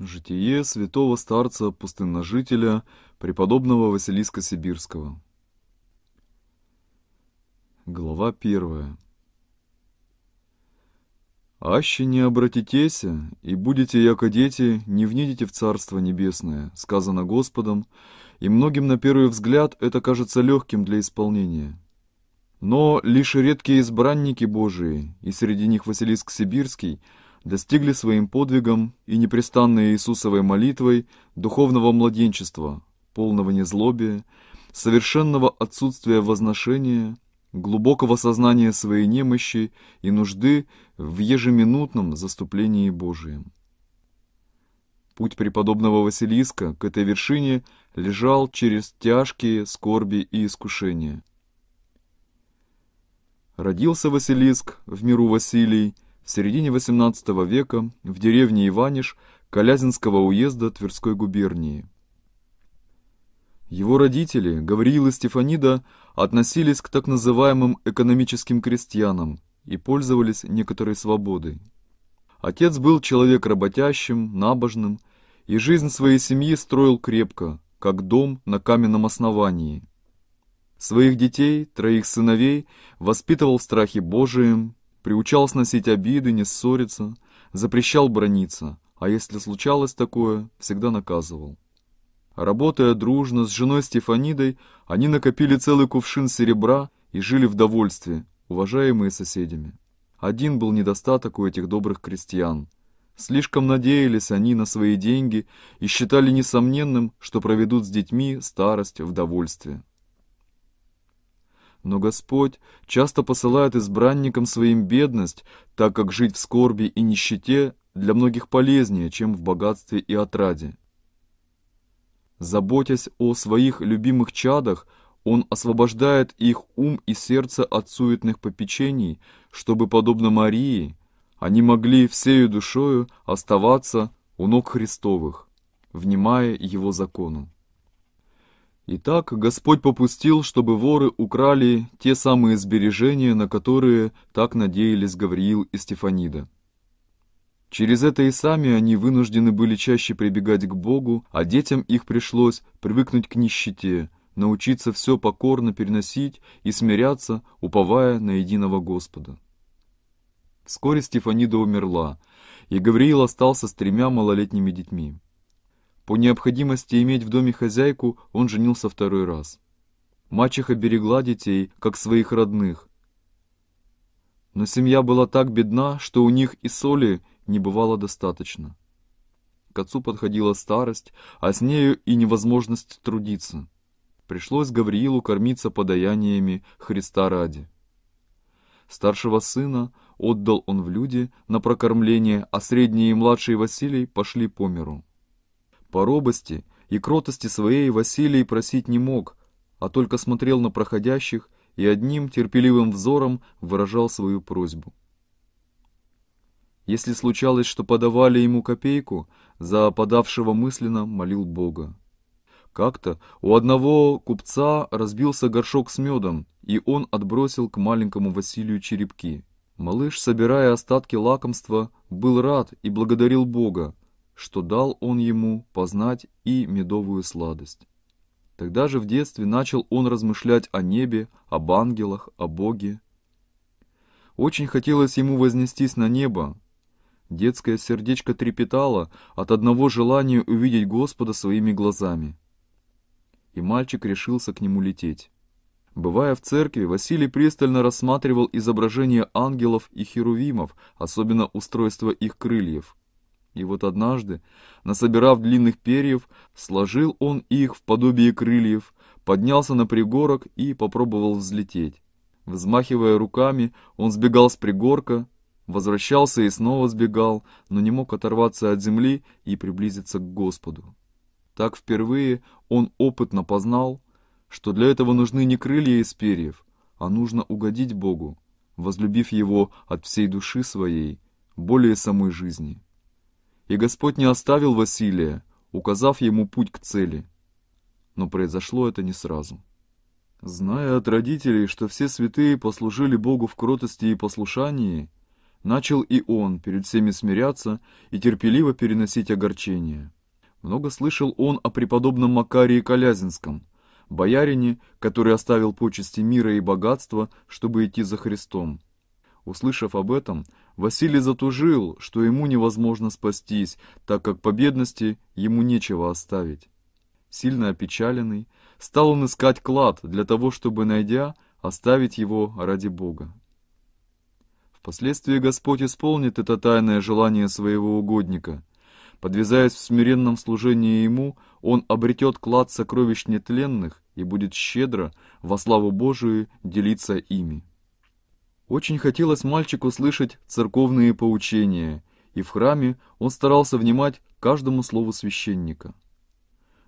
Житие святого старца пустынножителя, преподобного Василиска Сибирского. Глава первая. «Аще не обратитесь и будете, яко дети, не внидите в Царство Небесное», сказано Господом, и многим на первый взгляд это кажется легким для исполнения. Но лишь редкие избранники Божии, и среди них Василиск Сибирский – достигли своим подвигом и непрестанной Иисусовой молитвой духовного младенчества, полного незлобия, совершенного отсутствия возношения, глубокого сознания своей немощи и нужды в ежеминутном заступлении Божием. Путь преподобного Василиска к этой вершине лежал через тяжкие скорби и искушения. Родился Василиск в миру Василий – в середине XVIII века в деревне Иваниш Калязинского уезда Тверской губернии. Его родители, Гавриил и Стефанида, относились к так называемым экономическим крестьянам и пользовались некоторой свободой. Отец был человек работящим, набожным, и жизнь своей семьи строил крепко, как дом на каменном основании. Своих детей, троих сыновей, воспитывал в страхе Божием Приучал сносить обиды, не ссориться, запрещал брониться, а если случалось такое, всегда наказывал. Работая дружно с женой Стефанидой, они накопили целый кувшин серебра и жили в довольстве, уважаемые соседями. Один был недостаток у этих добрых крестьян. Слишком надеялись они на свои деньги и считали несомненным, что проведут с детьми старость в довольстве. Но Господь часто посылает избранникам своим бедность, так как жить в скорби и нищете для многих полезнее, чем в богатстве и отраде. Заботясь о своих любимых чадах, он освобождает их ум и сердце от суетных попечений, чтобы, подобно Марии, они могли всею душою оставаться у ног Христовых, внимая Его закону. Итак, Господь попустил, чтобы воры украли те самые сбережения, на которые так надеялись Гавриил и Стефанида. Через это и сами они вынуждены были чаще прибегать к Богу, а детям их пришлось привыкнуть к нищете, научиться все покорно переносить и смиряться, уповая на единого Господа. Вскоре Стефанида умерла, и Гавриил остался с тремя малолетними детьми. По необходимости иметь в доме хозяйку он женился второй раз. Мачеха берегла детей, как своих родных. Но семья была так бедна, что у них и соли не бывало достаточно. К отцу подходила старость, а с нею и невозможность трудиться. Пришлось Гавриилу кормиться подаяниями Христа ради. Старшего сына отдал он в люди на прокормление, а средний и младший Василий пошли по миру. По робости и кротости своей Василий просить не мог, а только смотрел на проходящих и одним терпеливым взором выражал свою просьбу. Если случалось, что подавали ему копейку, за подавшего мысленно молил Бога. Как-то у одного купца разбился горшок с медом, и он отбросил к маленькому Василию черепки. Малыш, собирая остатки лакомства, был рад и благодарил Бога, что дал он ему познать и медовую сладость. Тогда же в детстве начал он размышлять о небе, об ангелах, о Боге. Очень хотелось ему вознестись на небо. Детское сердечко трепетало от одного желания увидеть Господа своими глазами. И мальчик решился к нему лететь. Бывая в церкви, Василий пристально рассматривал изображения ангелов и херувимов, особенно устройство их крыльев. И вот однажды, насобирав длинных перьев, сложил он их в подобие крыльев, поднялся на пригорок и попробовал взлететь. Взмахивая руками, он сбегал с пригорка, возвращался и снова сбегал, но не мог оторваться от земли и приблизиться к Господу. Так впервые он опытно познал, что для этого нужны не крылья из перьев, а нужно угодить Богу, возлюбив Его от всей души своей, более самой жизни. И Господь не оставил Василия, указав ему путь к цели. Но произошло это не сразу. Зная от родителей, что все святые послужили Богу в кротости и послушании, начал и он перед всеми смиряться и терпеливо переносить огорчение. Много слышал он о преподобном Макарии Колязинском, боярине, который оставил почести мира и богатства, чтобы идти за Христом. Услышав об этом, Василий затужил, что ему невозможно спастись, так как по бедности ему нечего оставить. Сильно опечаленный, стал он искать клад для того, чтобы, найдя, оставить его ради Бога. Впоследствии Господь исполнит это тайное желание своего угодника. Подвязаясь в смиренном служении Ему, он обретет клад сокровищ нетленных и будет щедро, во славу Божию, делиться ими. Очень хотелось мальчику слышать церковные поучения, и в храме он старался внимать каждому слову священника.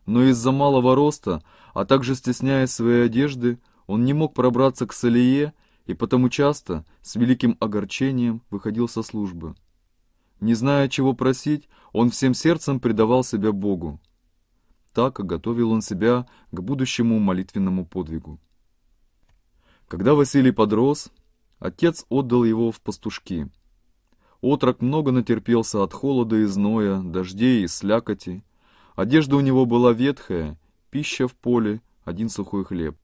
Но из-за малого роста, а также стесняясь своей одежды, он не мог пробраться к Салие и потому часто, с великим огорчением, выходил со службы. Не зная, чего просить, он всем сердцем предавал себя Богу. Так готовил он себя к будущему молитвенному подвигу. Когда Василий подрос, Отец отдал его в пастушки. Отрок много натерпелся от холода и зноя, дождей и слякоти. Одежда у него была ветхая, пища в поле, один сухой хлеб.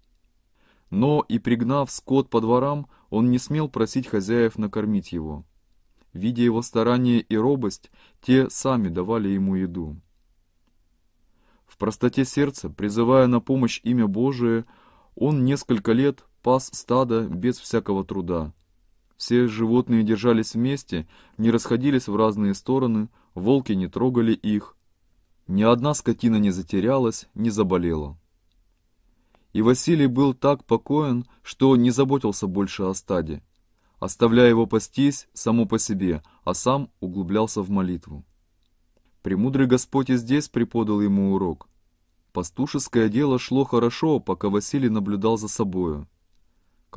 Но и пригнав скот по дворам, он не смел просить хозяев накормить его. Видя его старания и робость, те сами давали ему еду. В простоте сердца, призывая на помощь имя Божие, он несколько лет пас стадо без всякого труда. Все животные держались вместе, не расходились в разные стороны, волки не трогали их. Ни одна скотина не затерялась, не заболела. И Василий был так покоен, что не заботился больше о стаде, оставляя его пастись само по себе, а сам углублялся в молитву. Премудрый Господь и здесь преподал ему урок. Пастушеское дело шло хорошо, пока Василий наблюдал за собою.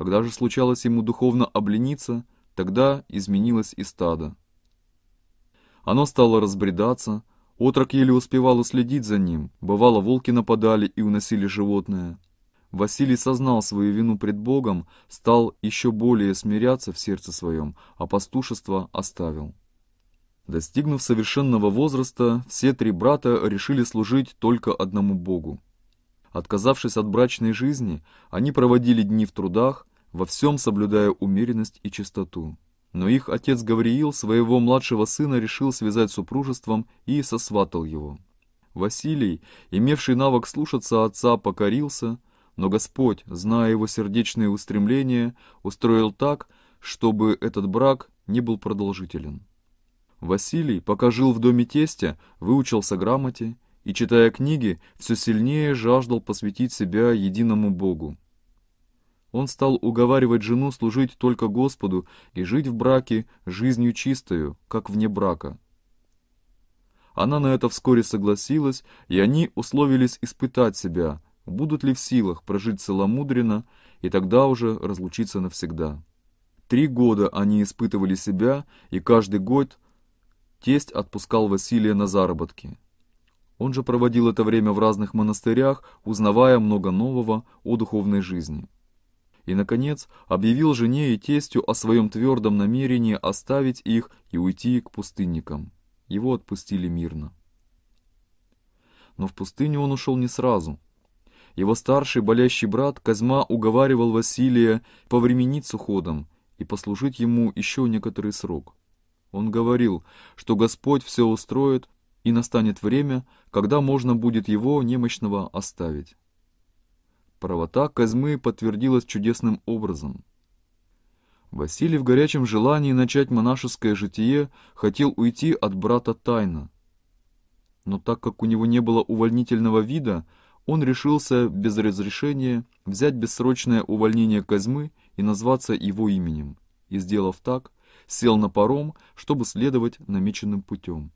Когда же случалось ему духовно облениться, тогда изменилось и стадо. Оно стало разбредаться, отрок еле успевал уследить за ним, бывало волки нападали и уносили животное. Василий сознал свою вину пред Богом, стал еще более смиряться в сердце своем, а пастушество оставил. Достигнув совершенного возраста, все три брата решили служить только одному Богу. Отказавшись от брачной жизни, они проводили дни в трудах, во всем соблюдая умеренность и чистоту. Но их отец Гавриил своего младшего сына решил связать супружеством и сосватал его. Василий, имевший навык слушаться отца, покорился, но Господь, зная его сердечные устремления, устроил так, чтобы этот брак не был продолжителен. Василий, пока жил в доме тестя, выучился грамоте и, читая книги, все сильнее жаждал посвятить себя единому Богу. Он стал уговаривать жену служить только Господу и жить в браке жизнью чистою, как вне брака. Она на это вскоре согласилась, и они условились испытать себя, будут ли в силах прожить целомудренно и тогда уже разлучиться навсегда. Три года они испытывали себя, и каждый год тесть отпускал Василия на заработки. Он же проводил это время в разных монастырях, узнавая много нового о духовной жизни и, наконец, объявил жене и тестю о своем твердом намерении оставить их и уйти к пустынникам. Его отпустили мирно. Но в пустыню он ушел не сразу. Его старший болящий брат Козьма уговаривал Василия повременить с уходом и послужить ему еще некоторый срок. Он говорил, что Господь все устроит, и настанет время, когда можно будет его немощного оставить. Правота Казмы подтвердилась чудесным образом. Василий в горячем желании начать монашеское житие хотел уйти от брата тайно. Но так как у него не было увольнительного вида, он решился без разрешения взять бессрочное увольнение Казмы и назваться его именем, и, сделав так, сел на паром, чтобы следовать намеченным путем.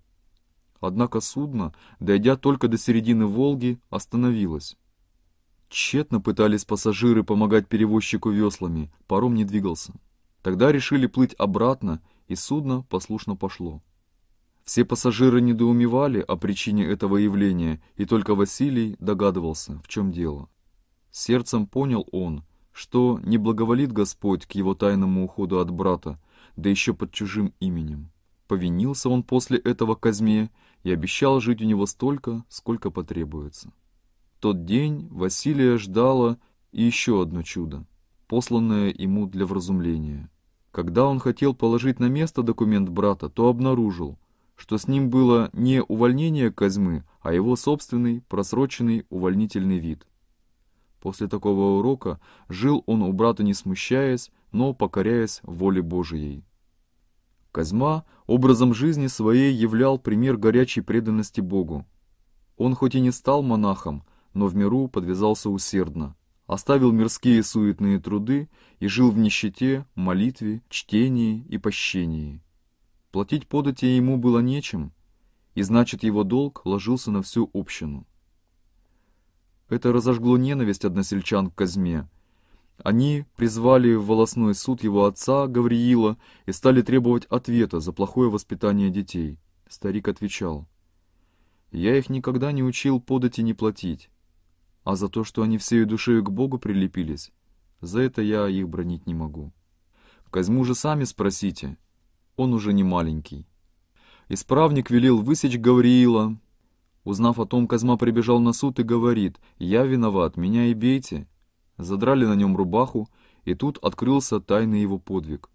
Однако судно, дойдя только до середины Волги, остановилось. Тщетно пытались пассажиры помогать перевозчику веслами, паром не двигался. Тогда решили плыть обратно, и судно послушно пошло. Все пассажиры недоумевали о причине этого явления, и только Василий догадывался, в чем дело. Сердцем понял он, что не благоволит Господь к его тайному уходу от брата, да еще под чужим именем. Повинился он после этого Казьме и обещал жить у него столько, сколько потребуется тот день Василия ждало еще одно чудо, посланное ему для вразумления. Когда он хотел положить на место документ брата, то обнаружил, что с ним было не увольнение Козьмы, а его собственный просроченный увольнительный вид. После такого урока жил он у брата не смущаясь, но покоряясь воле Божией. Козьма образом жизни своей являл пример горячей преданности Богу. Он хоть и не стал монахом, но в миру подвязался усердно, оставил мирские суетные труды и жил в нищете, молитве, чтении и пощении. Платить подати ему было нечем, и значит его долг ложился на всю общину. Это разожгло ненависть односельчан к Казьме. Они призвали в волосной суд его отца Гавриила и стали требовать ответа за плохое воспитание детей. Старик отвечал, «Я их никогда не учил подати не платить. А за то, что они всею душею к Богу прилепились, за это я их бронить не могу. Козьму же сами спросите, он уже не маленький. Исправник велел высечь Гавриила. Узнав о том, Козьма прибежал на суд и говорит, «Я виноват, меня и бейте». Задрали на нем рубаху, и тут открылся тайный его подвиг.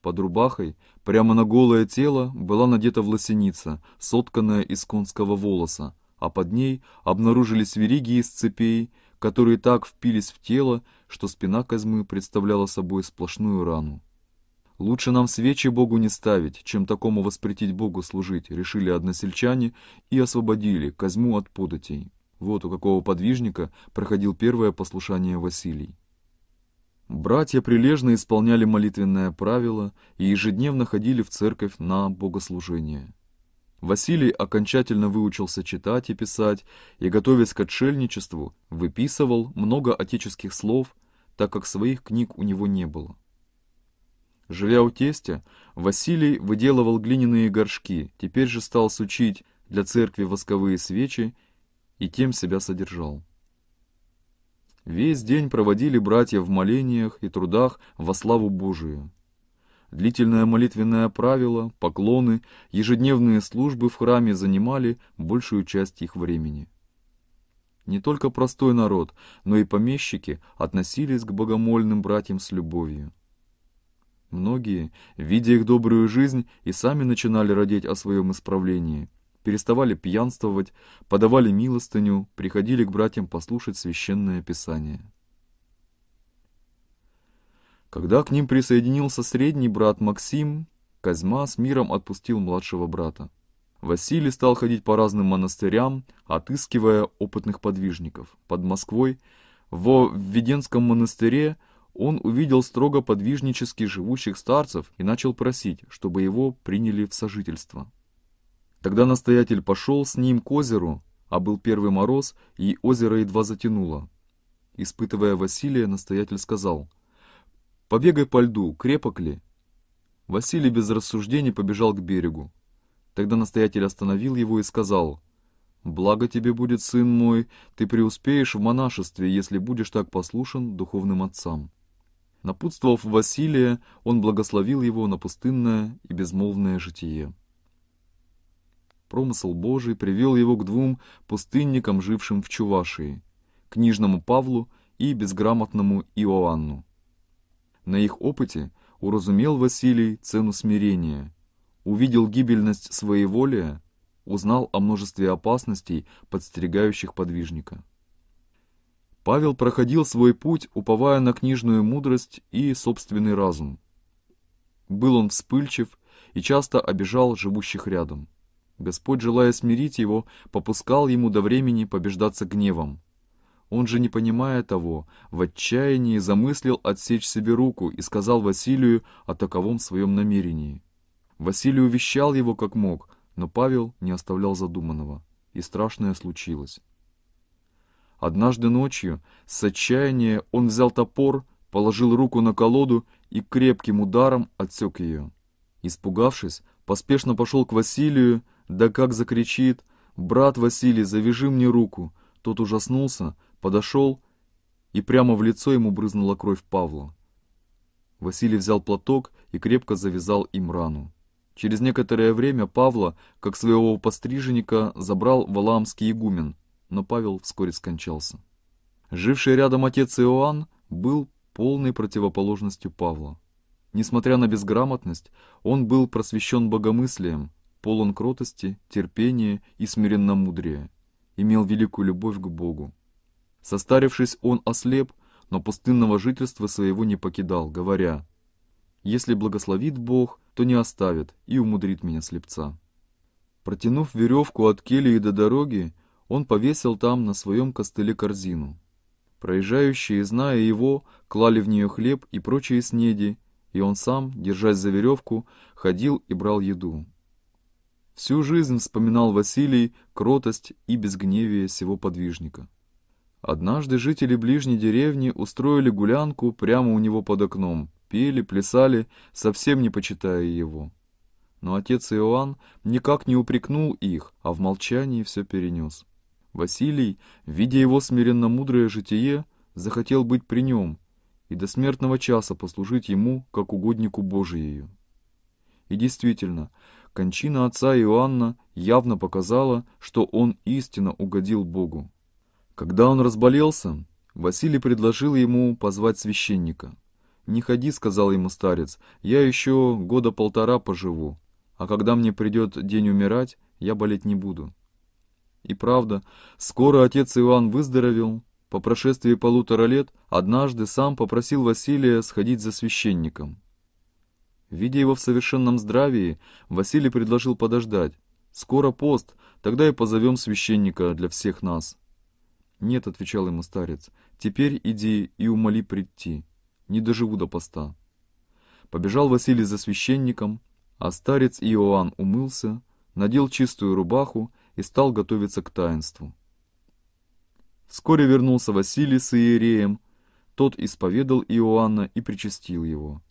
Под рубахой, прямо на голое тело, была надета власеница, сотканная из конского волоса, а под ней обнаружились вериги из цепей, которые так впились в тело, что спина Казмы представляла собой сплошную рану. «Лучше нам свечи Богу не ставить, чем такому воспретить Богу служить», решили односельчане и освободили Казму от податей. Вот у какого подвижника проходил первое послушание Василий. Братья прилежно исполняли молитвенное правило и ежедневно ходили в церковь на богослужение. Василий окончательно выучился читать и писать, и, готовясь к отшельничеству, выписывал много отеческих слов, так как своих книг у него не было. Живя у тестя, Василий выделывал глиняные горшки, теперь же стал сучить для церкви восковые свечи и тем себя содержал. Весь день проводили братья в молениях и трудах во славу Божию. Длительное молитвенное правило, поклоны, ежедневные службы в храме занимали большую часть их времени. Не только простой народ, но и помещики относились к богомольным братьям с любовью. Многие, видя их добрую жизнь, и сами начинали родить о своем исправлении, переставали пьянствовать, подавали милостыню, приходили к братьям послушать священное писание. Когда к ним присоединился средний брат Максим, Козьма с миром отпустил младшего брата. Василий стал ходить по разным монастырям, отыскивая опытных подвижников. Под Москвой, во Введенском монастыре, он увидел строго подвижнически живущих старцев и начал просить, чтобы его приняли в сожительство. Тогда настоятель пошел с ним к озеру, а был первый мороз, и озеро едва затянуло. Испытывая Василия, настоятель сказал – Побегай по льду, крепок ли?» Василий без рассуждений побежал к берегу. Тогда настоятель остановил его и сказал, «Благо тебе будет, сын мой, ты преуспеешь в монашестве, если будешь так послушен духовным отцам». Напутствовав Василия, он благословил его на пустынное и безмолвное житие. Промысл Божий привел его к двум пустынникам, жившим в Чувашии, книжному Павлу и безграмотному Иоанну. На их опыте уразумел Василий цену смирения, увидел гибельность своеволия, узнал о множестве опасностей, подстерегающих подвижника. Павел проходил свой путь, уповая на книжную мудрость и собственный разум. Был он вспыльчив и часто обижал живущих рядом. Господь, желая смирить его, попускал ему до времени побеждаться гневом, он же, не понимая того, в отчаянии замыслил отсечь себе руку и сказал Василию о таковом своем намерении. Василий увещал его как мог, но Павел не оставлял задуманного, и страшное случилось. Однажды ночью с отчаяния он взял топор, положил руку на колоду и крепким ударом отсек ее. Испугавшись, поспешно пошел к Василию, да как закричит «Брат Василий, завяжи мне руку!» Тот ужаснулся, подошел, и прямо в лицо ему брызнула кровь Павла. Василий взял платок и крепко завязал им рану. Через некоторое время Павла, как своего постриженника, забрал валаамский игумен, но Павел вскоре скончался. Живший рядом отец Иоанн был полной противоположностью Павла. Несмотря на безграмотность, он был просвещен богомыслием, полон кротости, терпения и смиренно мудрее, имел великую любовь к Богу. Состарившись, он ослеп, но пустынного жительства своего не покидал, говоря, «Если благословит Бог, то не оставит и умудрит меня слепца». Протянув веревку от келии до дороги, он повесил там на своем костыле корзину. Проезжающие, зная его, клали в нее хлеб и прочие снеди, и он сам, держась за веревку, ходил и брал еду. Всю жизнь вспоминал Василий кротость и безгневие сего подвижника. Однажды жители ближней деревни устроили гулянку прямо у него под окном, пели, плясали, совсем не почитая его. Но отец Иоанн никак не упрекнул их, а в молчании все перенес. Василий, видя его смиренно-мудрое житие, захотел быть при нем и до смертного часа послужить ему, как угоднику Божию. И действительно, кончина отца Иоанна явно показала, что он истинно угодил Богу. Когда он разболелся, Василий предложил ему позвать священника. «Не ходи», — сказал ему старец, — «я еще года полтора поживу, а когда мне придет день умирать, я болеть не буду». И правда, скоро отец Иоанн выздоровел. По прошествии полутора лет однажды сам попросил Василия сходить за священником. Видя его в совершенном здравии, Василий предложил подождать. «Скоро пост, тогда и позовем священника для всех нас». «Нет», — отвечал ему старец, — «теперь иди и умоли прийти. Не доживу до поста». Побежал Василий за священником, а старец Иоанн умылся, надел чистую рубаху и стал готовиться к таинству. Вскоре вернулся Василий с Иереем, тот исповедал Иоанна и причастил его.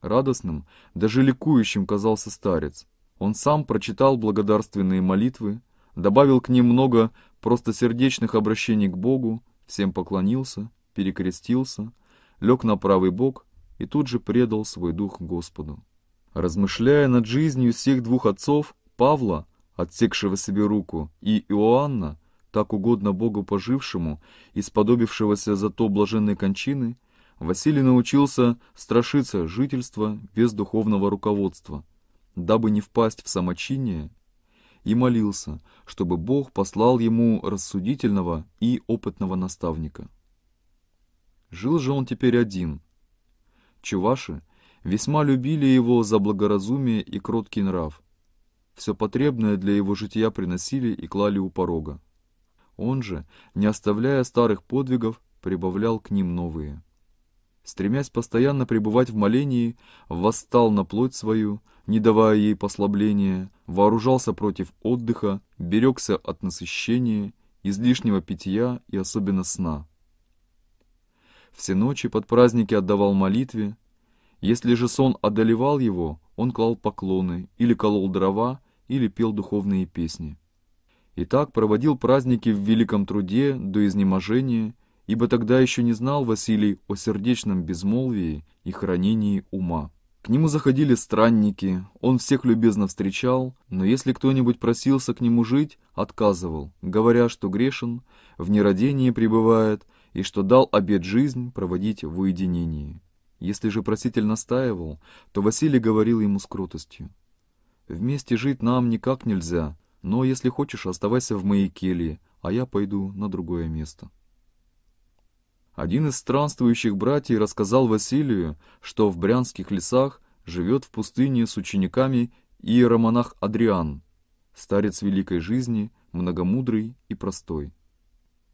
Радостным, даже ликующим казался старец. Он сам прочитал благодарственные молитвы, добавил к ним много просто сердечных обращений к Богу, всем поклонился, перекрестился, лег на правый бок и тут же предал свой дух Господу. Размышляя над жизнью всех двух отцов, Павла, отсекшего себе руку, и Иоанна, так угодно Богу пожившему и сподобившегося за то блаженной кончины, Василий научился страшиться жительства без духовного руководства, дабы не впасть в самочиние и молился, чтобы Бог послал ему рассудительного и опытного наставника. Жил же он теперь один. Чуваши весьма любили его за благоразумие и кроткий нрав. Все потребное для его жития приносили и клали у порога. Он же, не оставляя старых подвигов, прибавлял к ним новые – стремясь постоянно пребывать в молении, восстал на плоть свою, не давая ей послабления, вооружался против отдыха, берегся от насыщения, излишнего питья и особенно сна. Все ночи под праздники отдавал молитве, если же сон одолевал его, он клал поклоны, или колол дрова, или пел духовные песни. И так проводил праздники в великом труде до изнеможения – ибо тогда еще не знал Василий о сердечном безмолвии и хранении ума. К нему заходили странники, он всех любезно встречал, но если кто-нибудь просился к нему жить, отказывал, говоря, что грешен, в нерадении пребывает и что дал обет жизнь проводить в уединении. Если же проситель настаивал, то Василий говорил ему с кротостью. «Вместе жить нам никак нельзя, но если хочешь, оставайся в моей келье, а я пойду на другое место». Один из странствующих братьев рассказал Василию, что в брянских лесах живет в пустыне с учениками иеромонах Адриан, старец великой жизни, многомудрый и простой.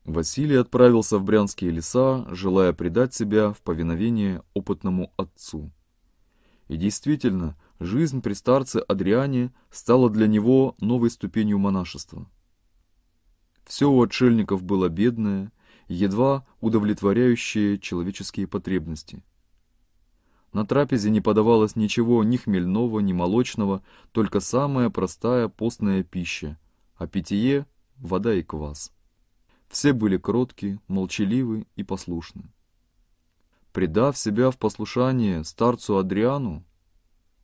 Василий отправился в брянские леса, желая предать себя в повиновение опытному отцу. И действительно, жизнь при старце Адриане стала для него новой ступенью монашества. Все у отшельников было бедное – едва удовлетворяющие человеческие потребности. На трапезе не подавалось ничего ни хмельного, ни молочного, только самая простая постная пища, а питье – вода и квас. Все были кротки, молчаливы и послушны. Предав себя в послушание старцу Адриану,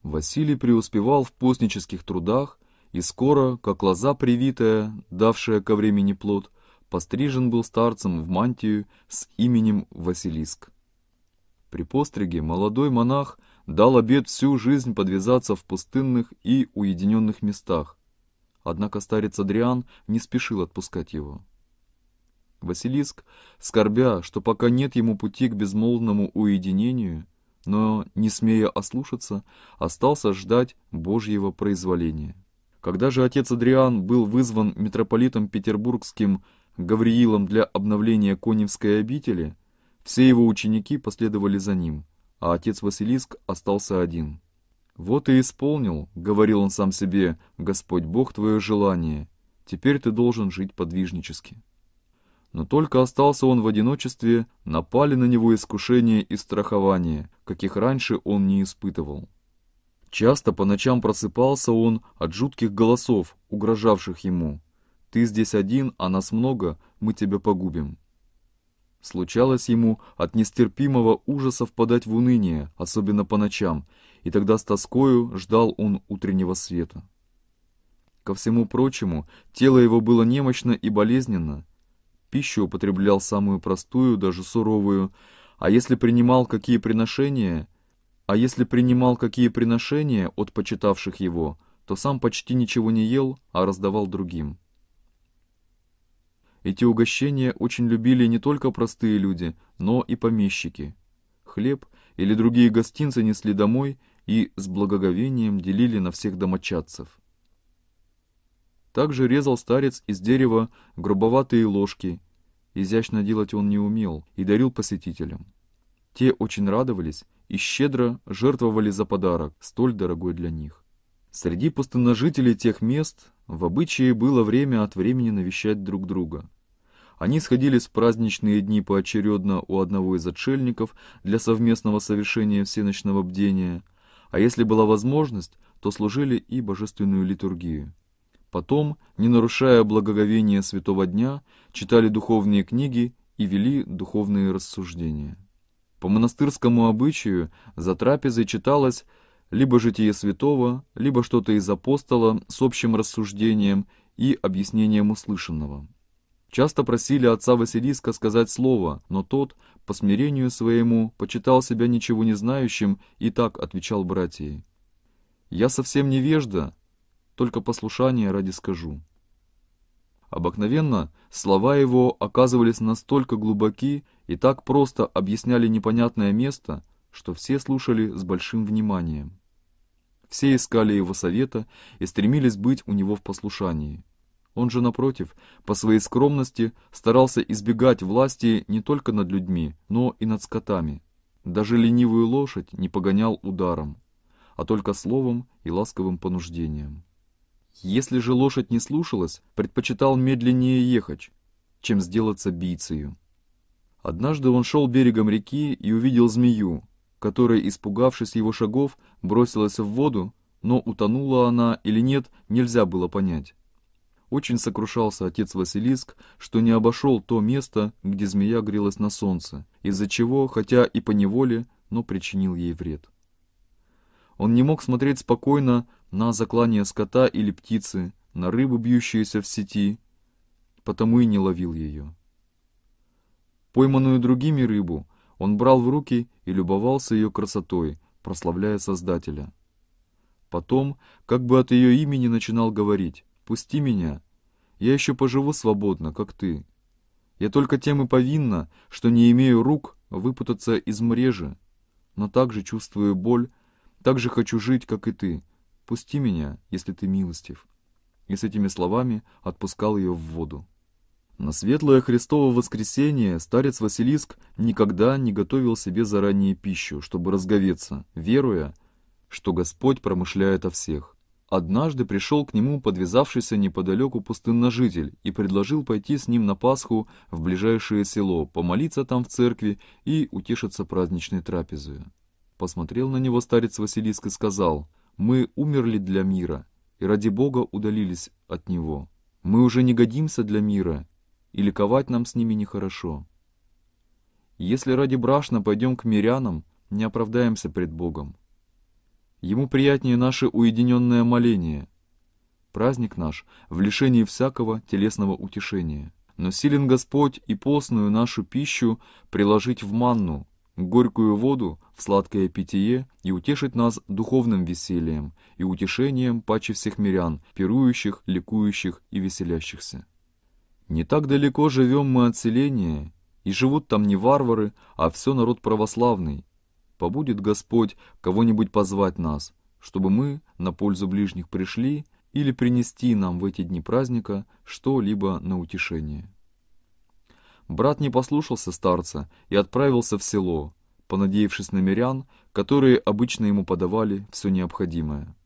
Василий преуспевал в постнических трудах и скоро, как лоза привитая, давшая ко времени плод – пострижен был старцем в мантию с именем Василиск. При постриге молодой монах дал обет всю жизнь подвязаться в пустынных и уединенных местах, однако старец Адриан не спешил отпускать его. Василиск, скорбя, что пока нет ему пути к безмолвному уединению, но, не смея ослушаться, остался ждать Божьего произволения. Когда же отец Адриан был вызван митрополитом петербургским Гавриилом для обновления Коневской обители, все его ученики последовали за ним, а отец Василиск остался один. «Вот и исполнил», — говорил он сам себе, — «Господь Бог твое желание, теперь ты должен жить подвижнически». Но только остался он в одиночестве, напали на него искушения и страхования, каких раньше он не испытывал. Часто по ночам просыпался он от жутких голосов, угрожавших ему, ты здесь один, а нас много, мы тебя погубим. Случалось ему от нестерпимого ужаса впадать в уныние, особенно по ночам, и тогда с тоскою ждал он утреннего света. Ко всему прочему, тело его было немощно и болезненно. Пищу употреблял самую простую, даже суровую, а если принимал какие приношения, а если принимал какие приношения от почитавших его, то сам почти ничего не ел, а раздавал другим. Эти угощения очень любили не только простые люди, но и помещики. Хлеб или другие гостинцы несли домой и с благоговением делили на всех домочадцев. Также резал старец из дерева грубоватые ложки. Изящно делать он не умел и дарил посетителям. Те очень радовались и щедро жертвовали за подарок, столь дорогой для них. Среди пустоножителей тех мест в обычае было время от времени навещать друг друга. Они сходились в праздничные дни поочередно у одного из отшельников для совместного совершения всеночного бдения, а если была возможность, то служили и божественную литургию. Потом, не нарушая благоговения святого дня, читали духовные книги и вели духовные рассуждения. По монастырскому обычаю за трапезой читалось либо житие святого, либо что-то из апостола с общим рассуждением и объяснением услышанного. Часто просили отца Василиска сказать слово, но тот, по смирению своему, почитал себя ничего не знающим и так отвечал братьей. «Я совсем невежда, только послушание ради скажу». Обыкновенно слова его оказывались настолько глубоки и так просто объясняли непонятное место, что все слушали с большим вниманием. Все искали его совета и стремились быть у него в послушании. Он же, напротив, по своей скромности старался избегать власти не только над людьми, но и над скотами. Даже ленивую лошадь не погонял ударом, а только словом и ласковым понуждением. Если же лошадь не слушалась, предпочитал медленнее ехать, чем сделаться бийцею. Однажды он шел берегом реки и увидел змею, которая, испугавшись его шагов, бросилась в воду, но утонула она или нет, нельзя было понять. Очень сокрушался отец Василиск, что не обошел то место, где змея грелась на солнце, из-за чего, хотя и по неволе, но причинил ей вред. Он не мог смотреть спокойно на заклание скота или птицы, на рыбу, бьющуюся в сети, потому и не ловил ее. Пойманную другими рыбу он брал в руки и любовался ее красотой, прославляя Создателя. Потом, как бы от ее имени начинал говорить «Пусти меня, я еще поживу свободно, как ты. Я только тем и повинна, что не имею рук выпутаться из мрежи, но также чувствую боль, также хочу жить, как и ты. Пусти меня, если ты милостив». И с этими словами отпускал ее в воду. На светлое Христово воскресенье старец Василиск никогда не готовил себе заранее пищу, чтобы разговеться, веруя, что Господь промышляет о всех. Однажды пришел к нему подвязавшийся неподалеку пустынножитель и предложил пойти с ним на Пасху в ближайшее село, помолиться там в церкви и утешиться праздничной трапезой. Посмотрел на него старец Василиск и сказал, «Мы умерли для мира, и ради Бога удалились от него. Мы уже не годимся для мира, и ликовать нам с ними нехорошо. Если ради брашна пойдем к мирянам, не оправдаемся пред Богом. Ему приятнее наше уединенное моление. Праздник наш в лишении всякого телесного утешения. Но силен Господь и постную нашу пищу приложить в манну, горькую воду в сладкое питье и утешить нас духовным весельем и утешением паче всех мирян, пирующих, ликующих и веселящихся. Не так далеко живем мы от селения, и живут там не варвары, а все народ православный. Побудет Господь кого-нибудь позвать нас, чтобы мы на пользу ближних пришли или принести нам в эти дни праздника что-либо на утешение. Брат не послушался старца и отправился в село, понадеявшись на мирян, которые обычно ему подавали все необходимое.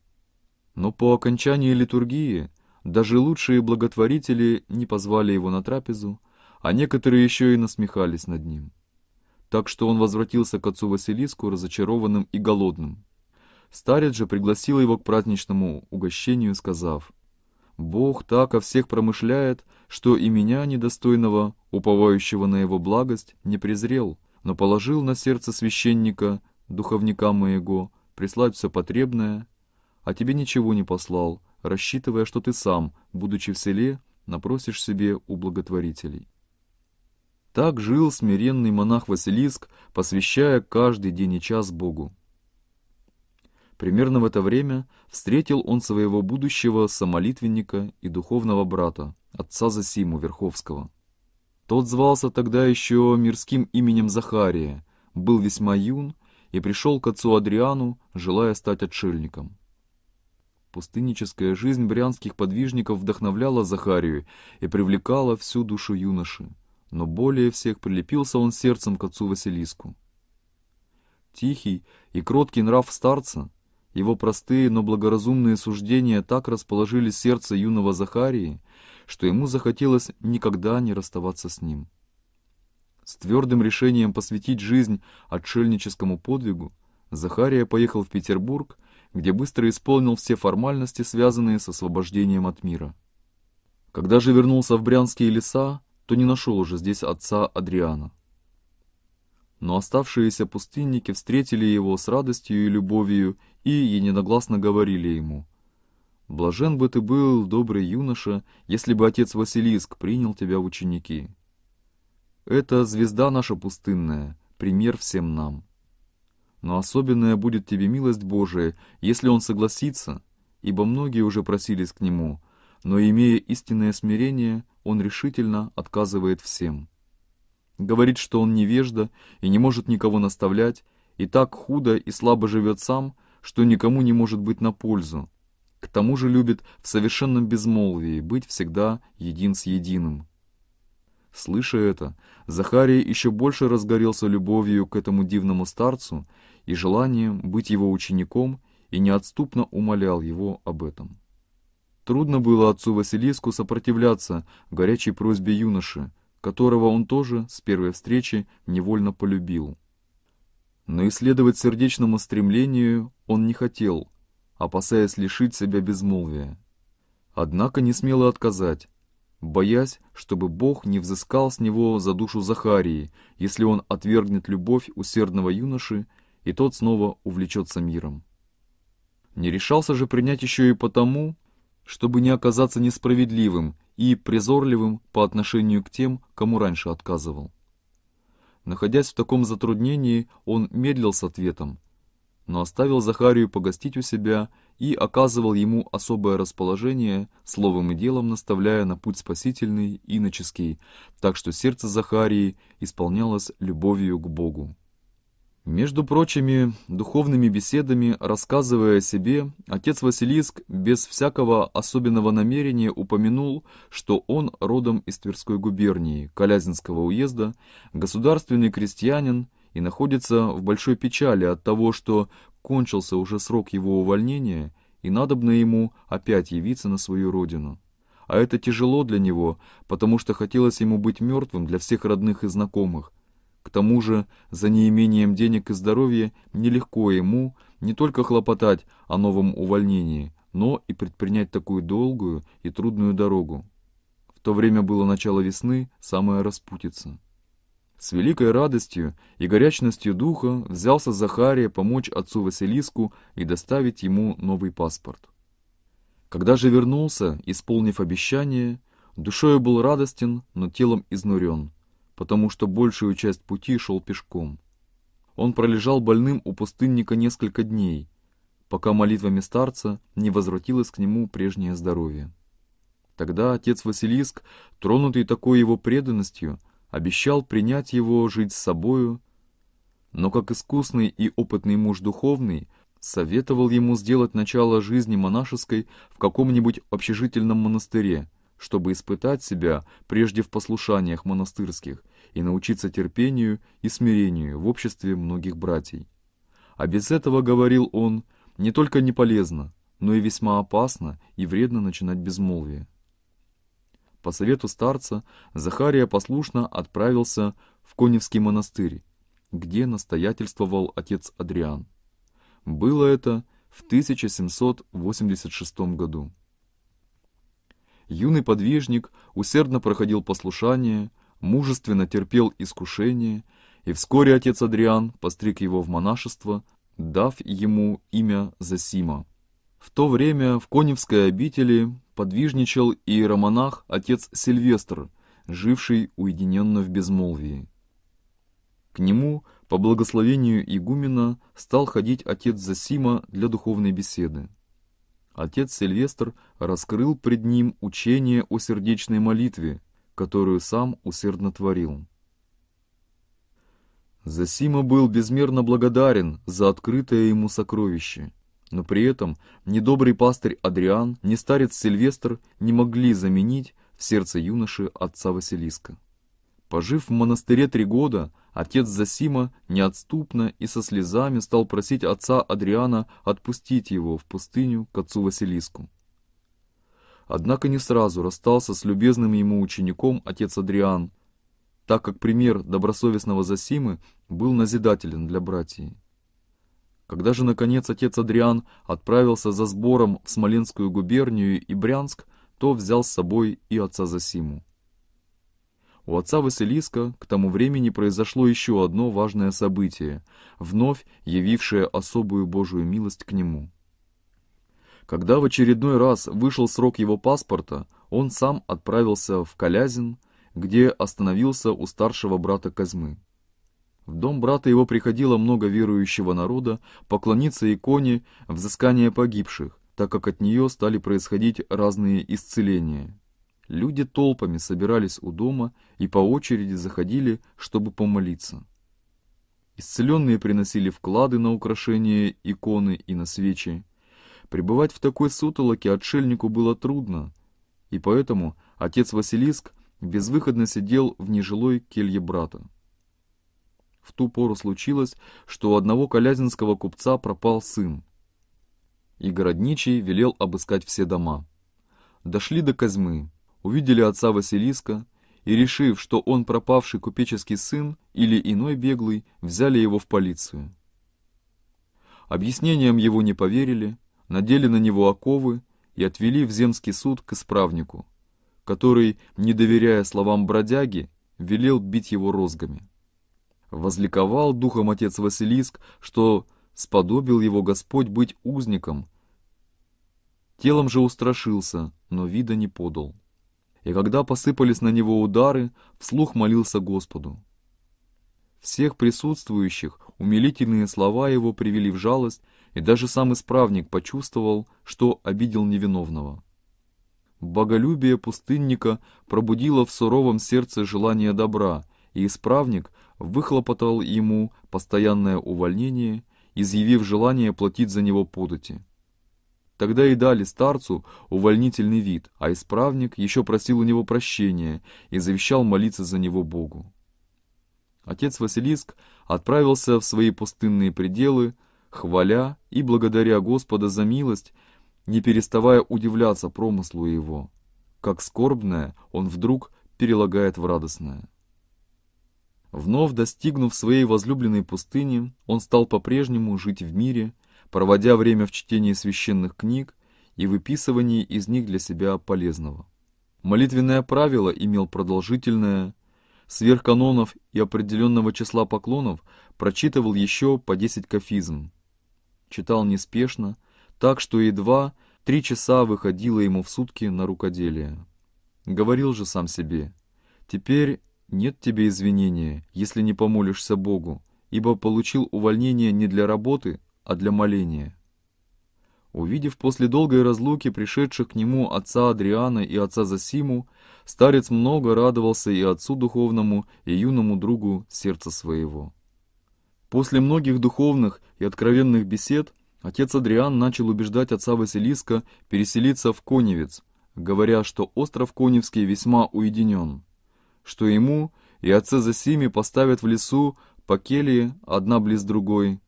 Но по окончании литургии – даже лучшие благотворители не позвали его на трапезу, а некоторые еще и насмехались над ним. Так что он возвратился к отцу Василиску разочарованным и голодным. Старец же пригласил его к праздничному угощению, сказав, «Бог так о всех промышляет, что и меня, недостойного, уповающего на его благость, не презрел, но положил на сердце священника, духовника моего, прислать все потребное, а тебе ничего не послал, рассчитывая, что ты сам, будучи в селе, напросишь себе у благотворителей. Так жил смиренный монах Василиск, посвящая каждый день и час Богу. Примерно в это время встретил он своего будущего самолитвенника и духовного брата, отца Засиму Верховского. Тот звался тогда еще мирским именем Захария, был весьма юн и пришел к отцу Адриану, желая стать отшельником. Пустынническая жизнь брянских подвижников вдохновляла Захарию и привлекала всю душу юноши. Но более всех прилепился он сердцем к отцу Василиску. Тихий и кроткий нрав старца, его простые, но благоразумные суждения так расположили сердце юного Захарии, что ему захотелось никогда не расставаться с ним. С твердым решением посвятить жизнь отшельническому подвигу, Захария поехал в Петербург где быстро исполнил все формальности, связанные с освобождением от мира. Когда же вернулся в Брянские леса, то не нашел уже здесь отца Адриана. Но оставшиеся пустынники встретили его с радостью и любовью и единогласно говорили ему, «Блажен бы ты был, добрый юноша, если бы отец Василиск принял тебя в ученики. Это звезда наша пустынная, пример всем нам». Но особенная будет тебе милость Божия, если он согласится, ибо многие уже просились к нему, но, имея истинное смирение, он решительно отказывает всем. Говорит, что он невежда и не может никого наставлять, и так худо и слабо живет сам, что никому не может быть на пользу. К тому же любит в совершенном безмолвии быть всегда един с единым. Слыша это, Захарий еще больше разгорелся любовью к этому дивному старцу и желанием быть его учеником и неотступно умолял его об этом. Трудно было отцу Василиску сопротивляться горячей просьбе юноши, которого он тоже с первой встречи невольно полюбил. Но исследовать сердечному стремлению он не хотел, опасаясь лишить себя безмолвия. Однако не смело отказать, боясь, чтобы Бог не взыскал с него за душу Захарии, если он отвергнет любовь усердного юноши, и тот снова увлечется миром. Не решался же принять еще и потому, чтобы не оказаться несправедливым и призорливым по отношению к тем, кому раньше отказывал. Находясь в таком затруднении, он медлил с ответом, но оставил Захарию погостить у себя и оказывал ему особое расположение, словом и делом наставляя на путь спасительный иноческий, так что сердце Захарии исполнялось любовью к Богу. Между прочими духовными беседами, рассказывая о себе, отец Василиск без всякого особенного намерения упомянул, что он родом из Тверской губернии, Калязинского уезда, государственный крестьянин и находится в большой печали от того, что кончился уже срок его увольнения, и надобно ему опять явиться на свою родину. А это тяжело для него, потому что хотелось ему быть мертвым для всех родных и знакомых. К тому же, за неимением денег и здоровья нелегко ему не только хлопотать о новом увольнении, но и предпринять такую долгую и трудную дорогу. В то время было начало весны, самое распутица. С великой радостью и горячностью духа взялся Захария помочь отцу Василиску и доставить ему новый паспорт. Когда же вернулся, исполнив обещание, душою был радостен, но телом изнурен, потому что большую часть пути шел пешком. Он пролежал больным у пустынника несколько дней, пока молитвами старца не возвратилось к нему прежнее здоровье. Тогда отец Василиск, тронутый такой его преданностью, обещал принять его жить с собою, но как искусный и опытный муж духовный, советовал ему сделать начало жизни монашеской в каком-нибудь общежительном монастыре, чтобы испытать себя прежде в послушаниях монастырских и научиться терпению и смирению в обществе многих братьев. А без этого, говорил он, не только не полезно, но и весьма опасно и вредно начинать безмолвие. По совету старца Захария послушно отправился в Коневский монастырь, где настоятельствовал отец Адриан. Было это в 1786 году. Юный подвижник усердно проходил послушание, мужественно терпел искушение, и вскоре отец Адриан постриг его в монашество, дав ему имя Засима. В то время в Коневской обители подвижничал иеромонах отец Сильвестр, живший уединенно в безмолвии. К нему, по благословению игумена, стал ходить отец Засима для духовной беседы. Отец Сильвестр раскрыл пред ним учение о сердечной молитве, которую сам усердно творил. Засима был безмерно благодарен за открытое ему сокровище – но при этом ни добрый пастырь Адриан, ни старец Сильвестр не могли заменить в сердце юноши отца Василиска. Пожив в монастыре три года, отец Засима неотступно и со слезами стал просить отца Адриана отпустить его в пустыню к отцу Василиску. Однако не сразу расстался с любезным ему учеником отец Адриан, так как пример добросовестного Засимы был назидателен для братьев. Когда же, наконец, отец Адриан отправился за сбором в Смоленскую губернию и Брянск, то взял с собой и отца Засиму. У отца Василиска к тому времени произошло еще одно важное событие, вновь явившее особую Божию милость к нему. Когда в очередной раз вышел срок его паспорта, он сам отправился в Калязин, где остановился у старшего брата Казмы. В дом брата его приходило много верующего народа, поклониться иконе взыскания погибших, так как от нее стали происходить разные исцеления. Люди толпами собирались у дома и по очереди заходили, чтобы помолиться. Исцеленные приносили вклады на украшение иконы и на свечи. Пребывать в такой сутолоке отшельнику было трудно, и поэтому отец Василиск безвыходно сидел в нежилой келье брата. В ту пору случилось, что у одного калязинского купца пропал сын. И городничий велел обыскать все дома. Дошли до Козьмы, увидели отца Василиска, и, решив, что он пропавший купеческий сын или иной беглый, взяли его в полицию. Объяснениям его не поверили, надели на него оковы и отвели в земский суд к исправнику, который, не доверяя словам бродяги, велел бить его розгами. Возликовал духом отец Василиск, что сподобил его Господь быть узником. Телом же устрашился, но вида не подал. И когда посыпались на него удары, вслух молился Господу. Всех присутствующих умилительные слова его привели в жалость, и даже сам исправник почувствовал, что обидел невиновного. Боголюбие пустынника пробудило в суровом сердце желание добра, и исправник – выхлопотал ему постоянное увольнение, изъявив желание платить за него подати. Тогда и дали старцу увольнительный вид, а исправник еще просил у него прощения и завещал молиться за него Богу. Отец Василиск отправился в свои пустынные пределы, хваля и благодаря Господа за милость, не переставая удивляться промыслу его. Как скорбное он вдруг перелагает в радостное. Вновь достигнув своей возлюбленной пустыни, он стал по-прежнему жить в мире, проводя время в чтении священных книг и выписывании из них для себя полезного. Молитвенное правило имел продолжительное, Сверх канонов и определенного числа поклонов прочитывал еще по 10 кафизм. Читал неспешно, так что едва три часа выходило ему в сутки на рукоделие. Говорил же сам себе, теперь нет тебе извинения, если не помолишься Богу, ибо получил увольнение не для работы, а для моления. Увидев после долгой разлуки пришедших к нему отца Адриана и отца Засиму, старец много радовался и отцу духовному, и юному другу сердца своего. После многих духовных и откровенных бесед отец Адриан начал убеждать отца Василиска переселиться в Коневец, говоря, что остров Коневский весьма уединен что ему и отца Зосиме поставят в лесу по келье одна близ другой,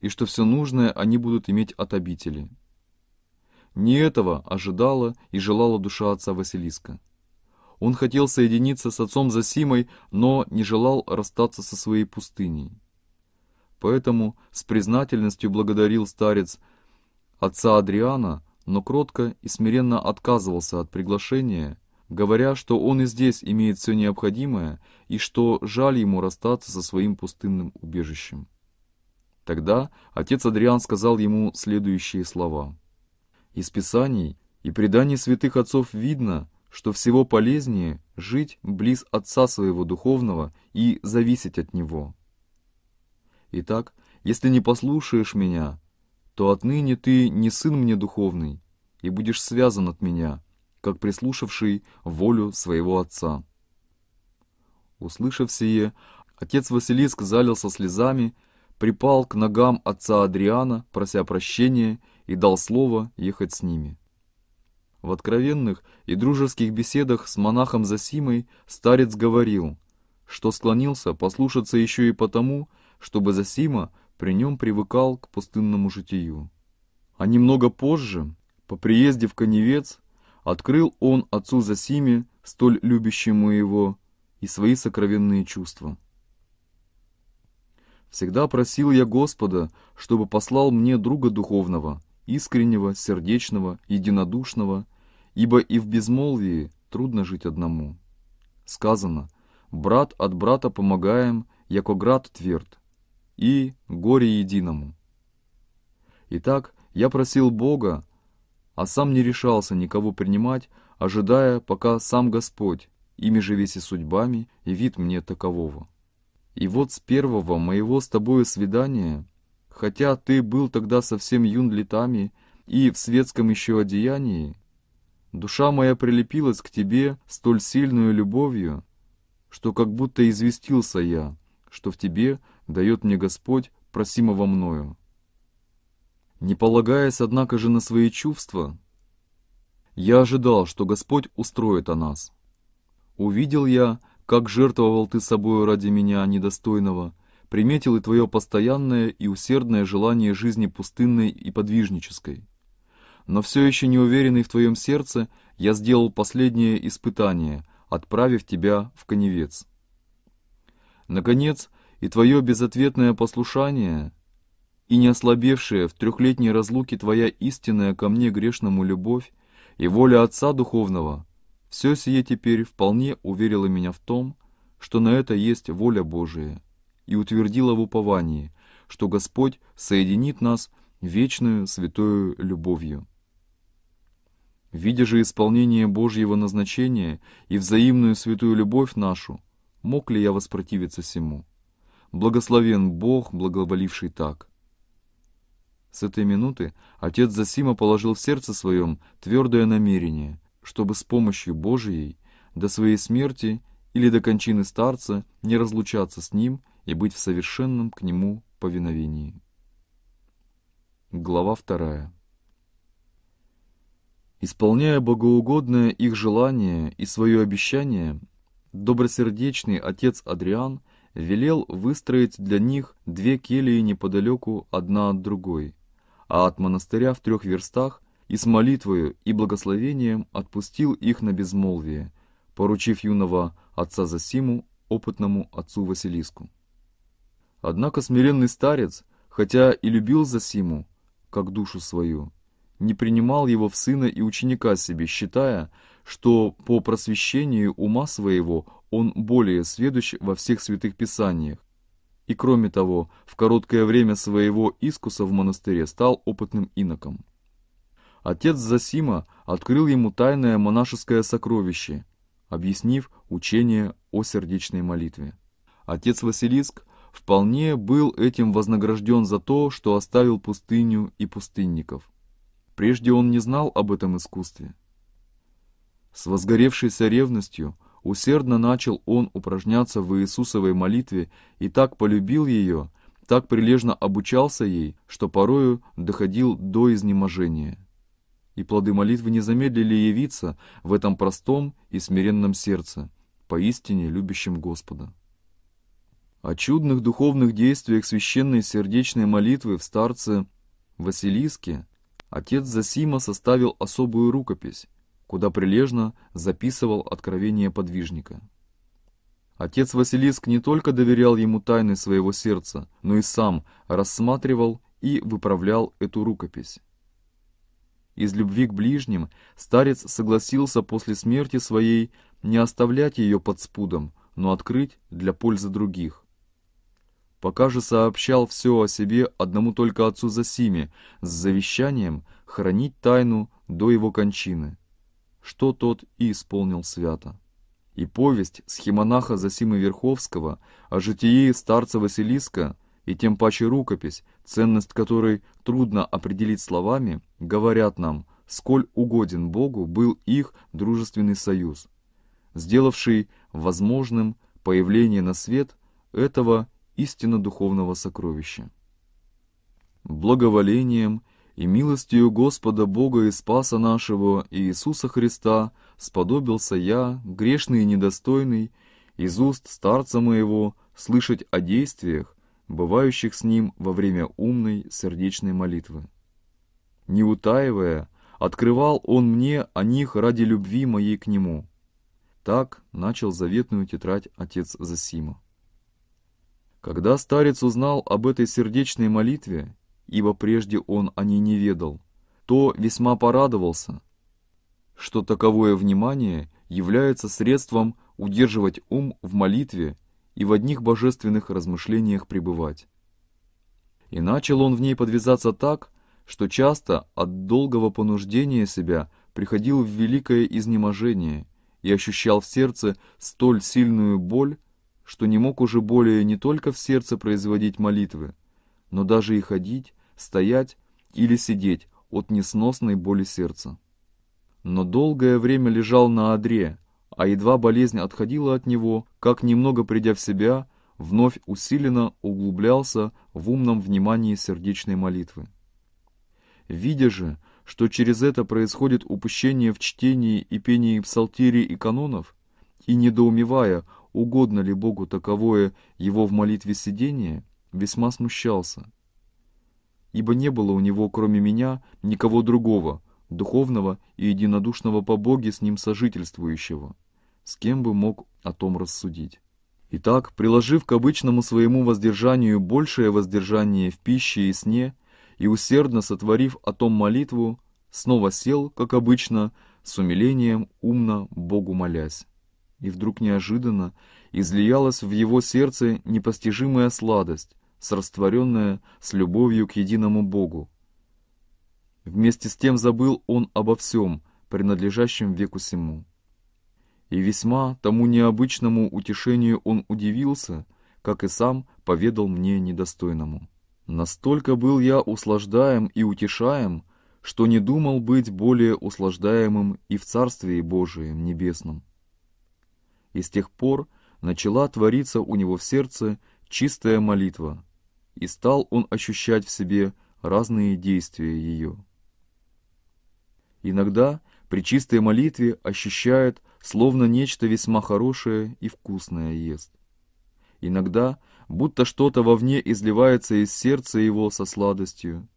и что все нужное они будут иметь от обители. Не этого ожидала и желала душа отца Василиска. Он хотел соединиться с отцом Зосимой, но не желал расстаться со своей пустыней. Поэтому с признательностью благодарил старец отца Адриана, но кротко и смиренно отказывался от приглашения – говоря, что он и здесь имеет все необходимое и что жаль ему расстаться со своим пустынным убежищем. Тогда отец Адриан сказал ему следующие слова. «Из Писаний и преданий святых отцов видно, что всего полезнее жить близ отца своего духовного и зависеть от него. Итак, если не послушаешь меня, то отныне ты не сын мне духовный, и будешь связан от меня, как прислушавший волю своего отца. Услышав сие, отец Василиск залился слезами, припал к ногам отца Адриана, прося прощения, и дал слово ехать с ними. В откровенных и дружеских беседах с монахом Засимой старец говорил, что склонился послушаться еще и потому, чтобы Засима при нем привыкал к пустынному житию. А немного позже, по приезде в Коневец, открыл он отцу Засиме, столь любящему его, и свои сокровенные чувства. Всегда просил я Господа, чтобы послал мне друга духовного, искреннего, сердечного, единодушного, ибо и в безмолвии трудно жить одному. Сказано, брат от брата помогаем, яко град тверд, и горе единому. Итак, я просил Бога, а сам не решался никого принимать, ожидая, пока сам Господь, ими же весь и судьбами, и вид мне такового. И вот с первого моего с тобою свидания, хотя ты был тогда совсем юн летами и в светском еще одеянии, душа моя прилепилась к тебе столь сильную любовью, что как будто известился я, что в тебе дает мне Господь просимого мною. Не полагаясь, однако же, на свои чувства, я ожидал, что Господь устроит о нас. Увидел я, как жертвовал ты собою ради меня недостойного, приметил и твое постоянное и усердное желание жизни пустынной и подвижнической. Но все еще не уверенный в твоем сердце, я сделал последнее испытание, отправив тебя в коневец. Наконец, и твое безответное послушание — и не ослабевшая в трехлетней разлуке твоя истинная ко мне грешному любовь и воля Отца Духовного, все сие теперь вполне уверило меня в том, что на это есть воля Божия, и утвердила в уповании, что Господь соединит нас вечную святую любовью. Видя же исполнение Божьего назначения и взаимную святую любовь нашу, мог ли я воспротивиться сему? Благословен Бог, благоволивший так. С этой минуты отец Засима положил в сердце своем твердое намерение, чтобы с помощью Божией до своей смерти или до кончины старца не разлучаться с ним и быть в совершенном к нему повиновении. Глава вторая. Исполняя богоугодное их желание и свое обещание, добросердечный отец Адриан велел выстроить для них две келии неподалеку одна от другой – а от монастыря в трех верстах и с молитвою и благословением отпустил их на безмолвие, поручив юного отца Засиму опытному отцу Василиску. Однако смиренный старец, хотя и любил Засиму, как душу свою, не принимал его в сына и ученика себе, считая, что по просвещению ума своего он более сведущ во всех святых писаниях, и кроме того, в короткое время своего искуса в монастыре стал опытным иноком. Отец Засима открыл ему тайное монашеское сокровище, объяснив учение о сердечной молитве. Отец Василиск вполне был этим вознагражден за то, что оставил пустыню и пустынников. Прежде он не знал об этом искусстве. С возгоревшейся ревностью Усердно начал он упражняться в Иисусовой молитве и так полюбил ее, так прилежно обучался ей, что порою доходил до изнеможения. И плоды молитвы не замедлили явиться в этом простом и смиренном сердце, поистине любящем Господа. О чудных духовных действиях священной сердечной молитвы в старце Василиске отец Засима составил особую рукопись, куда прилежно записывал откровения подвижника. Отец Василиск не только доверял ему тайны своего сердца, но и сам рассматривал и выправлял эту рукопись. Из любви к ближним старец согласился после смерти своей не оставлять ее под спудом, но открыть для пользы других. Пока же сообщал все о себе одному только отцу Засиме с завещанием хранить тайну до его кончины что тот и исполнил свято. И повесть схемонаха Засимы Верховского о житии старца Василиска и тем паче рукопись, ценность которой трудно определить словами, говорят нам, сколь угоден Богу был их дружественный союз, сделавший возможным появление на свет этого истинно духовного сокровища. Благоволением – и милостью Господа Бога и Спаса нашего Иисуса Христа сподобился я, грешный и недостойный, из уст старца моего слышать о действиях, бывающих с ним во время умной сердечной молитвы. Не утаивая, открывал он мне о них ради любви моей к нему. Так начал заветную тетрадь отец Засима. Когда старец узнал об этой сердечной молитве, ибо прежде он о ней не ведал, то весьма порадовался, что таковое внимание является средством удерживать ум в молитве и в одних божественных размышлениях пребывать. И начал он в ней подвязаться так, что часто от долгого понуждения себя приходил в великое изнеможение и ощущал в сердце столь сильную боль, что не мог уже более не только в сердце производить молитвы, но даже и ходить, стоять или сидеть от несносной боли сердца. Но долгое время лежал на одре, а едва болезнь отходила от него, как немного придя в себя, вновь усиленно углублялся в умном внимании сердечной молитвы. Видя же, что через это происходит упущение в чтении и пении псалтири и канонов, и недоумевая, угодно ли Богу таковое его в молитве сидение, весьма смущался, ибо не было у него, кроме меня, никого другого, духовного и единодушного по Боге с ним сожительствующего, с кем бы мог о том рассудить. Итак, приложив к обычному своему воздержанию большее воздержание в пище и сне, и усердно сотворив о том молитву, снова сел, как обычно, с умилением, умно Богу молясь. И вдруг неожиданно излиялась в его сердце непостижимая сладость, с растворенная с любовью к единому Богу. Вместе с тем забыл он обо всем, принадлежащем веку сему. И весьма тому необычному утешению он удивился, как и сам поведал мне недостойному. Настолько был я услаждаем и утешаем, что не думал быть более услаждаемым и в Царстве Божием Небесном. И с тех пор начала твориться у него в сердце чистая молитва, и стал он ощущать в себе разные действия ее. Иногда при чистой молитве ощущает, словно нечто весьма хорошее и вкусное ест. Иногда будто что-то вовне изливается из сердца его со сладостью.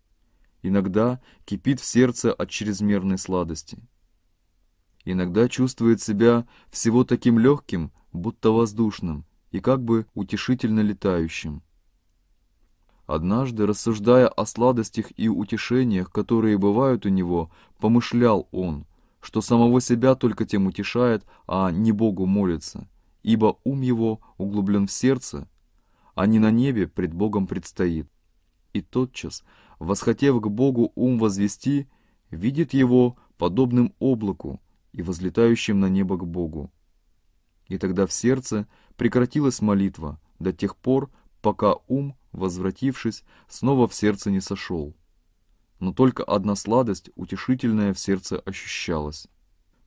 Иногда кипит в сердце от чрезмерной сладости. Иногда чувствует себя всего таким легким, будто воздушным, и как бы утешительно летающим. Однажды, рассуждая о сладостях и утешениях, которые бывают у него, помышлял он, что самого себя только тем утешает, а не Богу молится, ибо ум его углублен в сердце, а не на небе пред Богом предстоит. И тотчас, восхотев к Богу ум возвести, видит его подобным облаку и возлетающим на небо к Богу. И тогда в сердце Прекратилась молитва до тех пор, пока ум, возвратившись, снова в сердце не сошел. Но только одна сладость, утешительная в сердце, ощущалась.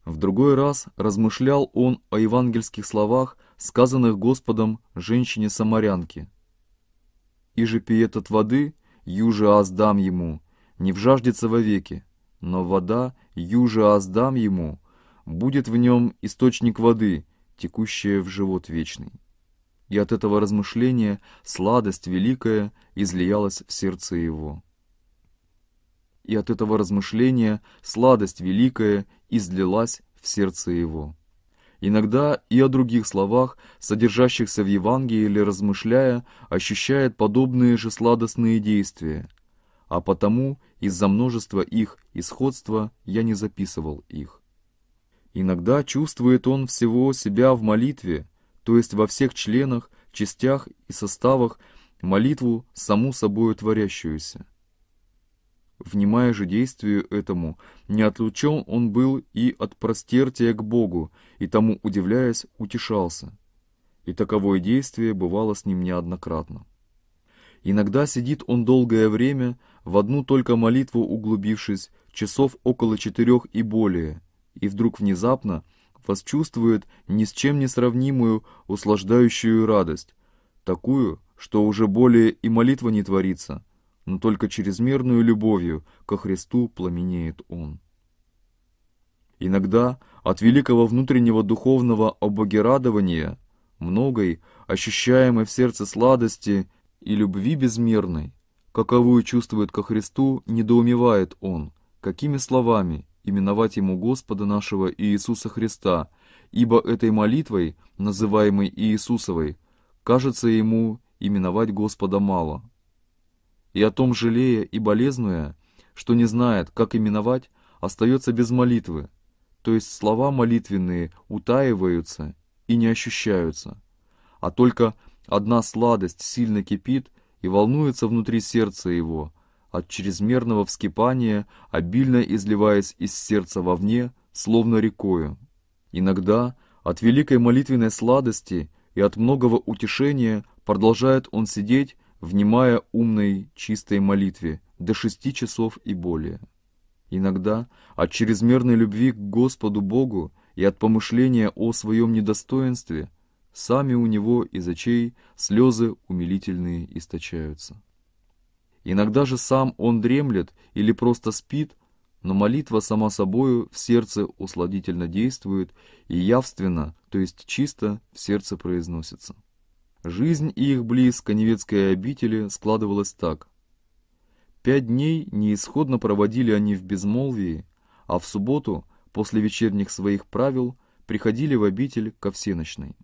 В другой раз размышлял он о евангельских словах, сказанных Господом женщине-самарянке. «Иже пиет от воды, юже аздам ему, не вжаждется вовеки, но вода, юже аздам ему, будет в нем источник воды, текущая в живот вечный. И от этого размышления сладость великая излиялась в сердце его. И от этого размышления сладость великая излилась в сердце его. Иногда и о других словах, содержащихся в Евангелии или размышляя, ощущает подобные же сладостные действия, а потому из-за множества их и сходства я не записывал их. Иногда чувствует он всего себя в молитве, то есть во всех членах, частях и составах молитву саму собою творящуюся. Внимая же действию этому, не отлучен он был и от простертия к Богу, и тому, удивляясь, утешался. И таковое действие бывало с ним неоднократно. Иногда сидит он долгое время, в одну только молитву углубившись, часов около четырех и более – и вдруг внезапно восчувствует ни с чем не сравнимую услаждающую радость, такую, что уже более и молитва не творится, но только чрезмерную любовью ко Христу пламенеет он. Иногда от великого внутреннего духовного обогерадования многой, ощущаемой в сердце сладости и любви безмерной, каковую чувствует ко Христу, недоумевает он, какими словами – именовать ему Господа нашего Иисуса Христа, ибо этой молитвой, называемой Иисусовой, кажется ему именовать Господа мало. И о том жалея и болезнуя, что не знает, как именовать, остается без молитвы, то есть слова молитвенные утаиваются и не ощущаются, а только одна сладость сильно кипит и волнуется внутри сердца его – от чрезмерного вскипания, обильно изливаясь из сердца вовне, словно рекою. Иногда от великой молитвенной сладости и от многого утешения продолжает он сидеть, внимая умной чистой молитве до шести часов и более. Иногда от чрезмерной любви к Господу Богу и от помышления о своем недостоинстве сами у него из очей слезы умилительные источаются. Иногда же сам он дремлет или просто спит, но молитва сама собою в сердце усладительно действует и явственно, то есть чисто, в сердце произносится. Жизнь их близ Коневецкой обители складывалась так. Пять дней неисходно проводили они в безмолвии, а в субботу, после вечерних своих правил, приходили в обитель ко всеночной.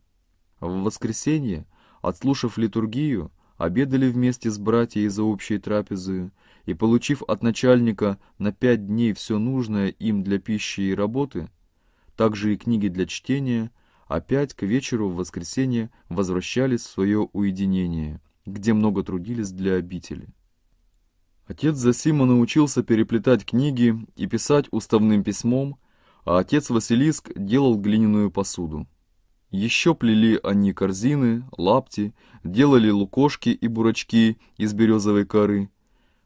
В воскресенье, отслушав литургию, обедали вместе с братьями за общей трапезы, и, получив от начальника на пять дней все нужное им для пищи и работы, также и книги для чтения, опять к вечеру в воскресенье возвращались в свое уединение, где много трудились для обители. Отец Засима научился переплетать книги и писать уставным письмом, а отец Василиск делал глиняную посуду. Еще плели они корзины, лапти, делали лукошки и бурачки из березовой коры.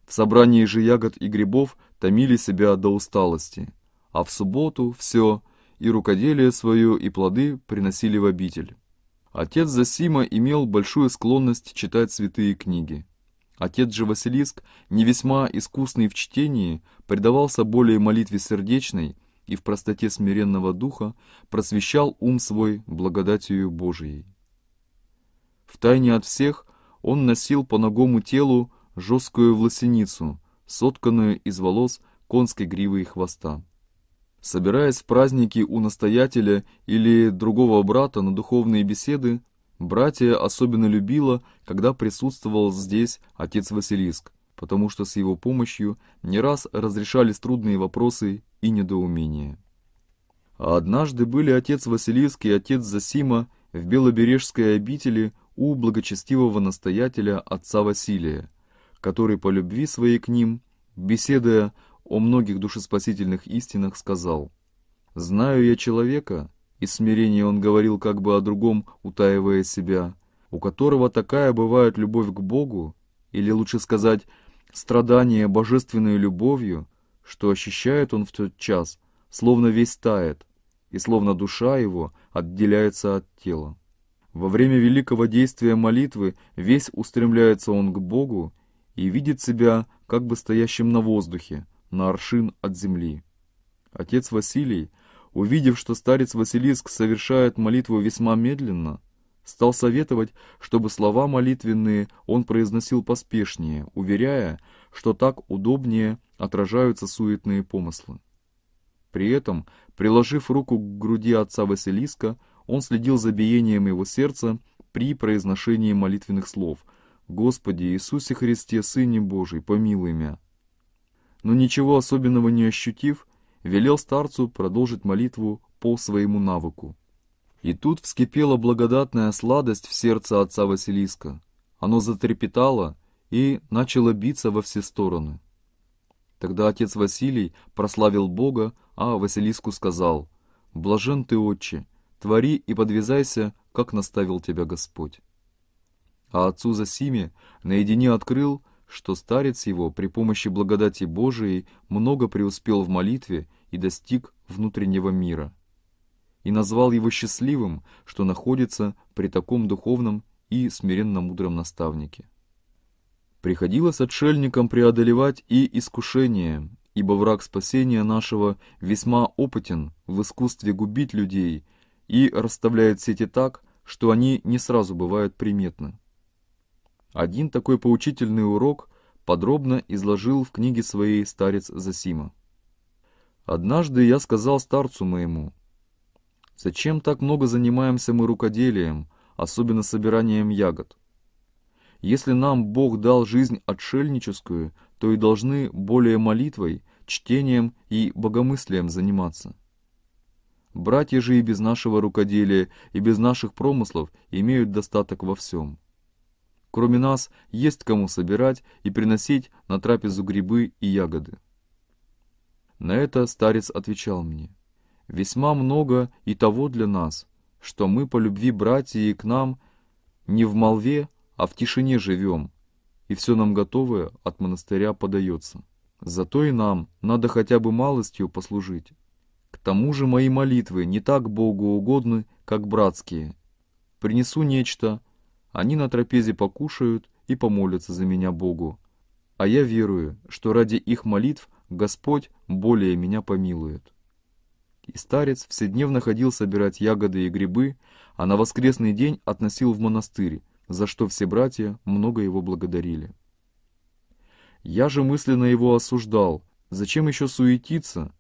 В собрании же ягод и грибов томили себя до усталости. А в субботу все, и рукоделие свое, и плоды приносили в обитель. Отец Засима имел большую склонность читать святые книги. Отец же Василиск, не весьма искусный в чтении, предавался более молитве сердечной и в простоте смиренного духа просвещал ум свой благодатью Божией. Втайне от всех он носил по ногому телу жесткую власеницу, сотканную из волос конской гривы и хвоста. Собираясь в праздники у настоятеля или другого брата на духовные беседы, братья особенно любила, когда присутствовал здесь отец Василиск, потому что с его помощью не раз разрешались трудные вопросы и недоумение. А однажды были отец Василиск и отец Засима в Белобережской обители у благочестивого настоятеля отца Василия, который по любви своей к ним, беседуя о многих душеспасительных истинах, сказал «Знаю я человека», и смирение он говорил как бы о другом, утаивая себя, у которого такая бывает любовь к Богу, или лучше сказать, страдание божественной любовью, что ощущает он в тот час, словно весь тает, и словно душа его отделяется от тела. Во время великого действия молитвы весь устремляется он к Богу и видит себя как бы стоящим на воздухе, на аршин от земли. Отец Василий, увидев, что старец Василиск совершает молитву весьма медленно, стал советовать, чтобы слова молитвенные он произносил поспешнее, уверяя, что так удобнее отражаются суетные помыслы. При этом, приложив руку к груди отца Василиска, он следил за биением его сердца при произношении молитвенных слов «Господи Иисусе Христе, Сыне Божий, помилуй меня». Но ничего особенного не ощутив, велел старцу продолжить молитву по своему навыку. И тут вскипела благодатная сладость в сердце отца Василиска. Оно затрепетало и начало биться во все стороны. Тогда отец Василий прославил Бога, а Василиску сказал, «Блажен ты, отче, твори и подвязайся, как наставил тебя Господь». А отцу Засиме наедине открыл, что старец его при помощи благодати Божией много преуспел в молитве и достиг внутреннего мира. И назвал его счастливым, что находится при таком духовном и смиренно мудром наставнике. Приходилось отшельникам преодолевать и искушения, ибо враг спасения нашего весьма опытен в искусстве губить людей и расставляет сети так, что они не сразу бывают приметны. Один такой поучительный урок подробно изложил в книге своей старец Засима. «Однажды я сказал старцу моему, «Зачем так много занимаемся мы рукоделием, особенно собиранием ягод? Если нам Бог дал жизнь отшельническую, то и должны более молитвой, чтением и богомыслием заниматься. Братья же и без нашего рукоделия, и без наших промыслов имеют достаток во всем. Кроме нас есть кому собирать и приносить на трапезу грибы и ягоды. На это старец отвечал мне. Весьма много и того для нас, что мы по любви братья и к нам не в молве, а в тишине живем, и все нам готовое от монастыря подается. Зато и нам надо хотя бы малостью послужить. К тому же мои молитвы не так Богу угодны, как братские. Принесу нечто, они на трапезе покушают и помолятся за меня Богу. А я верую, что ради их молитв Господь более меня помилует. И старец вседневно ходил собирать ягоды и грибы, а на воскресный день относил в монастырь, за что все братья много его благодарили. Я же мысленно его осуждал. Зачем еще суетиться?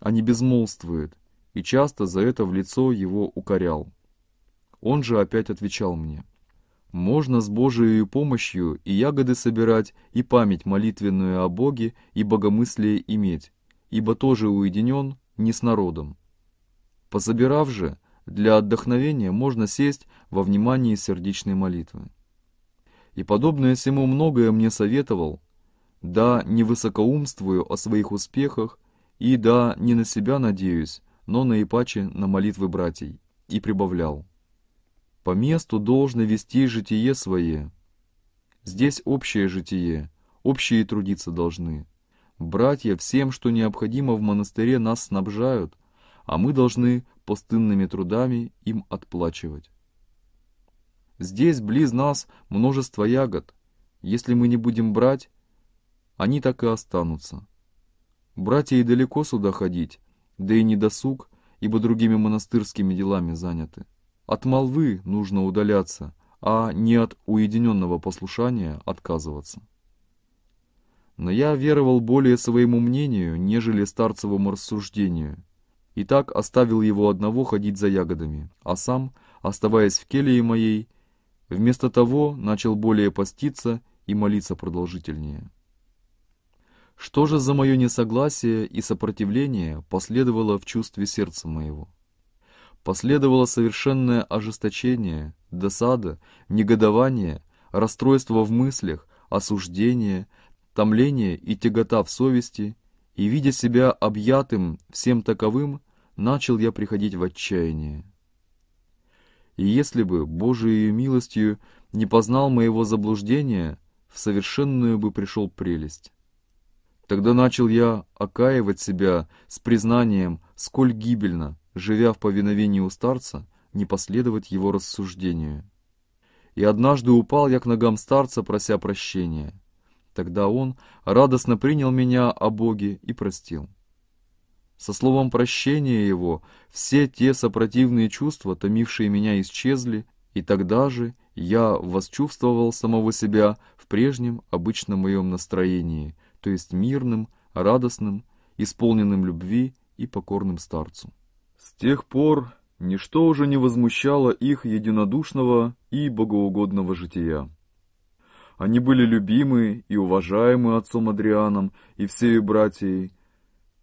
А не безмолвствует. И часто за это в лицо его укорял. Он же опять отвечал мне. Можно с Божией помощью и ягоды собирать, и память молитвенную о Боге, и богомыслие иметь, ибо тоже уединен, не с народом. Позабирав же, для отдохновения можно сесть во внимании сердечной молитвы. И подобное всему многое мне советовал, да не высокоумствую о своих успехах, и да не на себя надеюсь, но наипаче на молитвы братьей, и прибавлял. По месту должно вести житие свое. Здесь общее житие, общие трудиться должны. Братья всем, что необходимо в монастыре, нас снабжают – а мы должны постынными трудами им отплачивать. Здесь близ нас множество ягод. Если мы не будем брать, они так и останутся. Братья и далеко сюда ходить, да и не досуг, ибо другими монастырскими делами заняты. От молвы нужно удаляться, а не от уединенного послушания отказываться. Но я веровал более своему мнению, нежели старцевому рассуждению – и так оставил его одного ходить за ягодами, а сам, оставаясь в келье моей, вместо того начал более поститься и молиться продолжительнее. Что же за мое несогласие и сопротивление последовало в чувстве сердца моего? Последовало совершенное ожесточение, досада, негодование, расстройство в мыслях, осуждение, томление и тягота в совести, и, видя себя объятым всем таковым, начал я приходить в отчаяние. И если бы, Божией милостью, не познал моего заблуждения, в совершенную бы пришел прелесть. Тогда начал я окаивать себя с признанием, сколь гибельно, живя в повиновении у старца, не последовать его рассуждению. И однажды упал я к ногам старца, прося прощения. Тогда он радостно принял меня о Боге и простил. Со словом прощения его все те сопротивные чувства, томившие меня, исчезли, и тогда же я восчувствовал самого себя в прежнем обычном моем настроении, то есть мирным, радостным, исполненным любви и покорным старцу. С тех пор ничто уже не возмущало их единодушного и богоугодного жития. Они были любимы и уважаемы отцом Адрианом и всею братьей,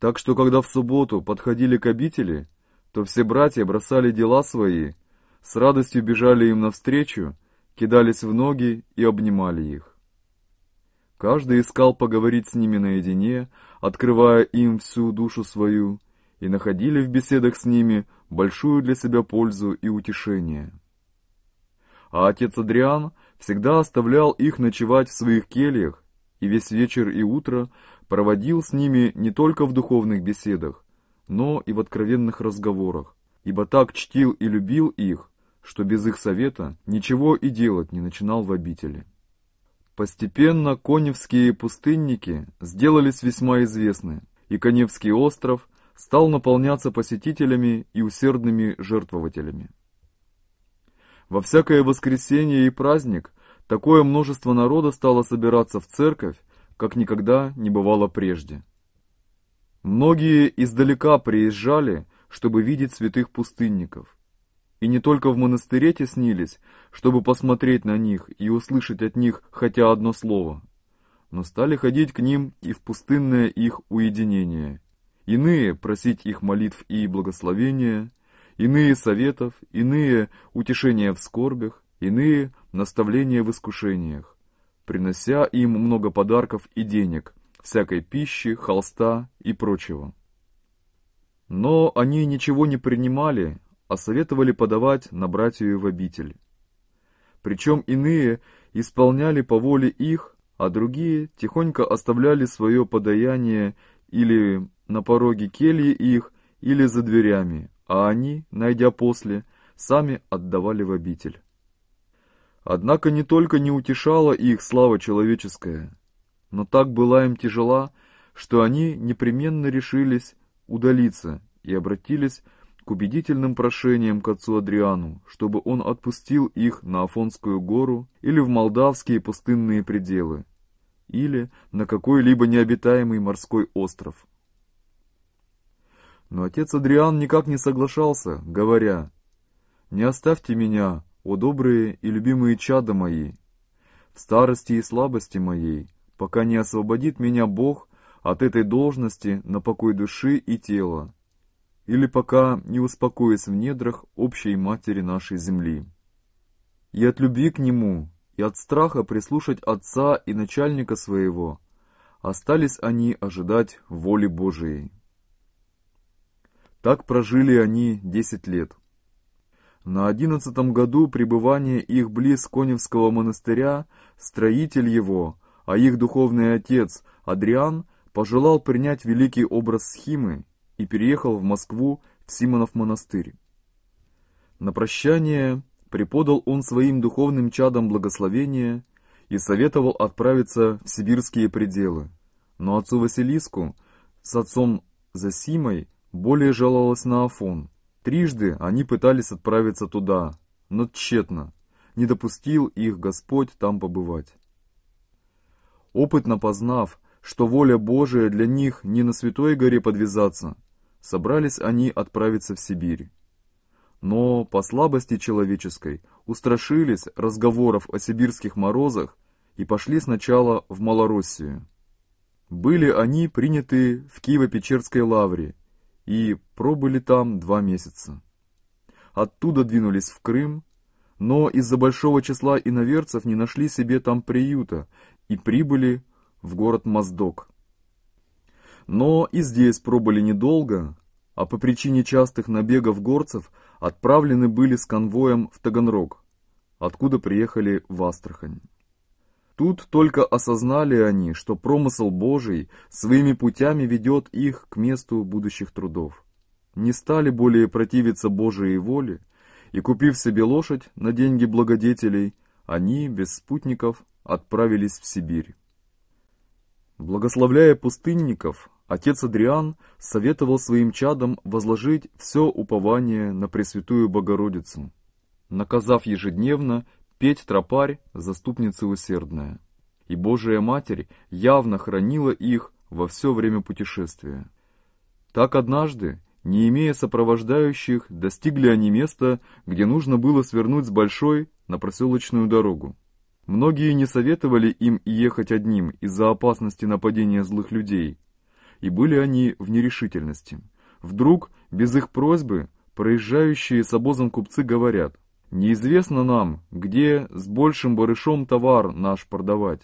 так что, когда в субботу подходили к обители, то все братья бросали дела свои, с радостью бежали им навстречу, кидались в ноги и обнимали их. Каждый искал поговорить с ними наедине, открывая им всю душу свою, и находили в беседах с ними большую для себя пользу и утешение. А отец Адриан всегда оставлял их ночевать в своих кельях, и весь вечер и утро проводил с ними не только в духовных беседах, но и в откровенных разговорах, ибо так чтил и любил их, что без их совета ничего и делать не начинал в обители. Постепенно коневские пустынники сделались весьма известны, и Коневский остров стал наполняться посетителями и усердными жертвователями. Во всякое воскресенье и праздник – Такое множество народа стало собираться в церковь, как никогда не бывало прежде. Многие издалека приезжали, чтобы видеть святых пустынников. И не только в монастыре теснились, чтобы посмотреть на них и услышать от них хотя одно слово, но стали ходить к ним и в пустынное их уединение. Иные просить их молитв и благословения, иные советов, иные утешения в скорбях, иные – наставления в искушениях, принося им много подарков и денег, всякой пищи, холста и прочего. Но они ничего не принимали, а советовали подавать на братью в обитель. Причем иные исполняли по воле их, а другие тихонько оставляли свое подаяние или на пороге кельи их, или за дверями, а они, найдя после, сами отдавали в обитель. Однако не только не утешала их слава человеческая, но так была им тяжела, что они непременно решились удалиться и обратились к убедительным прошениям к отцу Адриану, чтобы он отпустил их на Афонскую гору или в молдавские пустынные пределы, или на какой-либо необитаемый морской остров. Но отец Адриан никак не соглашался, говоря, «Не оставьте меня, о добрые и любимые чада мои, в старости и слабости моей, пока не освободит меня Бог от этой должности на покой души и тела, или пока не успокоюсь в недрах общей матери нашей земли. И от любви к Нему, и от страха прислушать отца и начальника своего, остались они ожидать воли Божией. Так прожили они десять лет. На одиннадцатом году пребывания их близ Коневского монастыря строитель его, а их духовный отец Адриан пожелал принять великий образ схимы и переехал в Москву в Симонов монастырь. На прощание преподал он своим духовным чадам благословение и советовал отправиться в сибирские пределы. Но отцу Василиску с отцом Засимой более жаловалась на Афон – Трижды они пытались отправиться туда, но тщетно. Не допустил их Господь там побывать. Опытно познав, что воля Божия для них не на Святой горе подвязаться, собрались они отправиться в Сибирь. Но по слабости человеческой устрашились разговоров о сибирских морозах и пошли сначала в Малороссию. Были они приняты в Киево-Печерской лавре – и пробыли там два месяца. Оттуда двинулись в Крым, но из-за большого числа иноверцев не нашли себе там приюта и прибыли в город Моздок. Но и здесь пробыли недолго, а по причине частых набегов горцев отправлены были с конвоем в Таганрог, откуда приехали в Астрахань. Тут только осознали они, что промысл Божий своими путями ведет их к месту будущих трудов. Не стали более противиться Божией воле, и, купив себе лошадь на деньги благодетелей, они, без спутников, отправились в Сибирь. Благословляя пустынников, отец Адриан советовал своим чадам возложить все упование на Пресвятую Богородицу, наказав ежедневно Петь тропарь, заступница усердная. И Божия Матерь явно хранила их во все время путешествия. Так однажды, не имея сопровождающих, достигли они места, где нужно было свернуть с большой на проселочную дорогу. Многие не советовали им ехать одним из-за опасности нападения злых людей, и были они в нерешительности. Вдруг, без их просьбы, проезжающие с обозом купцы говорят, Неизвестно нам, где с большим барышом товар наш продавать.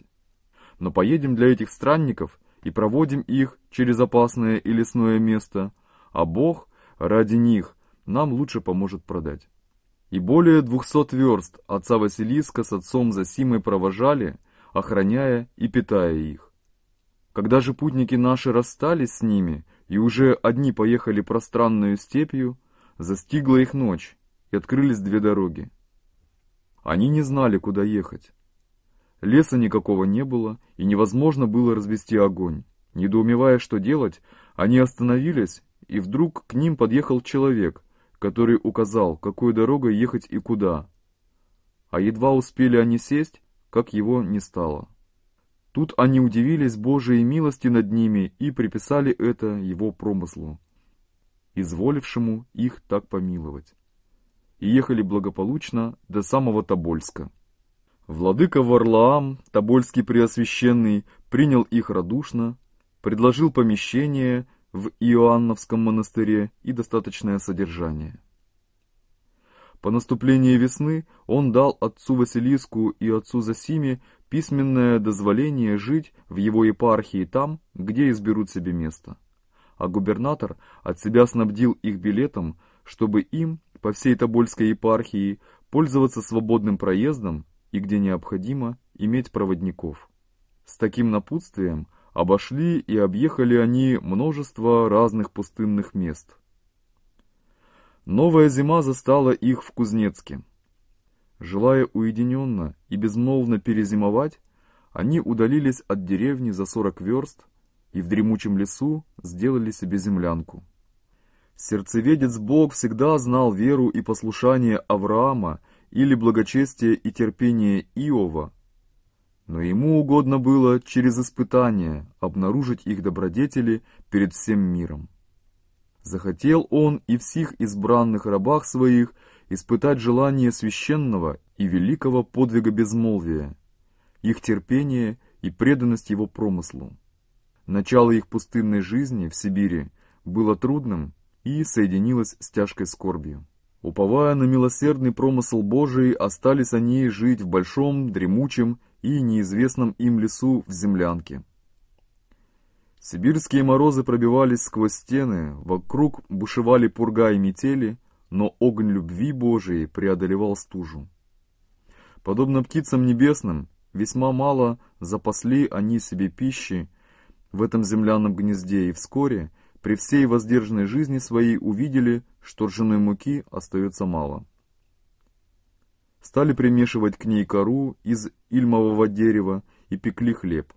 Но поедем для этих странников и проводим их через опасное и лесное место, а Бог ради них нам лучше поможет продать. И более двухсот верст отца Василиска с отцом Засимой провожали, охраняя и питая их. Когда же путники наши расстались с ними и уже одни поехали пространную степью, застигла их ночь, и открылись две дороги. Они не знали, куда ехать. Леса никакого не было, и невозможно было развести огонь. Недоумевая, что делать, они остановились, и вдруг к ним подъехал человек, который указал, какой дорогой ехать и куда. А едва успели они сесть, как его не стало. Тут они удивились Божией милости над ними и приписали это его промыслу, изволившему их так помиловать и ехали благополучно до самого Тобольска. Владыка Варлаам, Тобольский Преосвященный, принял их радушно, предложил помещение в Иоанновском монастыре и достаточное содержание. По наступлении весны он дал отцу Василиску и отцу Засиме письменное дозволение жить в его епархии там, где изберут себе место. А губернатор от себя снабдил их билетом, чтобы им по всей Тобольской епархии, пользоваться свободным проездом и, где необходимо, иметь проводников. С таким напутствием обошли и объехали они множество разных пустынных мест. Новая зима застала их в Кузнецке. Желая уединенно и безмолвно перезимовать, они удалились от деревни за 40 верст и в дремучем лесу сделали себе землянку. Сердцеведец Бог всегда знал веру и послушание Авраама или благочестие и терпение Иова, но ему угодно было через испытание обнаружить их добродетели перед всем миром. Захотел он и всех избранных рабах своих испытать желание священного и великого подвига безмолвия, их терпение и преданность его промыслу. Начало их пустынной жизни в Сибири было трудным и соединилась с тяжкой скорбью. Уповая на милосердный промысл Божий, остались они жить в большом, дремучем и неизвестном им лесу в землянке. Сибирские морозы пробивались сквозь стены, вокруг бушевали пурга и метели, но огонь любви Божией преодолевал стужу. Подобно птицам небесным, весьма мало запасли они себе пищи в этом земляном гнезде, и вскоре – при всей воздержанной жизни своей увидели, что ржаной муки остается мало. Стали примешивать к ней кору из ильмового дерева и пекли хлеб.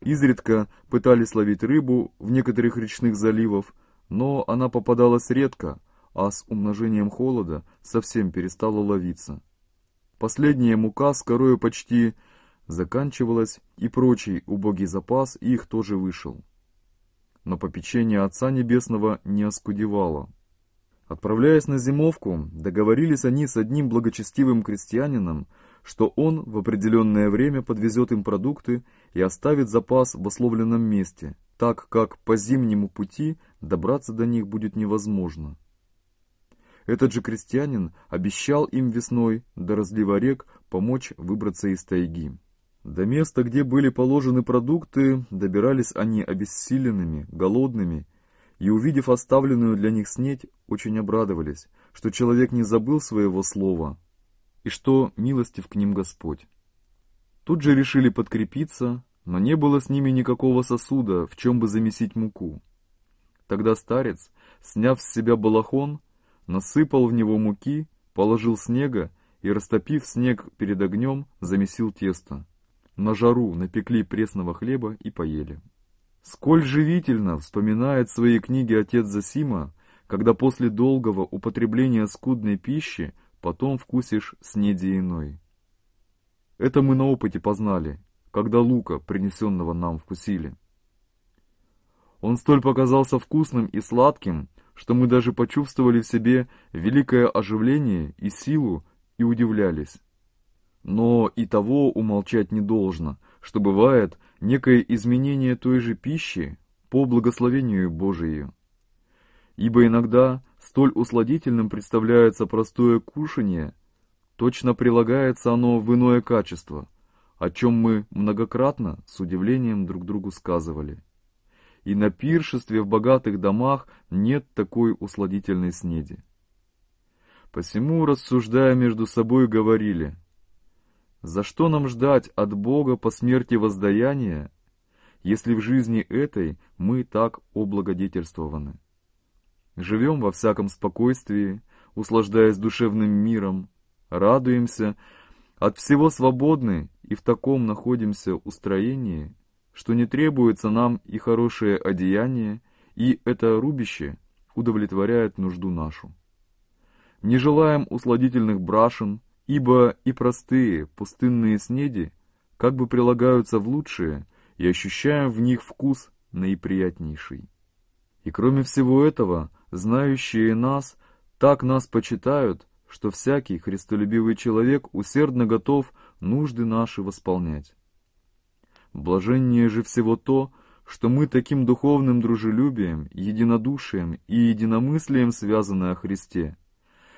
Изредка пытались ловить рыбу в некоторых речных заливов, но она попадалась редко, а с умножением холода совсем перестала ловиться. Последняя мука с корою почти заканчивалась, и прочий убогий запас их тоже вышел но попечение Отца Небесного не оскудевало. Отправляясь на зимовку, договорились они с одним благочестивым крестьянином, что он в определенное время подвезет им продукты и оставит запас в условленном месте, так как по зимнему пути добраться до них будет невозможно. Этот же крестьянин обещал им весной до разлива рек помочь выбраться из тайги. До места, где были положены продукты, добирались они обессиленными, голодными, и, увидев оставленную для них снедь, очень обрадовались, что человек не забыл своего слова, и что милостив к ним Господь. Тут же решили подкрепиться, но не было с ними никакого сосуда, в чем бы замесить муку. Тогда старец, сняв с себя балахон, насыпал в него муки, положил снега и, растопив снег перед огнем, замесил тесто на жару напекли пресного хлеба и поели. Сколь живительно вспоминает в своей книге отец Засима, когда после долгого употребления скудной пищи потом вкусишь снеди иной. Это мы на опыте познали, когда лука, принесенного нам, вкусили. Он столь показался вкусным и сладким, что мы даже почувствовали в себе великое оживление и силу и удивлялись. Но и того умолчать не должно, что бывает некое изменение той же пищи по благословению Божию. Ибо иногда столь усладительным представляется простое кушание, точно прилагается оно в иное качество, о чем мы многократно с удивлением друг другу сказывали. И на пиршестве в богатых домах нет такой усладительной снеди. Посему, рассуждая между собой, говорили – за что нам ждать от Бога по смерти воздаяния, если в жизни этой мы так облагодетельствованы? Живем во всяком спокойствии, услаждаясь душевным миром, радуемся, от всего свободны и в таком находимся устроении, что не требуется нам и хорошее одеяние, и это рубище удовлетворяет нужду нашу. Не желаем усладительных брашен, Ибо и простые, пустынные снеди как бы прилагаются в лучшие и ощущаем в них вкус наиприятнейший. И кроме всего этого, знающие нас так нас почитают, что всякий христолюбивый человек усердно готов нужды наши восполнять. Блаженнее же всего то, что мы таким духовным дружелюбием, единодушием и единомыслием связаны о Христе,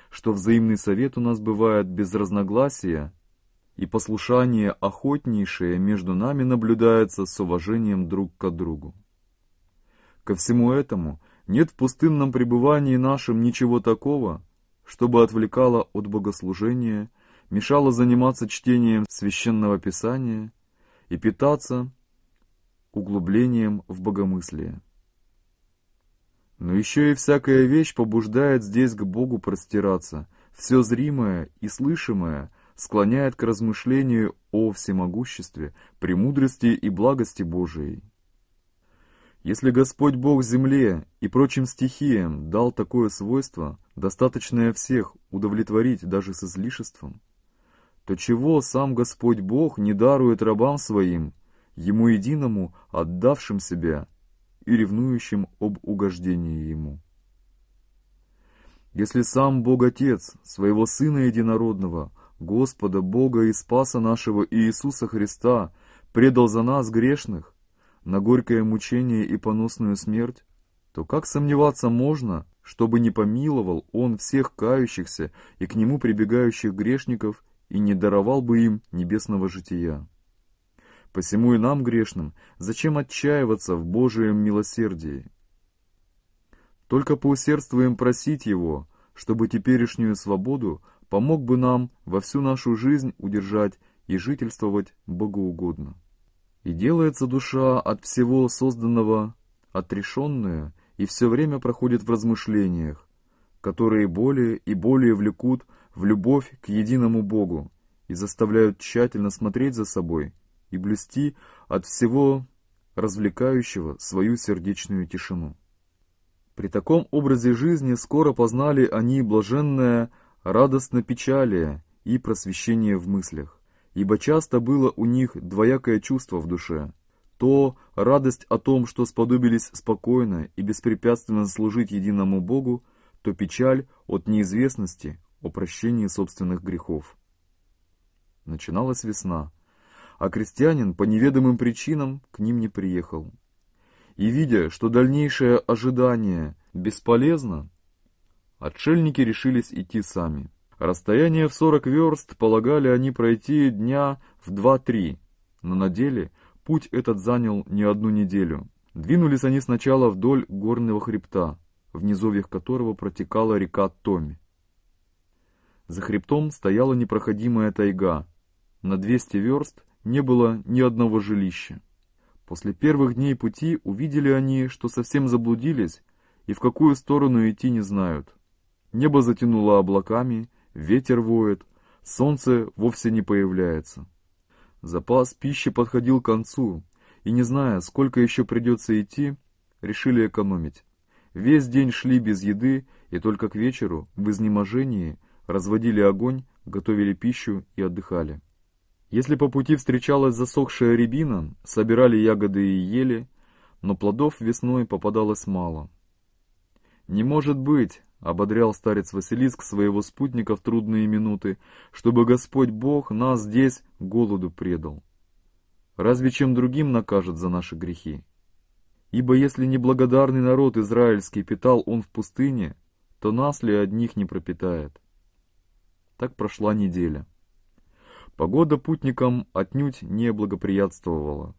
что взаимный совет у нас бывает без разногласия, и послушание охотнейшее между нами наблюдается с уважением друг к другу. Ко всему этому нет в пустынном пребывании нашем ничего такого, чтобы отвлекало от богослужения, мешало заниматься чтением священного писания и питаться углублением в богомыслие. Но еще и всякая вещь побуждает здесь к Богу простираться. Все зримое и слышимое склоняет к размышлению о всемогуществе, премудрости и благости Божией. Если Господь Бог земле и прочим стихиям дал такое свойство, достаточное всех удовлетворить даже с излишеством, то чего сам Господь Бог не дарует рабам своим, Ему единому, отдавшим себя – и ревнующим об угождении ему. Если сам Бог Отец, своего Сына Единородного, Господа Бога и Спаса нашего Иисуса Христа, предал за нас грешных, на горькое мучение и поносную смерть, то как сомневаться можно, чтобы не помиловал Он всех кающихся и к Нему прибегающих грешников и не даровал бы им небесного жития? Посему и нам, грешным, зачем отчаиваться в Божием милосердии? Только поусердствуем просить Его, чтобы теперешнюю свободу помог бы нам во всю нашу жизнь удержать и жительствовать богоугодно. И делается душа от всего созданного отрешенная и все время проходит в размышлениях, которые более и более влекут в любовь к единому Богу и заставляют тщательно смотреть за собой – и блюсти от всего развлекающего свою сердечную тишину. При таком образе жизни скоро познали они блаженное радостно-печалие и просвещение в мыслях, ибо часто было у них двоякое чувство в душе. То радость о том, что сподобились спокойно и беспрепятственно служить единому Богу, то печаль от неизвестности о прощении собственных грехов. Начиналась весна а крестьянин по неведомым причинам к ним не приехал. И видя, что дальнейшее ожидание бесполезно, отшельники решились идти сами. Расстояние в 40 верст полагали они пройти дня в 2-3, но на деле путь этот занял не одну неделю. Двинулись они сначала вдоль горного хребта, в низовьях которого протекала река Томи. За хребтом стояла непроходимая тайга. На 200 верст не было ни одного жилища. После первых дней пути увидели они, что совсем заблудились и в какую сторону идти не знают. Небо затянуло облаками, ветер воет, солнце вовсе не появляется. Запас пищи подходил к концу, и не зная, сколько еще придется идти, решили экономить. Весь день шли без еды, и только к вечеру, в изнеможении, разводили огонь, готовили пищу и отдыхали. Если по пути встречалась засохшая рябина, собирали ягоды и ели, но плодов весной попадалось мало. «Не может быть!» — ободрял старец Василиск своего спутника в трудные минуты, чтобы Господь Бог нас здесь голоду предал. Разве чем другим накажет за наши грехи? Ибо если неблагодарный народ израильский питал он в пустыне, то нас ли одних не пропитает? Так прошла неделя. Погода путникам отнюдь не благоприятствовала.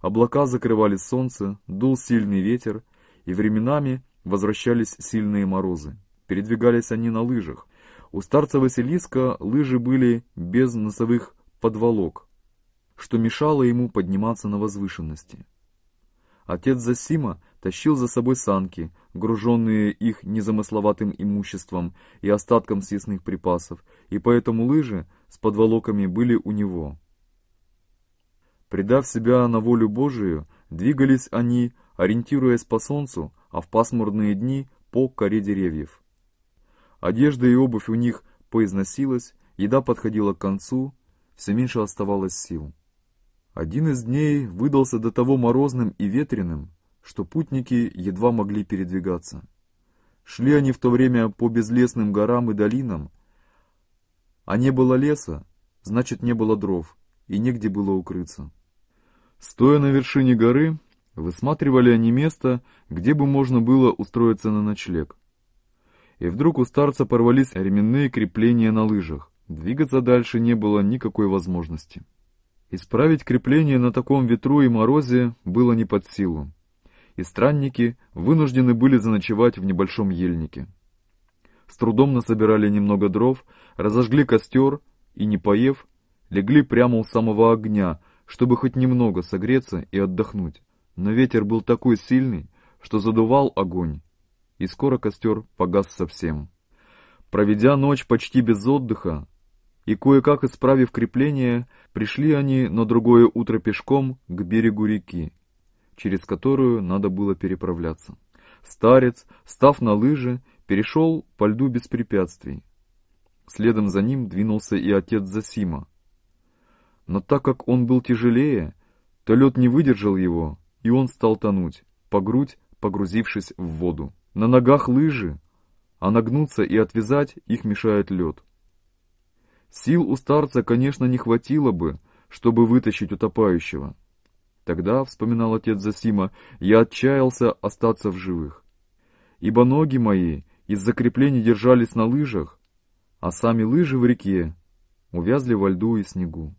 Облака закрывали солнце, дул сильный ветер, и временами возвращались сильные морозы. Передвигались они на лыжах. У старца Василиска лыжи были без носовых подволок, что мешало ему подниматься на возвышенности. Отец Засима тащил за собой санки, груженные их незамысловатым имуществом и остатком съестных припасов, и поэтому лыжи с подволоками были у него. Предав себя на волю Божию, двигались они, ориентируясь по солнцу, а в пасмурные дни по коре деревьев. Одежда и обувь у них поизносилась, еда подходила к концу, все меньше оставалось сил. Один из дней выдался до того морозным и ветреным, что путники едва могли передвигаться. Шли они в то время по безлесным горам и долинам, а не было леса, значит не было дров, и негде было укрыться. Стоя на вершине горы, высматривали они место, где бы можно было устроиться на ночлег. И вдруг у старца порвались ременные крепления на лыжах. Двигаться дальше не было никакой возможности. Исправить крепление на таком ветру и морозе было не под силу. И странники вынуждены были заночевать в небольшом ельнике. С трудом насобирали немного дров, разожгли костер и, не поев, легли прямо у самого огня, чтобы хоть немного согреться и отдохнуть. Но ветер был такой сильный, что задувал огонь, и скоро костер погас совсем. Проведя ночь почти без отдыха, и кое-как исправив крепление, пришли они на другое утро пешком к берегу реки, через которую надо было переправляться. Старец, став на лыжи, перешел по льду без препятствий. Следом за ним двинулся и отец Засима. Но так как он был тяжелее, то лед не выдержал его, и он стал тонуть, по грудь погрузившись в воду. На ногах лыжи, а нагнуться и отвязать их мешает лед. Сил у старца, конечно, не хватило бы, чтобы вытащить утопающего. Тогда, вспоминал отец Засима, я отчаялся остаться в живых. Ибо ноги мои из закреплений держались на лыжах, а сами лыжи в реке увязли во льду и снегу.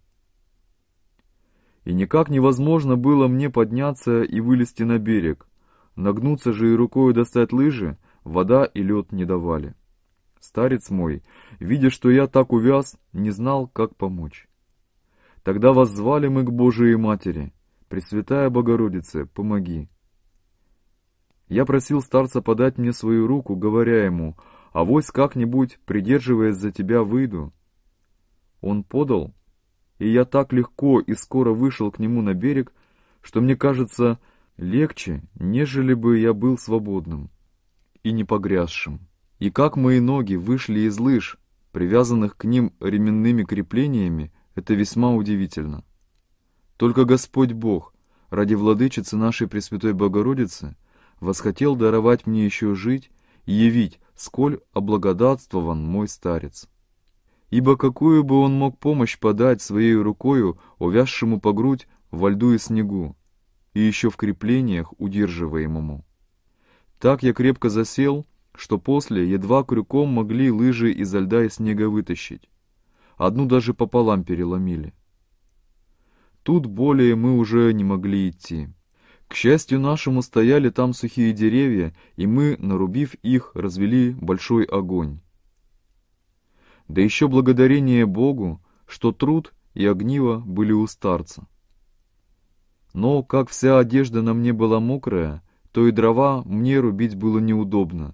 И никак невозможно было мне подняться и вылезти на берег. Нагнуться же и рукой достать лыжи вода и лед не давали. Старец мой, видя, что я так увяз, не знал, как помочь. Тогда воззвали мы к Божией Матери. Пресвятая Богородице, помоги. Я просил старца подать мне свою руку, говоря ему, а вось как-нибудь, придерживаясь за тебя, выйду. Он подал, и я так легко и скоро вышел к нему на берег, что мне кажется легче, нежели бы я был свободным и не погрязшим. И как мои ноги вышли из лыж, привязанных к ним ременными креплениями, это весьма удивительно. Только Господь Бог, ради владычицы нашей Пресвятой Богородицы, восхотел даровать мне еще жить и явить, сколь облагодатствован мой старец. Ибо какую бы он мог помощь подать своей рукою увязшему по грудь во льду и снегу, и еще в креплениях удерживаемому. Так я крепко засел, что после едва крюком могли лыжи изо льда и снега вытащить. Одну даже пополам переломили. Тут более мы уже не могли идти. К счастью нашему стояли там сухие деревья, и мы, нарубив их, развели большой огонь. Да еще благодарение Богу, что труд и огниво были у старца. Но, как вся одежда на мне была мокрая, то и дрова мне рубить было неудобно.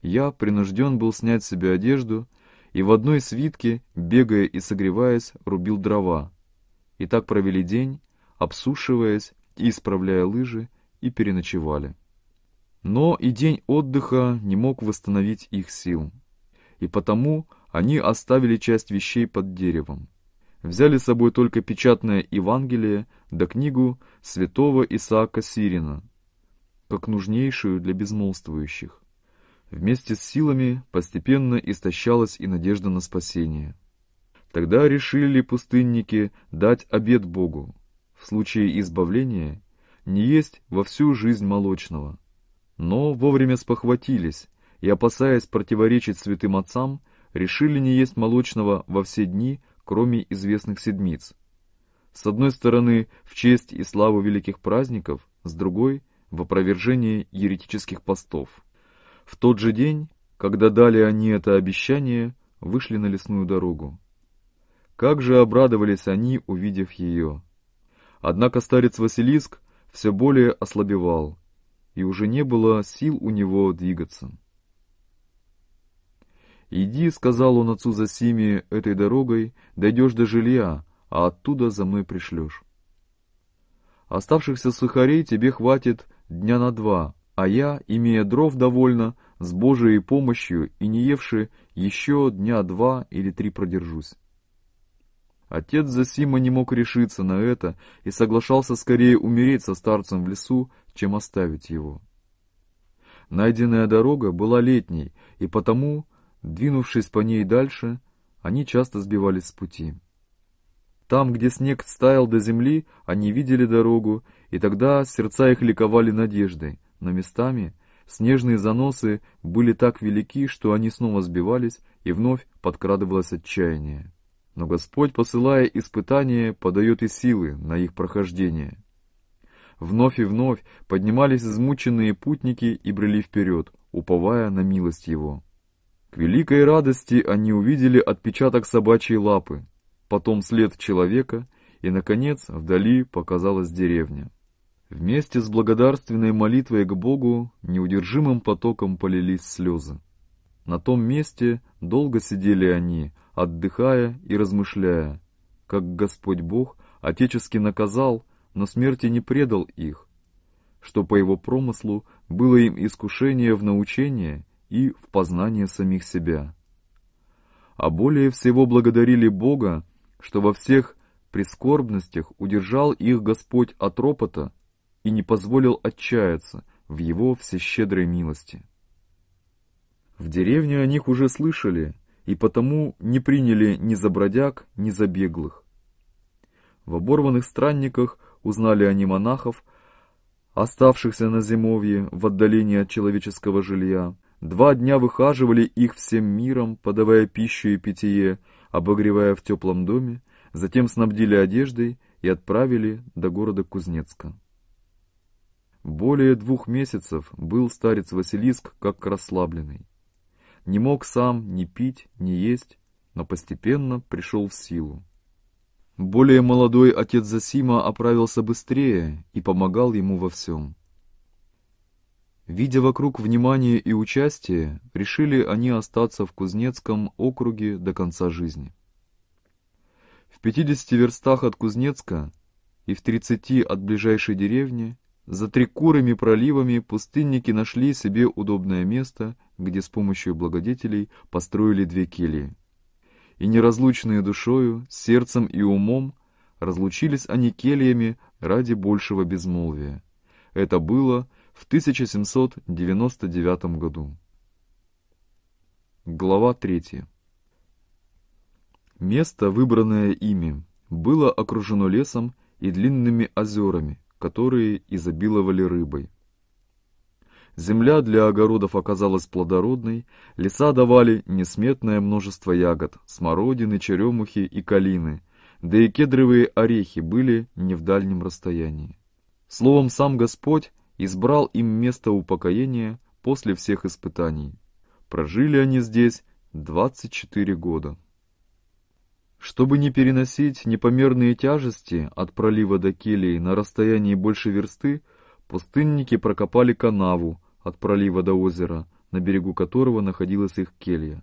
Я принужден был снять себе одежду, и в одной свитке, бегая и согреваясь, рубил дрова. И так провели день, обсушиваясь исправляя лыжи, и переночевали. Но и день отдыха не мог восстановить их сил, и потому они оставили часть вещей под деревом. Взяли с собой только печатное Евангелие да книгу святого Исаака Сирина, как нужнейшую для безмолвствующих. Вместе с силами постепенно истощалась и надежда на спасение. Тогда решили пустынники дать обед Богу, случае избавления не есть во всю жизнь молочного. Но вовремя спохватились и, опасаясь противоречить святым отцам, решили не есть молочного во все дни, кроме известных седмиц. С одной стороны, в честь и славу великих праздников, с другой – в опровержение еретических постов. В тот же день, когда дали они это обещание, вышли на лесную дорогу. Как же обрадовались они, увидев ее! Однако старец Василиск все более ослабевал, и уже не было сил у него двигаться. «Иди», — сказал он отцу Зосиме, — «этой дорогой дойдешь до жилья, а оттуда за мной пришлешь. Оставшихся сухарей тебе хватит дня на два, а я, имея дров довольно, с Божией помощью и не евши, еще дня два или три продержусь». Отец Засима не мог решиться на это и соглашался скорее умереть со старцем в лесу, чем оставить его. Найденная дорога была летней, и потому, двинувшись по ней дальше, они часто сбивались с пути. Там, где снег стаял до земли, они видели дорогу, и тогда сердца их ликовали надеждой, но местами снежные заносы были так велики, что они снова сбивались, и вновь подкрадывалось отчаяние. Но Господь, посылая испытания, подает и силы на их прохождение. Вновь и вновь поднимались измученные путники и брели вперед, уповая на милость Его. К великой радости они увидели отпечаток собачьей лапы, потом след человека, и, наконец, вдали показалась деревня. Вместе с благодарственной молитвой к Богу неудержимым потоком полились слезы. На том месте долго сидели они, отдыхая и размышляя, как Господь Бог отечески наказал, но смерти не предал их, что по его промыслу было им искушение в научение и в познание самих себя. А более всего благодарили Бога, что во всех прискорбностях удержал их Господь от ропота и не позволил отчаяться в его всещедрой милости. В деревне о них уже слышали – и потому не приняли ни за бродяг, ни за беглых. В оборванных странниках узнали они монахов, оставшихся на зимовье в отдалении от человеческого жилья. Два дня выхаживали их всем миром, подавая пищу и питье, обогревая в теплом доме, затем снабдили одеждой и отправили до города Кузнецка. Более двух месяцев был старец Василиск как расслабленный. Не мог сам ни пить, ни есть, но постепенно пришел в силу. Более молодой отец Засима оправился быстрее и помогал ему во всем. Видя вокруг внимание и участие, решили они остаться в Кузнецком округе до конца жизни. В 50 верстах от Кузнецка и в 30 от ближайшей деревни за трикурыми проливами пустынники нашли себе удобное место, где с помощью благодетелей построили две кельи. И неразлучные душою, сердцем и умом, разлучились они кельями ради большего безмолвия. Это было в 1799 году. Глава 3. Место, выбранное ими, было окружено лесом и длинными озерами – которые изобиловали рыбой. Земля для огородов оказалась плодородной, леса давали несметное множество ягод, смородины, черемухи и калины, да и кедровые орехи были не в дальнем расстоянии. Словом, сам Господь избрал им место упокоения после всех испытаний. Прожили они здесь 24 года. Чтобы не переносить непомерные тяжести от пролива до келии на расстоянии больше версты, пустынники прокопали канаву от пролива до озера, на берегу которого находилась их келья.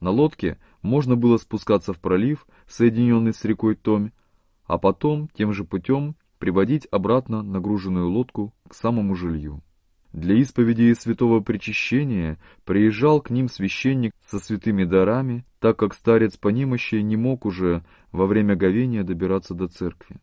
На лодке можно было спускаться в пролив, соединенный с рекой Томь, а потом тем же путем приводить обратно нагруженную лодку к самому жилью. Для исповеди и святого причащения приезжал к ним священник со святыми дарами, так как старец по немощи не мог уже во время говения добираться до церкви.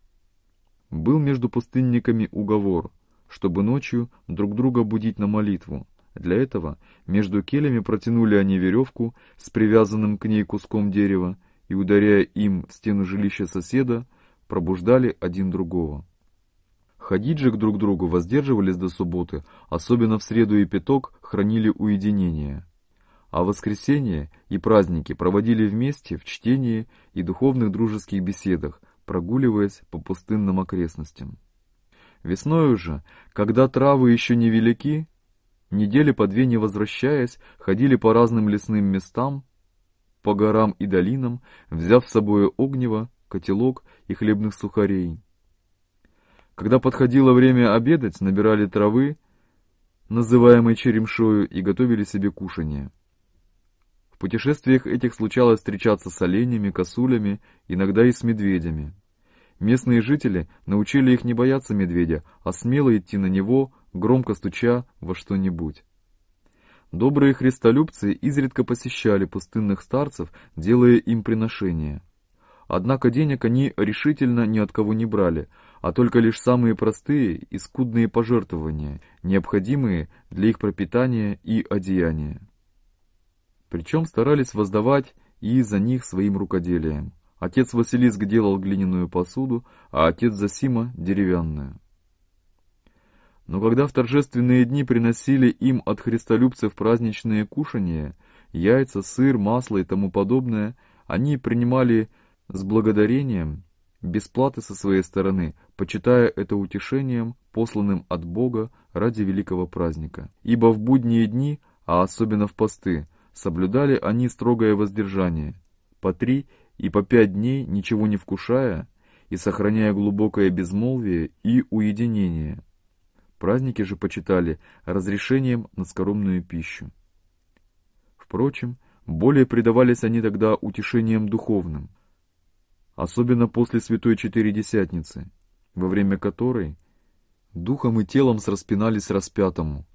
Был между пустынниками уговор, чтобы ночью друг друга будить на молитву. Для этого между келями протянули они веревку с привязанным к ней куском дерева и, ударяя им в стену жилища соседа, пробуждали один другого. Хадиджи к друг другу воздерживались до субботы, особенно в среду и пяток хранили уединение. А воскресенье и праздники проводили вместе в чтении и духовных дружеских беседах, прогуливаясь по пустынным окрестностям. Весной уже, когда травы еще не велики, недели по две не возвращаясь, ходили по разным лесным местам, по горам и долинам, взяв с собой огнево, котелок и хлебных сухарей, когда подходило время обедать, набирали травы, называемой черемшою, и готовили себе кушанье. В путешествиях этих случалось встречаться с оленями, косулями, иногда и с медведями. Местные жители научили их не бояться медведя, а смело идти на него, громко стуча во что-нибудь. Добрые христолюбцы изредка посещали пустынных старцев, делая им приношения. Однако денег они решительно ни от кого не брали – а только лишь самые простые и скудные пожертвования, необходимые для их пропитания и одеяния. Причем старались воздавать и за них своим рукоделием. Отец Василиск делал глиняную посуду, а отец Засима – деревянную. Но когда в торжественные дни приносили им от христолюбцев праздничные кушания, яйца, сыр, масло и тому подобное, они принимали с благодарением без платы со своей стороны, почитая это утешением, посланным от Бога ради великого праздника. Ибо в будние дни, а особенно в посты, соблюдали они строгое воздержание, по три и по пять дней ничего не вкушая и сохраняя глубокое безмолвие и уединение. Праздники же почитали разрешением на скоромную пищу. Впрочем, более предавались они тогда утешением духовным – особенно после Святой Четыредесятницы, во время которой духом и телом сраспинались распятому.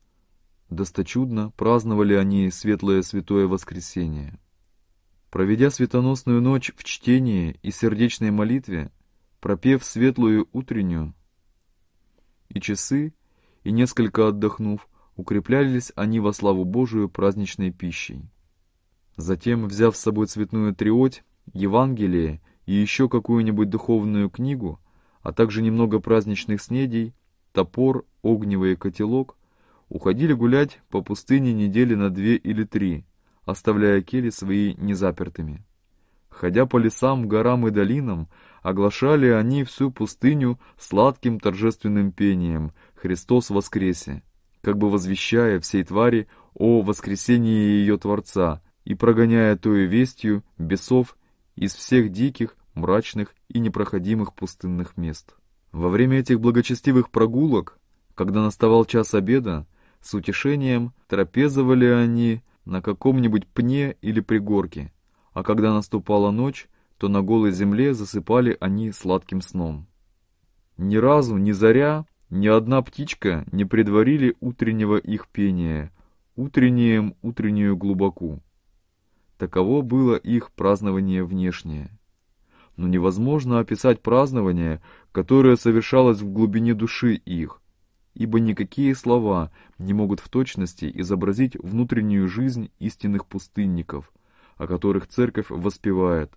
Досточудно праздновали они светлое Святое Воскресение. Проведя светоносную ночь в чтении и сердечной молитве, пропев светлую утреннюю и часы, и несколько отдохнув, укреплялись они во славу Божию праздничной пищей. Затем, взяв с собой цветную триоть, Евангелие и еще какую-нибудь духовную книгу, а также немного праздничных снедей, топор, огнево котелок, уходили гулять по пустыне недели на две или три, оставляя кели свои незапертыми. Ходя по лесам, горам и долинам, оглашали они всю пустыню сладким торжественным пением «Христос воскресе», как бы возвещая всей твари о воскресении ее Творца и прогоняя тою вестью бесов из всех диких мрачных и непроходимых пустынных мест. Во время этих благочестивых прогулок, когда наставал час обеда, с утешением трапезовали они на каком-нибудь пне или пригорке, а когда наступала ночь, то на голой земле засыпали они сладким сном. Ни разу, ни заря, ни одна птичка не предварили утреннего их пения, утреннеем утреннюю глубоку. Таково было их празднование внешнее но невозможно описать празднование, которое совершалось в глубине души их, ибо никакие слова не могут в точности изобразить внутреннюю жизнь истинных пустынников, о которых церковь воспевает.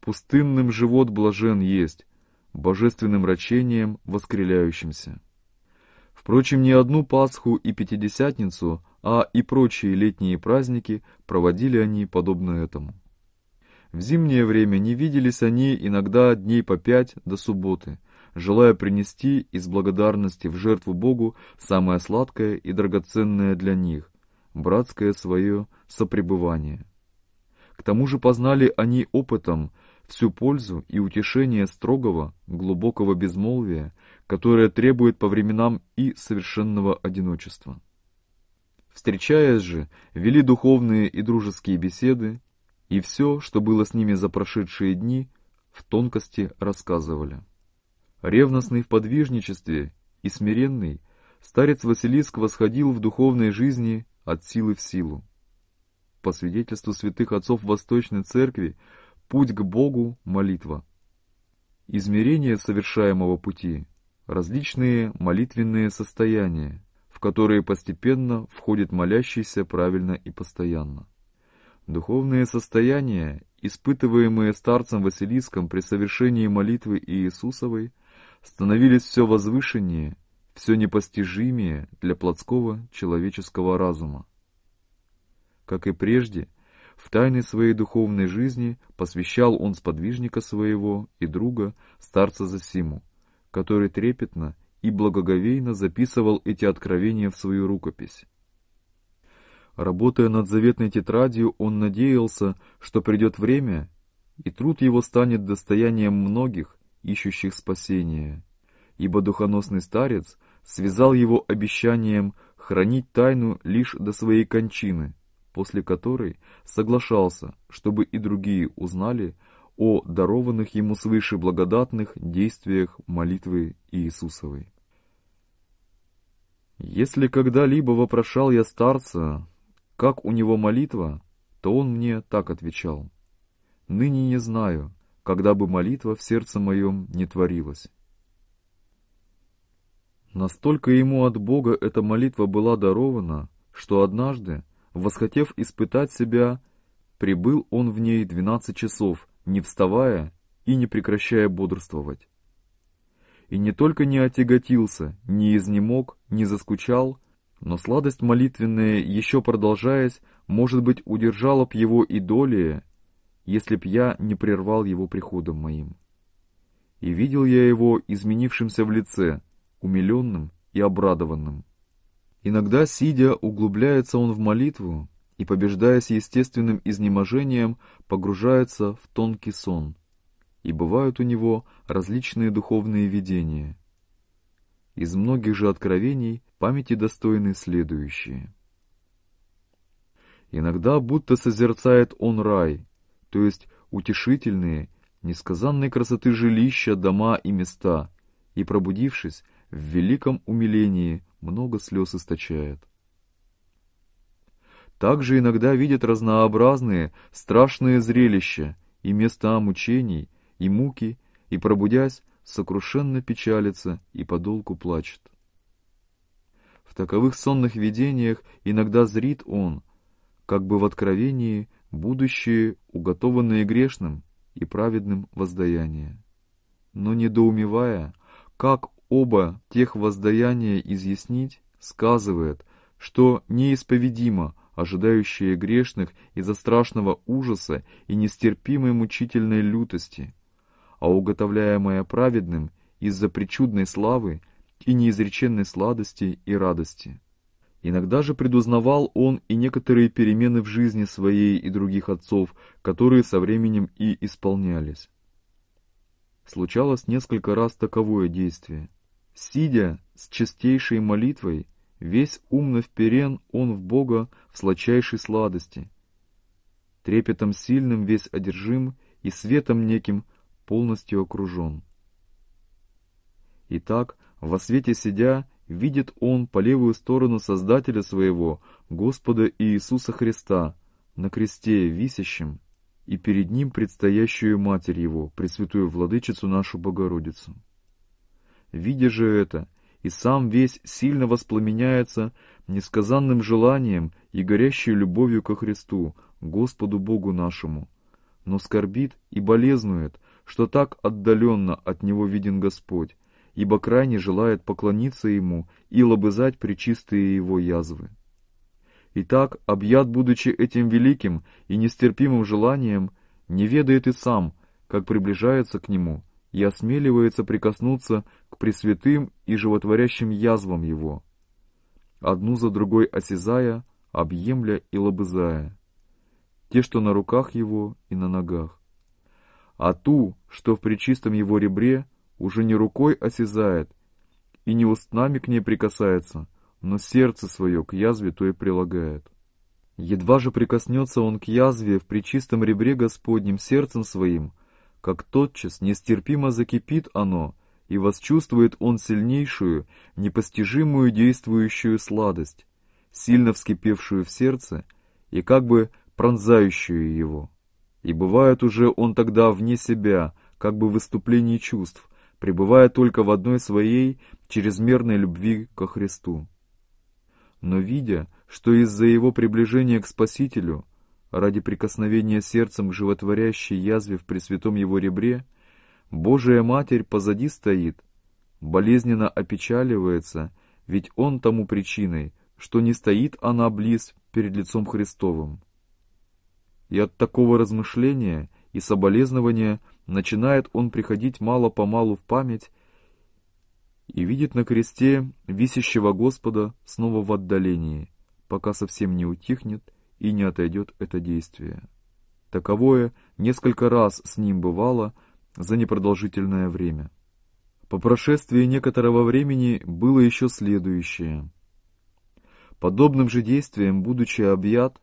«Пустынным живот блажен есть, божественным рачением воскреляющимся». Впрочем, не одну Пасху и Пятидесятницу, а и прочие летние праздники проводили они подобно этому. В зимнее время не виделись они иногда дней по пять до субботы, желая принести из благодарности в жертву Богу самое сладкое и драгоценное для них – братское свое сопребывание. К тому же познали они опытом всю пользу и утешение строгого, глубокого безмолвия, которое требует по временам и совершенного одиночества. Встречаясь же, вели духовные и дружеские беседы, и все, что было с ними за прошедшие дни, в тонкости рассказывали. Ревностный в подвижничестве и смиренный, старец Василиск восходил в духовной жизни от силы в силу. По свидетельству святых отцов Восточной Церкви, путь к Богу – молитва. Измерение совершаемого пути – различные молитвенные состояния, в которые постепенно входит молящийся правильно и постоянно. Духовные состояния, испытываемые старцем Василиском при совершении молитвы Иисусовой, становились все возвышеннее, все непостижимее для плотского человеческого разума. Как и прежде, в тайны своей духовной жизни посвящал он сподвижника своего и друга, старца Засиму, который трепетно и благоговейно записывал эти откровения в свою рукопись. Работая над заветной тетрадью, он надеялся, что придет время, и труд его станет достоянием многих, ищущих спасения. Ибо духоносный старец связал его обещанием хранить тайну лишь до своей кончины, после которой соглашался, чтобы и другие узнали о дарованных ему свыше благодатных действиях молитвы Иисусовой. Если когда-либо вопрошал я старца, как у него молитва, то он мне так отвечал. «Ныне не знаю, когда бы молитва в сердце моем не творилась». Настолько ему от Бога эта молитва была дарована, что однажды, восхотев испытать себя, прибыл он в ней двенадцать часов, не вставая и не прекращая бодрствовать. И не только не отяготился, не изнемог, не заскучал, но сладость молитвенная, еще продолжаясь, может быть, удержала б его и долее, если б я не прервал его приходом моим. И видел я его изменившимся в лице, умиленным и обрадованным. Иногда, сидя, углубляется он в молитву и, побеждаясь естественным изнеможением, погружается в тонкий сон. И бывают у него различные духовные видения. Из многих же откровений памяти достойны следующие. Иногда будто созерцает он рай, то есть утешительные, несказанной красоты жилища, дома и места, и, пробудившись, в великом умилении много слез источает. Также иногда видит разнообразные, страшные зрелища и места мучений, и муки, и, пробудясь, сокрушенно печалится и подолгу плачет таковых сонных видениях иногда зрит он, как бы в откровении будущее, уготованное грешным и праведным воздаяние. Но недоумевая, как оба тех воздаяния изъяснить, сказывает, что неисповедимо ожидающее грешных из-за страшного ужаса и нестерпимой мучительной лютости, а уготовляемое праведным из-за причудной славы и неизреченной сладости и радости. Иногда же предузнавал он и некоторые перемены в жизни своей и других отцов, которые со временем и исполнялись. Случалось несколько раз таковое действие. Сидя с чистейшей молитвой, весь умно вперен он в Бога в сладчайшей сладости. Трепетом сильным весь одержим и светом неким полностью окружен. Итак, во свете сидя, видит он по левую сторону Создателя своего, Господа Иисуса Христа, на кресте висящем, и перед ним предстоящую Матерь его, Пресвятую Владычицу нашу Богородицу. Видя же это, и сам весь сильно воспламеняется несказанным желанием и горящей любовью ко Христу, Господу Богу нашему, но скорбит и болезнует, что так отдаленно от Него виден Господь, ибо крайне желает поклониться ему и лобызать причистые его язвы. Итак, объят будучи этим великим и нестерпимым желанием, не ведает и сам, как приближается к нему и осмеливается прикоснуться к пресвятым и животворящим язвам его, одну за другой осязая, объемля и лобызая, те, что на руках его и на ногах, а ту, что в причистом его ребре – уже не рукой осязает и не устнами к ней прикасается, но сердце свое к язве то и прилагает. Едва же прикоснется он к язве в причистом ребре Господним сердцем своим, как тотчас нестерпимо закипит оно, и восчувствует он сильнейшую, непостижимую действующую сладость, сильно вскипевшую в сердце и как бы пронзающую его. И бывает уже он тогда вне себя, как бы в выступлении чувств, пребывая только в одной своей чрезмерной любви ко Христу. Но видя, что из-за его приближения к Спасителю, ради прикосновения сердцем к животворящей язве в Пресвятом его ребре, Божия Матерь позади стоит, болезненно опечаливается, ведь он тому причиной, что не стоит она близ перед лицом Христовым. И от такого размышления и соболезнования – начинает он приходить мало-помалу в память и видит на кресте висящего Господа снова в отдалении, пока совсем не утихнет и не отойдет это действие. Таковое несколько раз с ним бывало за непродолжительное время. По прошествии некоторого времени было еще следующее. Подобным же действием, будучи объят,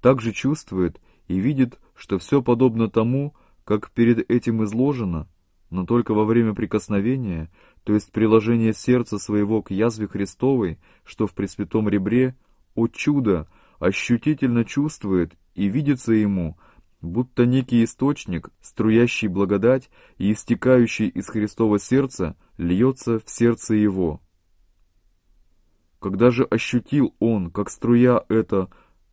также чувствует и видит, что все подобно тому, как перед этим изложено, но только во время прикосновения, то есть приложения сердца своего к язве Христовой, что в Пресвятом ребре, о чудо, ощутительно чувствует и видится ему, будто некий источник, струящий благодать и истекающий из христового сердца, льется в сердце его. Когда же ощутил он, как струя эта,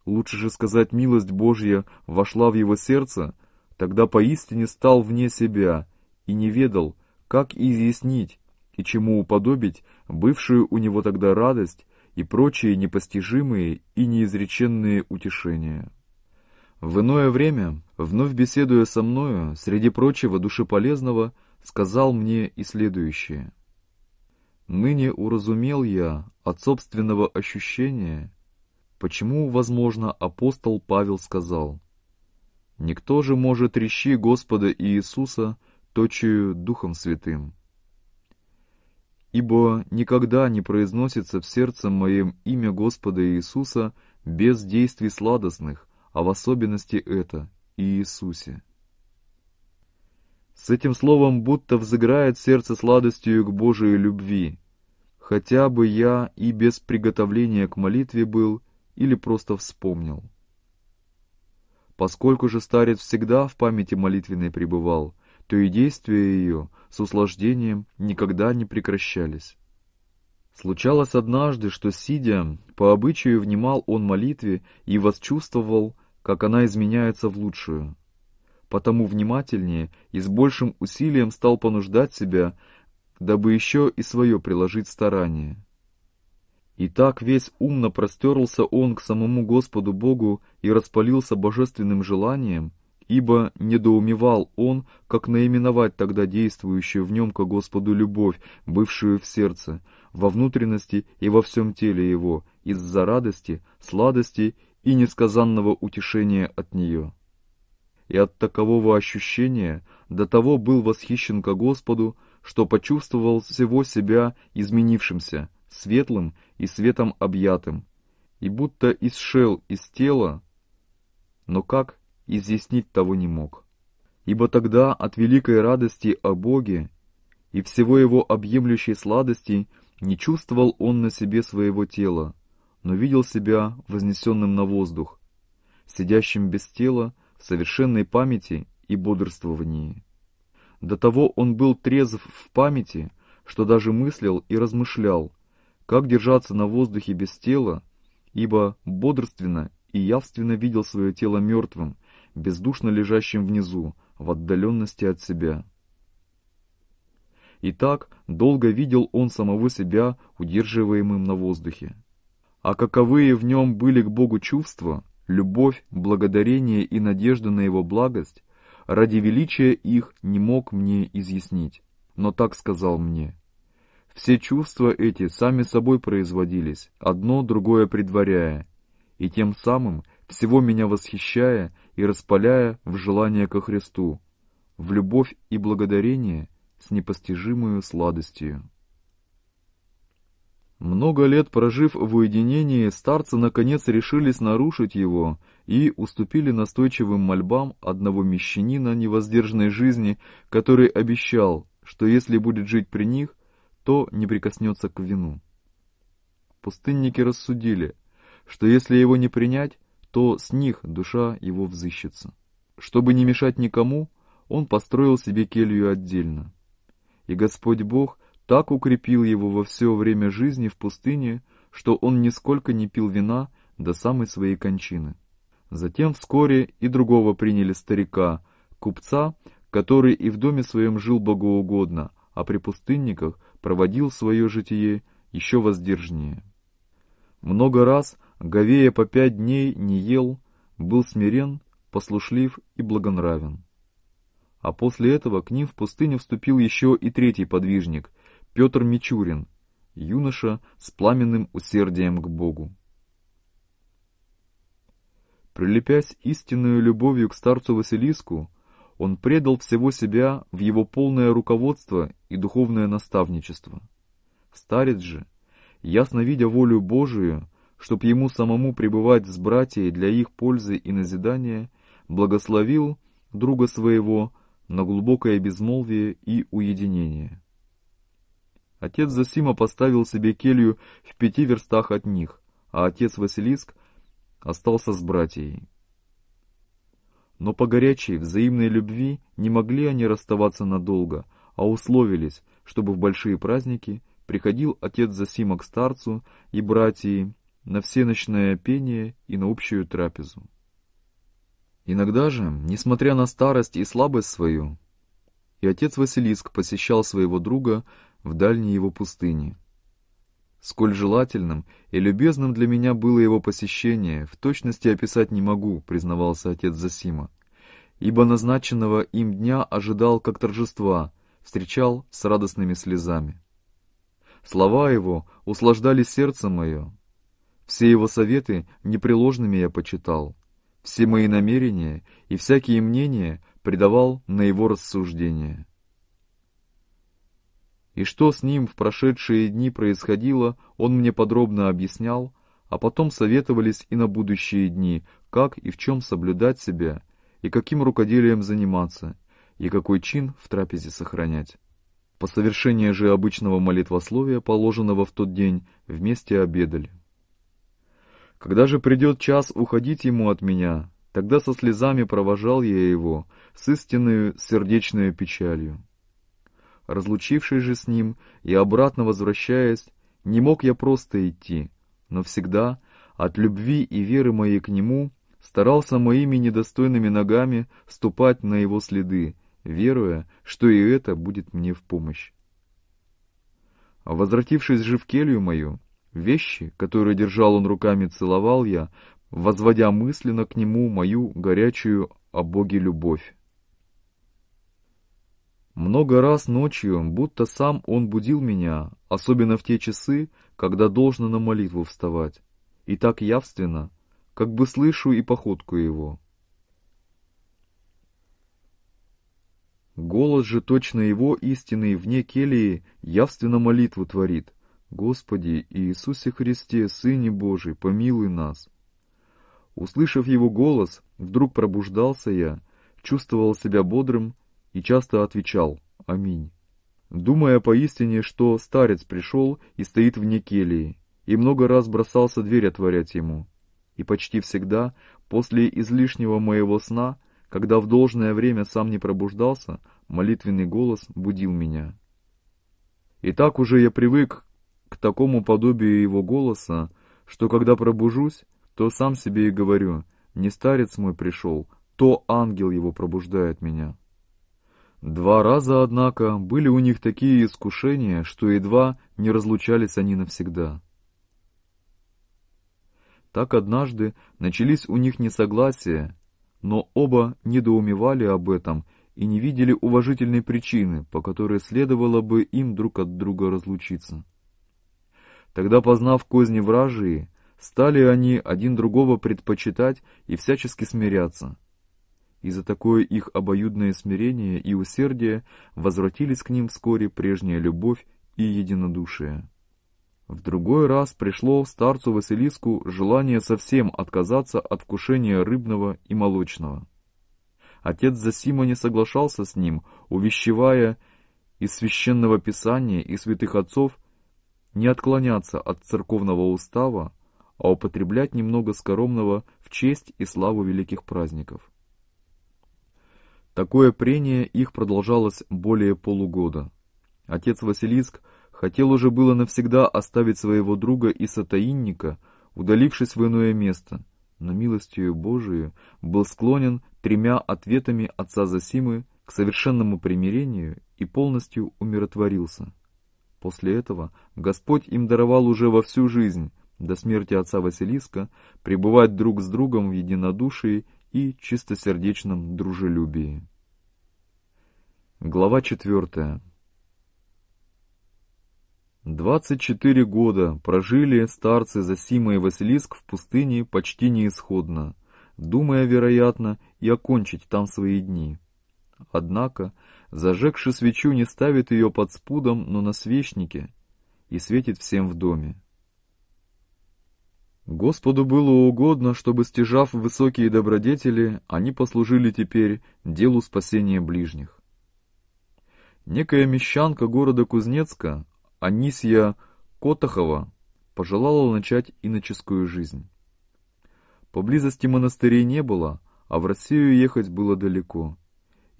лучше же сказать милость Божья, вошла в его сердце – Тогда поистине стал вне себя и не ведал, как изъяснить и чему уподобить бывшую у него тогда радость и прочие непостижимые и неизреченные утешения. В иное время, вновь беседуя со мною, среди прочего душеполезного, сказал мне и следующее. «Ныне уразумел я от собственного ощущения, почему, возможно, апостол Павел сказал – Никто же может рещи Господа Иисуса точию Духом Святым. Ибо никогда не произносится в сердце моем имя Господа Иисуса без действий сладостных, а в особенности это Иисусе. С этим словом будто взыграет сердце сладостью к Божией любви. Хотя бы я и без приготовления к молитве был, или просто вспомнил. Поскольку же старец всегда в памяти молитвенной пребывал, то и действия ее с услаждением никогда не прекращались. Случалось однажды, что, сидя, по обычаю внимал он молитве и восчувствовал, как она изменяется в лучшую. Потому внимательнее и с большим усилием стал понуждать себя, дабы еще и свое приложить старание. И так весь умно простерлся он к самому Господу Богу и распалился божественным желанием, ибо недоумевал он, как наименовать тогда действующую в нем ко Господу любовь, бывшую в сердце, во внутренности и во всем теле его, из-за радости, сладости и несказанного утешения от нее. И от такового ощущения до того был восхищен ко Господу, что почувствовал всего себя изменившимся – светлым и светом объятым, и будто исшел из тела, но как, изъяснить того не мог. Ибо тогда от великой радости о Боге и всего его объемлющей сладости не чувствовал он на себе своего тела, но видел себя вознесенным на воздух, сидящим без тела в совершенной памяти и бодрствовании. До того он был трезв в памяти, что даже мыслил и размышлял, как держаться на воздухе без тела, ибо бодрственно и явственно видел свое тело мертвым, бездушно лежащим внизу, в отдаленности от себя. И так долго видел он самого себя, удерживаемым на воздухе. А каковые в нем были к Богу чувства, любовь, благодарение и надежда на его благость, ради величия их не мог мне изъяснить, но так сказал мне – все чувства эти сами собой производились, одно другое предваряя, и тем самым всего меня восхищая и распаляя в желание ко Христу, в любовь и благодарение с непостижимую сладостью. Много лет прожив в уединении, старцы наконец решились нарушить его и уступили настойчивым мольбам одного мещанина невоздержанной жизни, который обещал, что если будет жить при них, кто не прикоснется к вину. Пустынники рассудили, что если его не принять, то с них душа его взыщется. Чтобы не мешать никому, он построил себе келью отдельно. И Господь Бог так укрепил его во все время жизни в пустыне, что он нисколько не пил вина до самой своей кончины. Затем вскоре и другого приняли старика, купца, который и в доме своем жил богоугодно, а при пустынниках – проводил свое житие еще воздержнее. Много раз, Гавея по пять дней, не ел, был смирен, послушлив и благонравен. А после этого к ним в пустыне вступил еще и третий подвижник, Петр Мичурин, юноша с пламенным усердием к Богу. Прилепясь истинную любовью к старцу Василиску, он предал всего себя в его полное руководство и духовное наставничество. Старец же, ясно видя волю Божию, чтоб ему самому пребывать с братьями для их пользы и назидания, благословил друга своего на глубокое безмолвие и уединение. Отец Засима поставил себе келью в пяти верстах от них, а отец Василиск остался с братьями. Но по горячей взаимной любви не могли они расставаться надолго, а условились, чтобы в большие праздники приходил отец Засима к старцу и братьи на всеночное пение и на общую трапезу. Иногда же, несмотря на старость и слабость свою, и отец Василиск посещал своего друга в дальней его пустыне, Сколь желательным и любезным для меня было его посещение, в точности описать не могу, признавался отец Засима, ибо назначенного им дня ожидал как торжества, встречал с радостными слезами. Слова его услаждали сердце мое. Все его советы непреложными я почитал. Все мои намерения и всякие мнения придавал на его рассуждение. И что с ним в прошедшие дни происходило, он мне подробно объяснял, а потом советовались и на будущие дни, как и в чем соблюдать себя, и каким рукоделием заниматься, и какой чин в трапезе сохранять. По совершении же обычного молитвословия, положенного в тот день, вместе обедали. Когда же придет час уходить ему от меня, тогда со слезами провожал я его, с истинную сердечную печалью. Разлучившись же с ним и обратно возвращаясь, не мог я просто идти, но всегда от любви и веры моей к нему старался моими недостойными ногами ступать на его следы, веруя, что и это будет мне в помощь. Возвратившись же в келью мою, вещи, которые держал он руками, целовал я, возводя мысленно к нему мою горячую о Боге любовь. Много раз ночью, будто сам он будил меня, особенно в те часы, когда должно на молитву вставать, и так явственно, как бы слышу и походку его. Голос же точно его истинный вне келии явственно молитву творит. «Господи Иисусе Христе, Сыне Божий, помилуй нас!» Услышав его голос, вдруг пробуждался я, чувствовал себя бодрым и часто отвечал «Аминь». Думая поистине, что старец пришел и стоит вне келии, и много раз бросался дверь отворять ему. И почти всегда, после излишнего моего сна, когда в должное время сам не пробуждался, молитвенный голос будил меня. И так уже я привык к такому подобию его голоса, что когда пробужусь, то сам себе и говорю, не старец мой пришел, то ангел его пробуждает меня. Два раза, однако, были у них такие искушения, что едва не разлучались они навсегда. Так однажды начались у них несогласия, но оба недоумевали об этом и не видели уважительной причины, по которой следовало бы им друг от друга разлучиться. Тогда, познав козни вражии, стали они один другого предпочитать и всячески смиряться – и за такое их обоюдное смирение и усердие возвратились к ним вскоре прежняя любовь и единодушие. В другой раз пришло старцу Василиску желание совсем отказаться от вкушения рыбного и молочного. Отец Засима не соглашался с ним, увещевая из священного писания и святых отцов не отклоняться от церковного устава, а употреблять немного скоромного в честь и славу великих праздников. Такое прение их продолжалось более полугода. Отец Василиск хотел уже было навсегда оставить своего друга и сатаинника, удалившись в иное место, но милостью Божию был склонен тремя ответами отца Засимы к совершенному примирению и полностью умиротворился. После этого Господь им даровал уже во всю жизнь, до смерти отца Василиска, пребывать друг с другом в единодушии и чистосердечном дружелюбии. Глава четвертая. Двадцать четыре года прожили старцы Зосима и Василиск в пустыне почти неисходно, думая, вероятно, и окончить там свои дни. Однако, зажегши свечу, не ставит ее под спудом, но на свечнике и светит всем в доме. Господу было угодно, чтобы, стяжав высокие добродетели, они послужили теперь делу спасения ближних. Некая мещанка города Кузнецка, Анисья Котахова, пожелала начать иноческую жизнь. Поблизости монастырей не было, а в Россию ехать было далеко,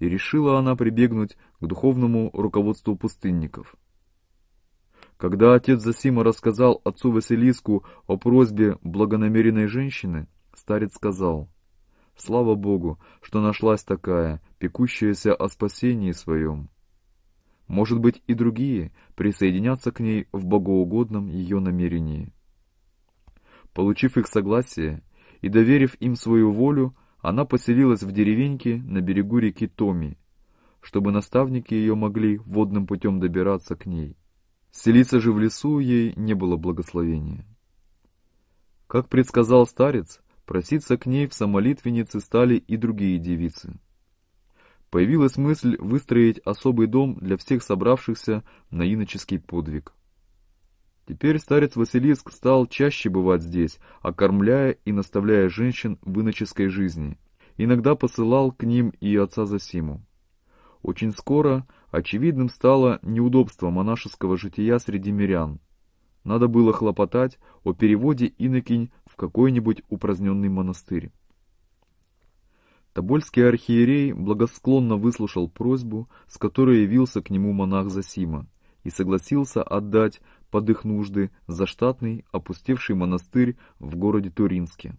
и решила она прибегнуть к духовному руководству пустынников – когда отец Засима рассказал отцу Василиску о просьбе благонамеренной женщины, старец сказал, «Слава Богу, что нашлась такая, пекущаяся о спасении своем. Может быть, и другие присоединятся к ней в богоугодном ее намерении». Получив их согласие и доверив им свою волю, она поселилась в деревеньке на берегу реки Томи, чтобы наставники ее могли водным путем добираться к ней. Селиться же в лесу ей не было благословения. Как предсказал старец, проситься к ней в самолитвеннице стали и другие девицы. Появилась мысль выстроить особый дом для всех собравшихся на иноческий подвиг. Теперь старец Василиск стал чаще бывать здесь, окормляя и наставляя женщин в иноческой жизни. Иногда посылал к ним и отца Засиму. Очень скоро Очевидным стало неудобство монашеского жития среди мирян. Надо было хлопотать о переводе инокинь в какой-нибудь упраздненный монастырь. Тобольский архиерей благосклонно выслушал просьбу, с которой явился к нему монах Засима, и согласился отдать под их нужды заштатный опустевший монастырь в городе Туринске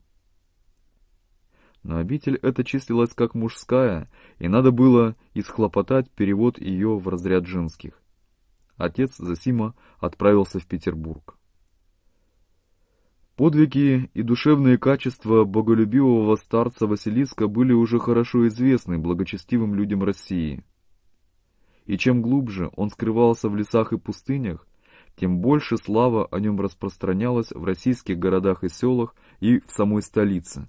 но обитель эта числилась как мужская, и надо было исхлопотать перевод ее в разряд женских. Отец Засима отправился в Петербург. Подвиги и душевные качества боголюбивого старца Василиска были уже хорошо известны благочестивым людям России. И чем глубже он скрывался в лесах и пустынях, тем больше слава о нем распространялась в российских городах и селах и в самой столице.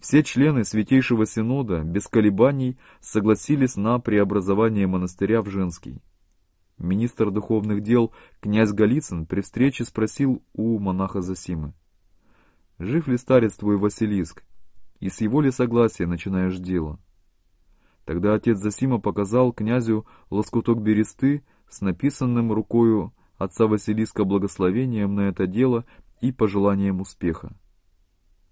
Все члены Святейшего Синода без колебаний согласились на преобразование монастыря в женский. Министр духовных дел князь Голицын при встрече спросил у монаха Засимы. «Жив ли старец твой Василиск? И с его ли согласия начинаешь дело?» Тогда отец Засима показал князю лоскуток бересты с написанным рукою отца Василиска благословением на это дело и пожеланием успеха.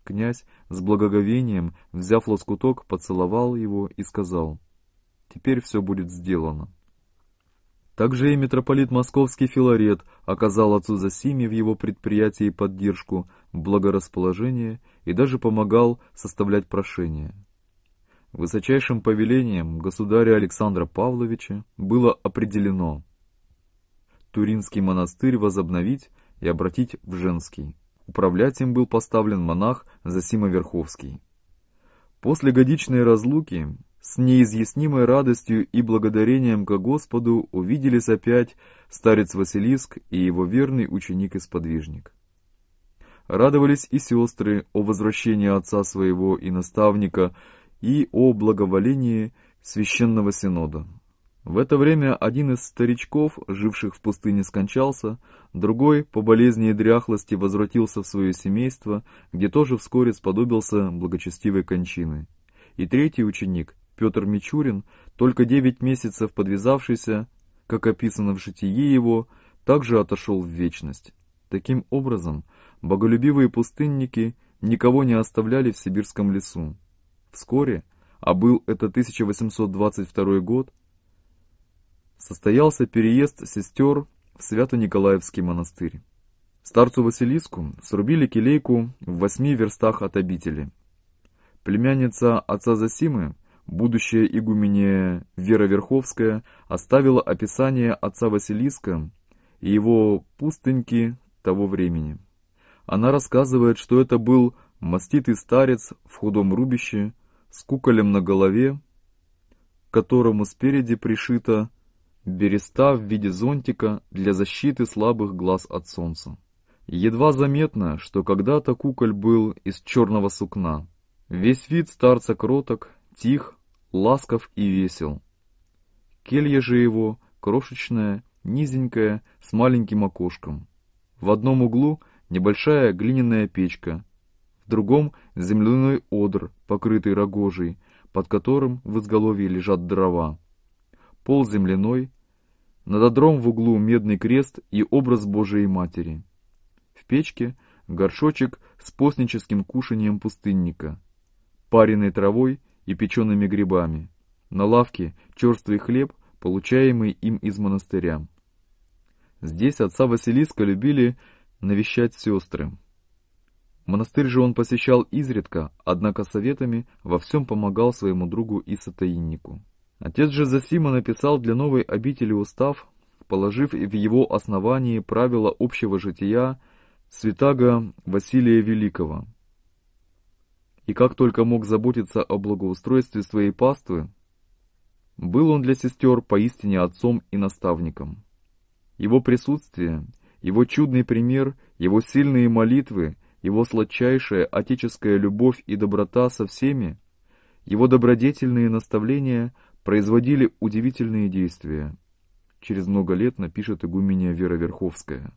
Князь с благоговением, взяв лоскуток, поцеловал его и сказал, «Теперь все будет сделано». Также и митрополит Московский Филарет оказал отцу Зосиме в его предприятии поддержку, благорасположение и даже помогал составлять прошение. Высочайшим повелением государя Александра Павловича было определено Туринский монастырь возобновить и обратить в женский. Управлять им был поставлен монах Засима Верховский. После годичной разлуки с неизъяснимой радостью и благодарением к Господу увиделись опять старец Василиск и его верный ученик и сподвижник. Радовались и сестры о возвращении отца своего и наставника и о благоволении священного синода. В это время один из старичков, живших в пустыне, скончался, другой по болезни и дряхлости возвратился в свое семейство, где тоже вскоре сподобился благочестивой кончины. И третий ученик, Петр Мичурин, только девять месяцев подвязавшийся, как описано в житии его, также отошел в вечность. Таким образом, боголюбивые пустынники никого не оставляли в сибирском лесу. Вскоре, а был это 1822 год, состоялся переезд сестер в Свято-Николаевский монастырь. Старцу Василиску срубили келейку в восьми верстах от обители. Племянница отца Засимы, будущая игуменья Вера Верховская, оставила описание отца Василиска и его пустыньки того времени. Она рассказывает, что это был маститый старец в худом рубище, с куколем на голове, к которому спереди пришита береста в виде зонтика для защиты слабых глаз от солнца. Едва заметно, что когда-то куколь был из черного сукна. Весь вид старца кроток, тих, ласков и весел. Келья же его крошечная, низенькая, с маленьким окошком. В одном углу небольшая глиняная печка, в другом земляной одр, покрытый рогожей, под которым в изголовье лежат дрова. Пол земляной, над одром в углу медный крест и образ Божией Матери. В печке горшочек с постническим кушанием пустынника, пареной травой и печеными грибами. На лавке черствый хлеб, получаемый им из монастыря. Здесь отца Василиска любили навещать сестры. Монастырь же он посещал изредка, однако советами во всем помогал своему другу и сатаиннику. Отец же Зосима написал для новой обители устав, положив в его основании правила общего жития святаго Василия Великого. И как только мог заботиться о благоустройстве своей паствы, был он для сестер поистине отцом и наставником. Его присутствие, его чудный пример, его сильные молитвы, его сладчайшая отеческая любовь и доброта со всеми, его добродетельные наставления – производили удивительные действия. Через много лет напишет игуменья Вера Верховская.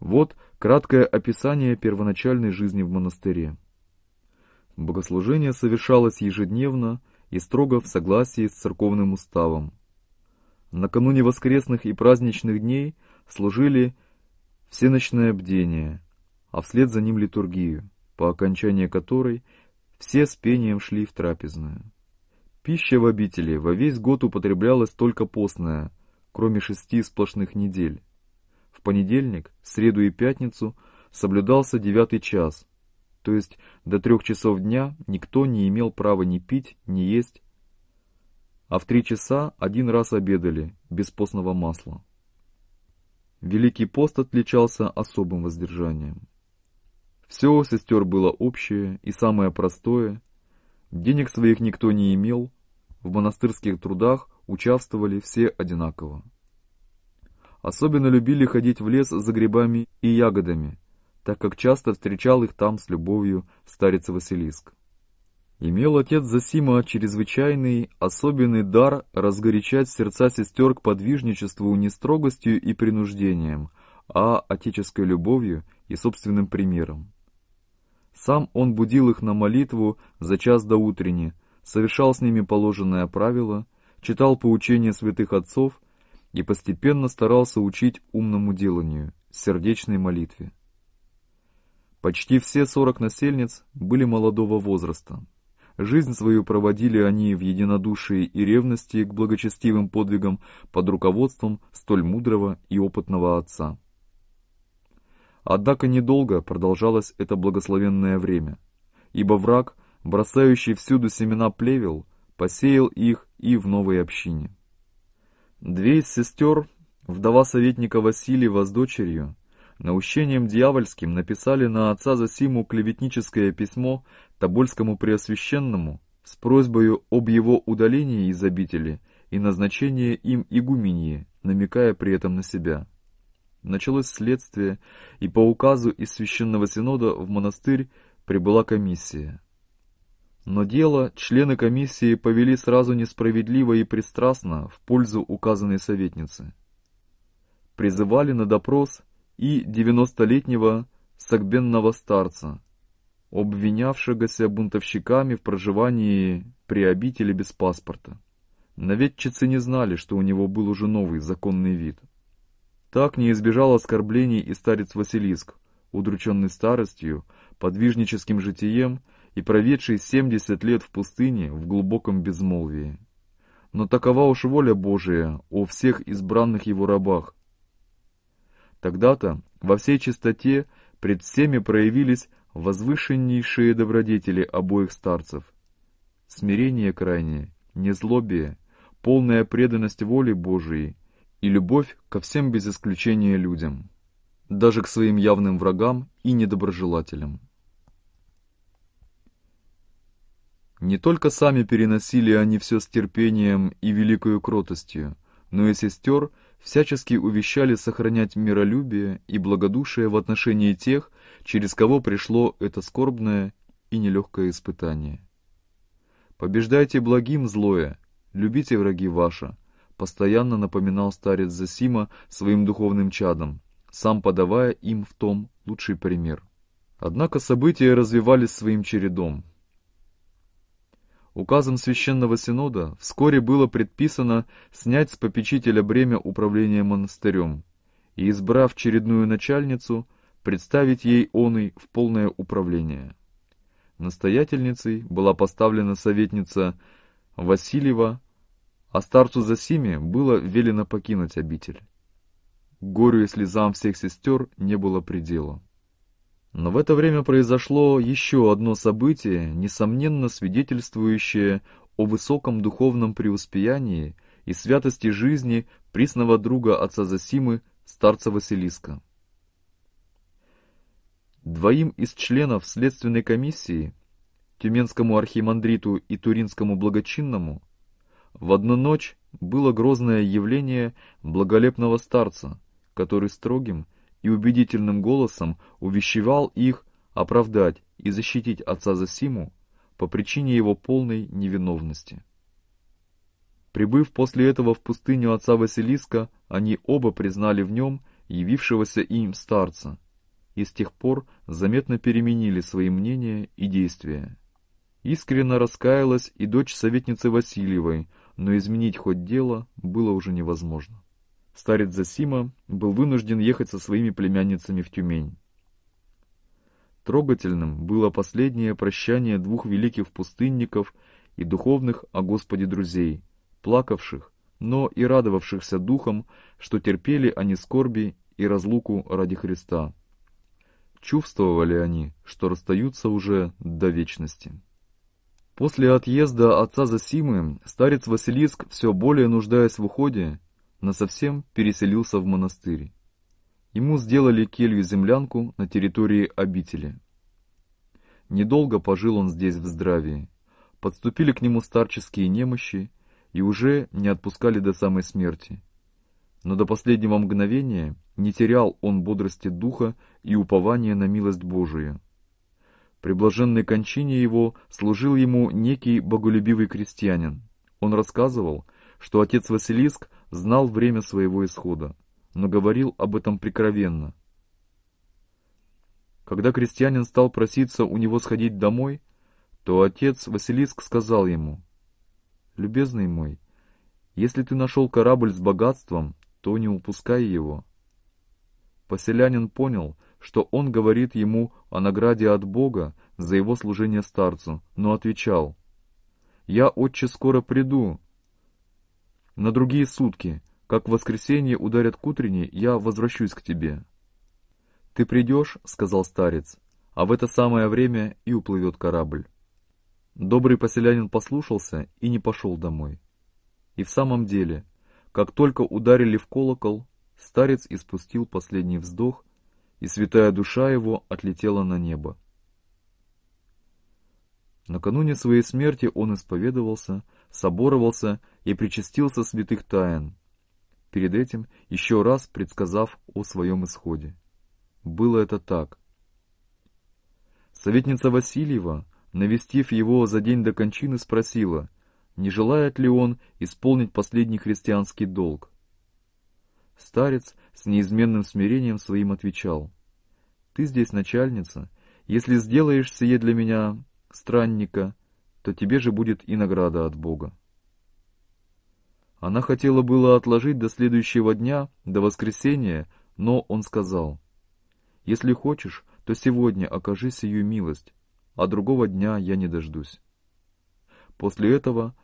Вот краткое описание первоначальной жизни в монастыре. Богослужение совершалось ежедневно и строго в согласии с церковным уставом. Накануне воскресных и праздничных дней служили всеночное бдение, а вслед за ним литургию, по окончании которой все с пением шли в трапезную. Пища в обители во весь год употреблялась только постная, кроме шести сплошных недель. В понедельник, среду и пятницу соблюдался девятый час, то есть до трех часов дня никто не имел права ни пить, ни есть, а в три часа один раз обедали, без постного масла. Великий пост отличался особым воздержанием. Все у сестер было общее и самое простое, денег своих никто не имел, в монастырских трудах участвовали все одинаково. Особенно любили ходить в лес за грибами и ягодами, так как часто встречал их там с любовью старец Василиск. Имел отец Засима чрезвычайный, особенный дар разгорячать сердца сестер к подвижничеству не строгостью и принуждением, а отеческой любовью и собственным примером. Сам он будил их на молитву за час до утренней, совершал с ними положенное правило, читал поучения святых отцов и постепенно старался учить умному деланию, сердечной молитве. Почти все сорок насельниц были молодого возраста. Жизнь свою проводили они в единодушии и ревности к благочестивым подвигам под руководством столь мудрого и опытного отца. Однако недолго продолжалось это благословенное время, ибо враг – бросающий всюду семена плевел, посеял их и в новой общине. Две из сестер, вдова советника Васильева с дочерью, наущением дьявольским написали на отца Засиму клеветническое письмо Тобольскому Преосвященному с просьбой об его удалении из обители и назначении им игуменьи, намекая при этом на себя. Началось следствие, и по указу из Священного Синода в монастырь прибыла комиссия. Но дело члены комиссии повели сразу несправедливо и пристрастно в пользу указанной советницы. Призывали на допрос и 90-летнего сагбенного старца, обвинявшегося бунтовщиками в проживании при обители без паспорта. Наведчицы не знали, что у него был уже новый законный вид. Так не избежал оскорблений и старец Василиск, удрученный старостью, подвижническим житием и проведший 70 лет в пустыне в глубоком безмолвии. Но такова уж воля Божия о всех избранных его рабах. Тогда-то во всей чистоте пред всеми проявились возвышеннейшие добродетели обоих старцев. Смирение крайнее, незлобие, полная преданность воле Божией и любовь ко всем без исключения людям, даже к своим явным врагам и недоброжелателям. Не только сами переносили они все с терпением и великою кротостью, но и сестер всячески увещали сохранять миролюбие и благодушие в отношении тех, через кого пришло это скорбное и нелегкое испытание. «Побеждайте благим злое, любите враги ваши», постоянно напоминал старец Засима своим духовным чадом, сам подавая им в том лучший пример. Однако события развивались своим чередом – Указом Священного Синода вскоре было предписано снять с попечителя бремя управления монастырем и, избрав чередную начальницу, представить ей оной в полное управление. Настоятельницей была поставлена советница Васильева, а старцу Засиме было велено покинуть обитель. Горю и слезам всех сестер не было предела. Но в это время произошло еще одно событие, несомненно свидетельствующее о высоком духовном преуспеянии и святости жизни присного друга отца Засимы, старца Василиска. Двоим из членов следственной комиссии, тюменскому архимандриту и туринскому благочинному, в одну ночь было грозное явление благолепного старца, который строгим и убедительным голосом увещевал их оправдать и защитить отца Засиму по причине его полной невиновности. Прибыв после этого в пустыню отца Василиска, они оба признали в нем явившегося им старца, и с тех пор заметно переменили свои мнения и действия. Искренно раскаялась и дочь советницы Васильевой, но изменить хоть дело было уже невозможно старец Засима был вынужден ехать со своими племянницами в Тюмень. Трогательным было последнее прощание двух великих пустынников и духовных о Господе друзей, плакавших, но и радовавшихся духом, что терпели они скорби и разлуку ради Христа. Чувствовали они, что расстаются уже до вечности. После отъезда отца Засимы, старец Василиск, все более нуждаясь в уходе, совсем переселился в монастырь. Ему сделали келью землянку на территории обители. Недолго пожил он здесь в здравии. Подступили к нему старческие немощи и уже не отпускали до самой смерти. Но до последнего мгновения не терял он бодрости духа и упования на милость Божию. При блаженной кончине его служил ему некий боголюбивый крестьянин. Он рассказывал, что отец Василиск знал время своего исхода, но говорил об этом прикровенно. Когда крестьянин стал проситься у него сходить домой, то отец Василиск сказал ему, «Любезный мой, если ты нашел корабль с богатством, то не упускай его». Поселянин понял, что он говорит ему о награде от Бога за его служение старцу, но отвечал, «Я, отче, скоро приду, на другие сутки, как в воскресенье ударят к утренней, я возвращусь к тебе». «Ты придешь», — сказал старец, — «а в это самое время и уплывет корабль». Добрый поселянин послушался и не пошел домой. И в самом деле, как только ударили в колокол, старец испустил последний вздох, и святая душа его отлетела на небо. Накануне своей смерти он исповедовался, соборовался и причастился святых тайн, перед этим еще раз предсказав о своем исходе. Было это так. Советница Васильева, навестив его за день до кончины, спросила, не желает ли он исполнить последний христианский долг. Старец с неизменным смирением своим отвечал, «Ты здесь начальница, если сделаешь сие для меня, странника, — то тебе же будет и награда от Бога. Она хотела было отложить до следующего дня, до воскресения, но он сказал, «Если хочешь, то сегодня окажи сию милость, а другого дня я не дождусь». После этого,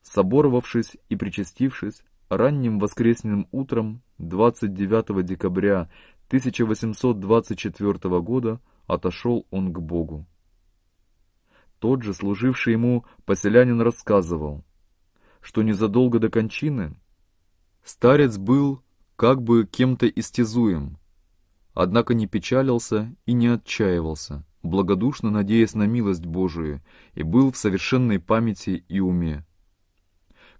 соборовавшись и причастившись, ранним воскресным утром 29 декабря 1824 года отошел он к Богу. Тот же, служивший ему поселянин, рассказывал, что незадолго до кончины старец был как бы кем-то истязуем, однако не печалился и не отчаивался, благодушно надеясь на милость Божию, и был в совершенной памяти и уме.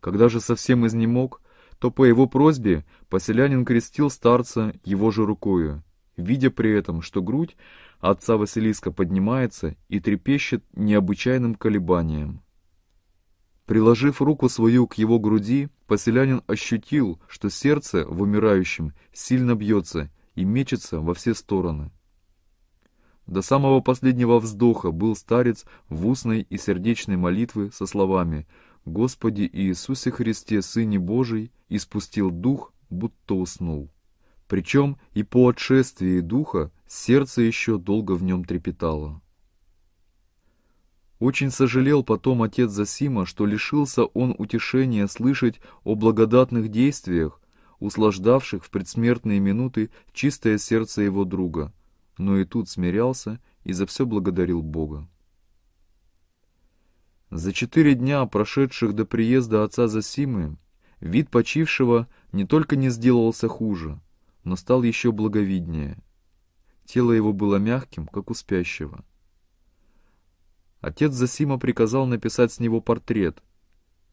Когда же совсем изнемог, то по его просьбе поселянин крестил старца его же рукою, видя при этом, что грудь отца Василиска поднимается и трепещет необычайным колебанием. Приложив руку свою к его груди, поселянин ощутил, что сердце в умирающем сильно бьется и мечется во все стороны. До самого последнего вздоха был старец в устной и сердечной молитвы со словами «Господи Иисусе Христе, Сыне Божий, испустил дух, будто уснул» причем и по отшествии духа сердце еще долго в нем трепетало. Очень сожалел потом отец Засима, что лишился он утешения слышать о благодатных действиях, услаждавших в предсмертные минуты чистое сердце его друга, но и тут смирялся и за все благодарил Бога. За четыре дня, прошедших до приезда отца Засимы, вид почившего не только не сделался хуже, но стал еще благовиднее. Тело его было мягким, как у спящего. Отец Засима приказал написать с него портрет,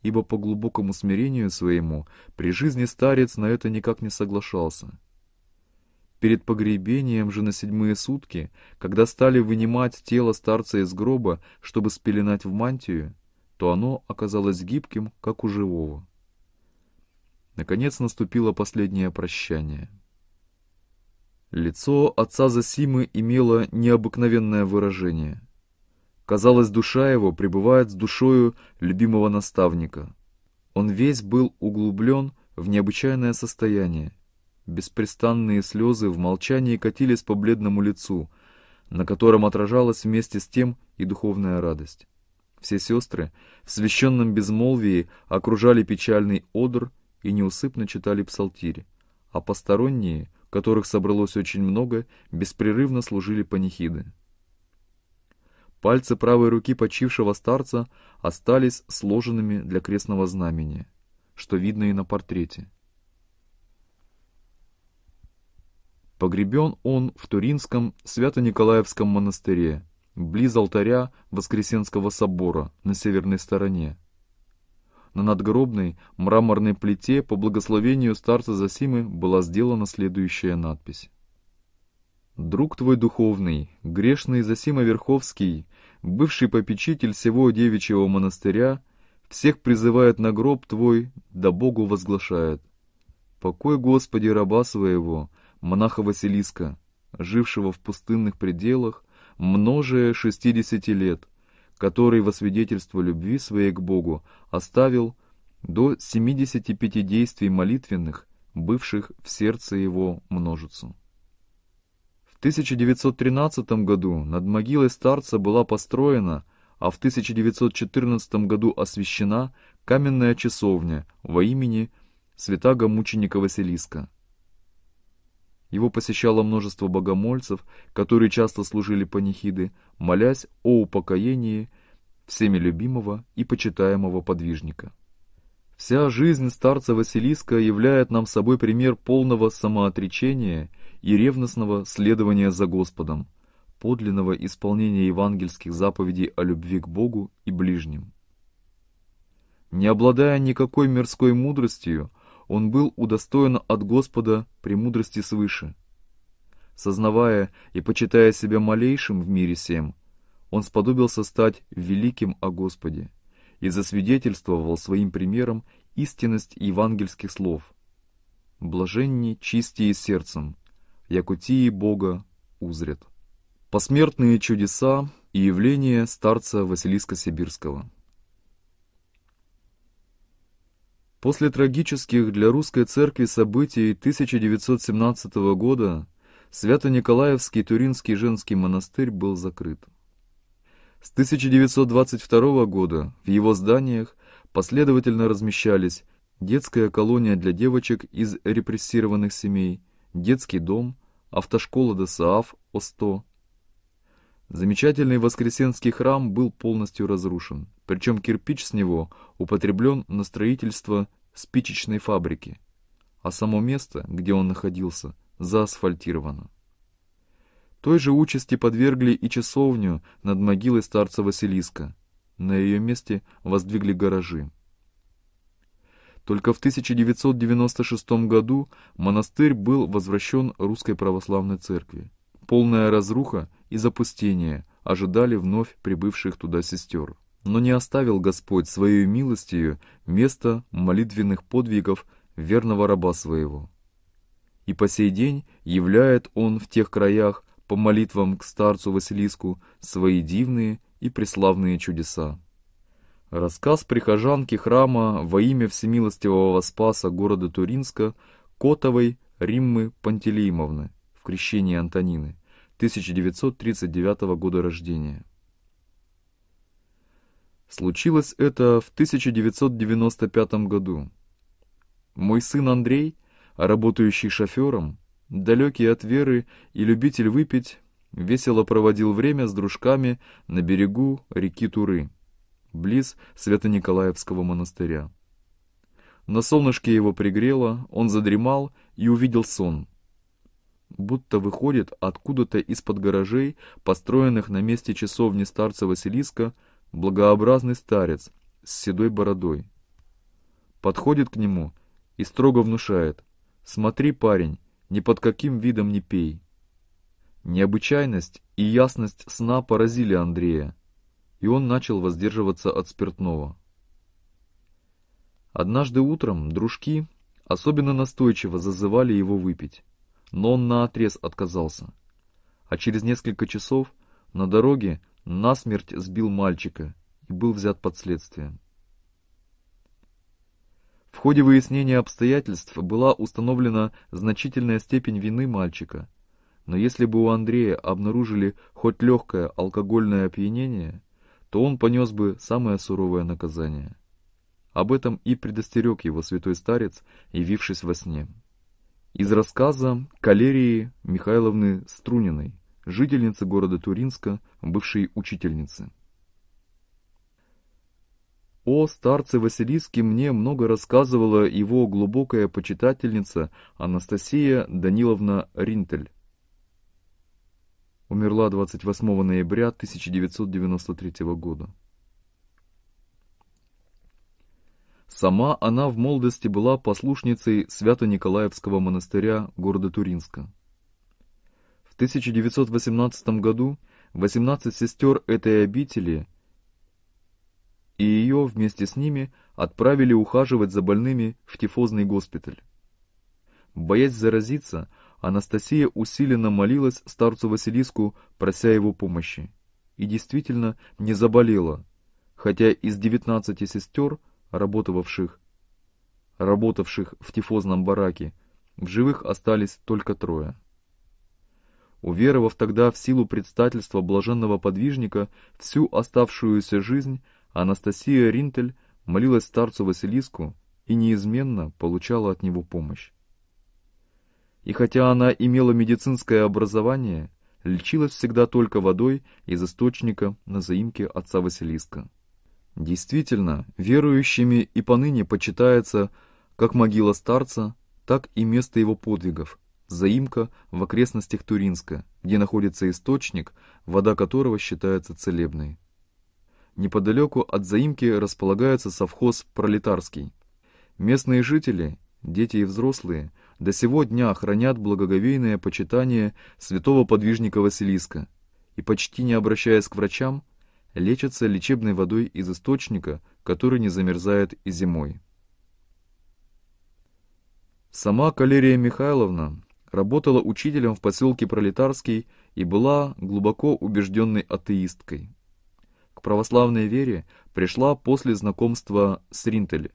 ибо по глубокому смирению своему при жизни старец на это никак не соглашался. Перед погребением же на седьмые сутки, когда стали вынимать тело старца из гроба, чтобы спеленать в мантию, то оно оказалось гибким, как у живого. Наконец наступило последнее прощание. Лицо отца Засимы имело необыкновенное выражение. Казалось, душа его пребывает с душою любимого наставника. Он весь был углублен в необычайное состояние. Беспрестанные слезы в молчании катились по бледному лицу, на котором отражалась вместе с тем и духовная радость. Все сестры в священном безмолвии окружали печальный одр и неусыпно читали псалтирь, а посторонние — которых собралось очень много, беспрерывно служили панихиды. Пальцы правой руки почившего старца остались сложенными для крестного знамени, что видно и на портрете. Погребен он в Туринском Свято-Николаевском монастыре, близ алтаря Воскресенского собора на северной стороне, на надгробной мраморной плите по благословению старца Засимы была сделана следующая надпись. «Друг твой духовный, грешный Засима Верховский, бывший попечитель всего девичьего монастыря, всех призывает на гроб твой, да Богу возглашает. Покой Господи раба своего, монаха Василиска, жившего в пустынных пределах, множие шестидесяти лет, который во свидетельство любви своей к Богу оставил до 75 действий молитвенных, бывших в сердце его множицу. В 1913 году над могилой старца была построена, а в 1914 году освящена каменная часовня во имени святаго мученика Василиска. Его посещало множество богомольцев, которые часто служили панихиды, молясь о упокоении всеми любимого и почитаемого подвижника. Вся жизнь старца Василиска являет нам собой пример полного самоотречения и ревностного следования за Господом, подлинного исполнения евангельских заповедей о любви к Богу и ближним. Не обладая никакой мирской мудростью, он был удостоен от Господа премудрости свыше. Сознавая и почитая себя малейшим в мире всем, он сподобился стать великим о Господе и засвидетельствовал своим примером истинность евангельских слов. «Блаженни чистие сердцем, якутии Бога узрят». Посмертные чудеса и явления старца Василиска Сибирского – После трагических для русской церкви событий 1917 года Свято-Николаевский Туринский женский монастырь был закрыт. С 1922 года в его зданиях последовательно размещались детская колония для девочек из репрессированных семей, детский дом, автошкола ДСААФ ОСТО, Замечательный Воскресенский храм был полностью разрушен, причем кирпич с него употреблен на строительство спичечной фабрики, а само место, где он находился, заасфальтировано. Той же участи подвергли и часовню над могилой старца Василиска. На ее месте воздвигли гаражи. Только в 1996 году монастырь был возвращен Русской Православной Церкви. Полная разруха и запустение ожидали вновь прибывших туда сестер. Но не оставил Господь своей милостью место молитвенных подвигов верного раба своего. И по сей день являет он в тех краях по молитвам к старцу Василиску свои дивные и преславные чудеса. Рассказ прихожанки храма во имя Всемилостивого Спаса города Туринска Котовой Риммы Пантелеймовны в крещении Антонины, 1939 года рождения. Случилось это в 1995 году. Мой сын Андрей, работающий шофером, далекий от веры и любитель выпить, весело проводил время с дружками на берегу реки Туры, близ Свято-Николаевского монастыря. На солнышке его пригрело, он задремал и увидел сон будто выходит откуда-то из-под гаражей, построенных на месте часовни старца Василиска, благообразный старец с седой бородой. Подходит к нему и строго внушает «Смотри, парень, ни под каким видом не пей». Необычайность и ясность сна поразили Андрея, и он начал воздерживаться от спиртного. Однажды утром дружки особенно настойчиво зазывали его выпить но он наотрез отказался. А через несколько часов на дороге насмерть сбил мальчика и был взят под следствие. В ходе выяснения обстоятельств была установлена значительная степень вины мальчика, но если бы у Андрея обнаружили хоть легкое алкогольное опьянение, то он понес бы самое суровое наказание. Об этом и предостерег его святой старец, явившись во сне. Из рассказа Калерии Михайловны Струниной, жительницы города Туринска, бывшей учительницы. О старце Василиске мне много рассказывала его глубокая почитательница Анастасия Даниловна Ринтель. Умерла 28 ноября 1993 года. Сама она в молодости была послушницей Свято-Николаевского монастыря города Туринска. В 1918 году 18 сестер этой обители и ее вместе с ними отправили ухаживать за больными в тифозный госпиталь. Боясь заразиться, Анастасия усиленно молилась старцу Василиску, прося его помощи. И действительно не заболела, хотя из 19 сестер – работавших, работавших в тифозном бараке, в живых остались только трое. Уверовав тогда в силу предстательства блаженного подвижника всю оставшуюся жизнь, Анастасия Ринтель молилась старцу Василиску и неизменно получала от него помощь. И хотя она имела медицинское образование, лечилась всегда только водой из источника на заимке отца Василиска. Действительно, верующими и поныне почитается как могила старца, так и место его подвигов – заимка в окрестностях Туринска, где находится источник, вода которого считается целебной. Неподалеку от заимки располагается совхоз «Пролетарский». Местные жители, дети и взрослые, до сего дня хранят благоговейное почитание святого подвижника Василиска и, почти не обращаясь к врачам, лечатся лечебной водой из источника, который не замерзает и зимой. Сама Калерия Михайловна работала учителем в поселке Пролетарский и была глубоко убежденной атеисткой. К православной вере пришла после знакомства с Ринтель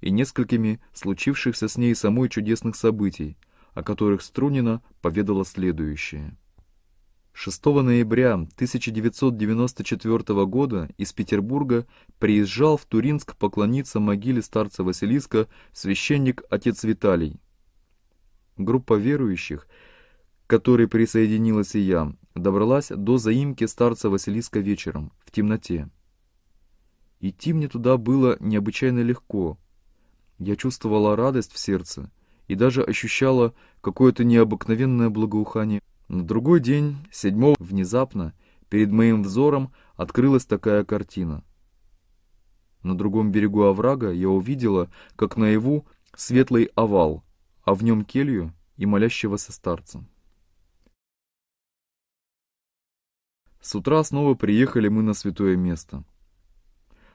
и несколькими случившихся с ней самой чудесных событий, о которых Струнина поведала следующее – 6 ноября 1994 года из Петербурга приезжал в Туринск поклониться могиле старца Василиска священник отец Виталий. Группа верующих, к которой присоединилась и я, добралась до заимки старца Василиска вечером, в темноте. Идти мне туда было необычайно легко. Я чувствовала радость в сердце и даже ощущала какое-то необыкновенное благоухание на другой день, седьмого, внезапно, перед моим взором открылась такая картина. На другом берегу оврага я увидела, как наяву, светлый овал, а в нем келью и молящегося старца. С утра снова приехали мы на святое место.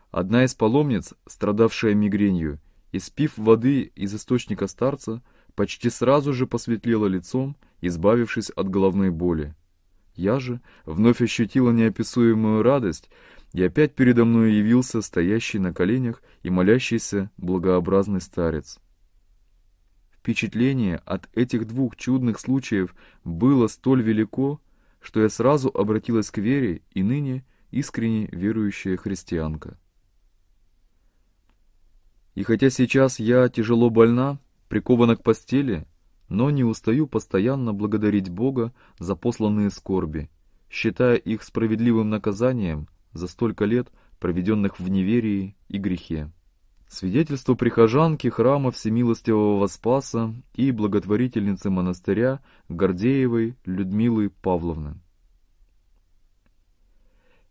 Одна из паломниц, страдавшая мигренью, испив воды из источника старца, почти сразу же посветлела лицом, избавившись от головной боли. Я же вновь ощутила неописуемую радость, и опять передо мной явился стоящий на коленях и молящийся благообразный старец. Впечатление от этих двух чудных случаев было столь велико, что я сразу обратилась к вере и ныне искренне верующая христианка. И хотя сейчас я тяжело больна, прикована к постели, но не устаю постоянно благодарить Бога за посланные скорби, считая их справедливым наказанием за столько лет, проведенных в неверии и грехе. Свидетельство прихожанки храма Всемилостивого Спаса и благотворительницы монастыря Гордеевой Людмилы Павловны.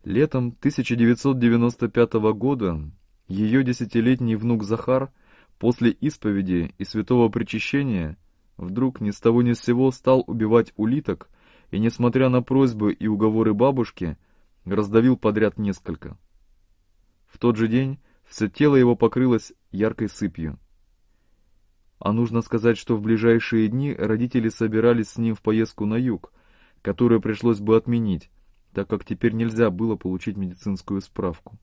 Летом 1995 года ее десятилетний внук Захар после исповеди и святого причащения – вдруг ни с того ни с сего стал убивать улиток и, несмотря на просьбы и уговоры бабушки, раздавил подряд несколько. В тот же день все тело его покрылось яркой сыпью. А нужно сказать, что в ближайшие дни родители собирались с ним в поездку на юг, которую пришлось бы отменить, так как теперь нельзя было получить медицинскую справку.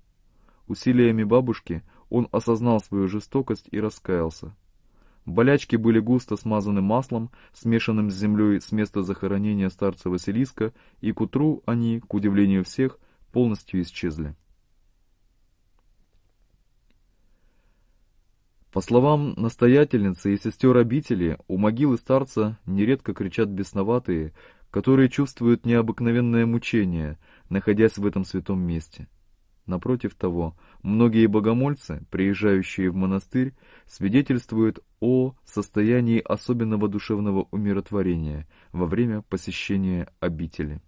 Усилиями бабушки он осознал свою жестокость и раскаялся. Болячки были густо смазаны маслом, смешанным с землей с места захоронения старца Василиска, и к утру они, к удивлению всех, полностью исчезли. По словам настоятельницы и сестер обители, у могилы старца нередко кричат бесноватые, которые чувствуют необыкновенное мучение, находясь в этом святом месте. Напротив того, Многие богомольцы, приезжающие в монастырь, свидетельствуют о состоянии особенного душевного умиротворения во время посещения обители.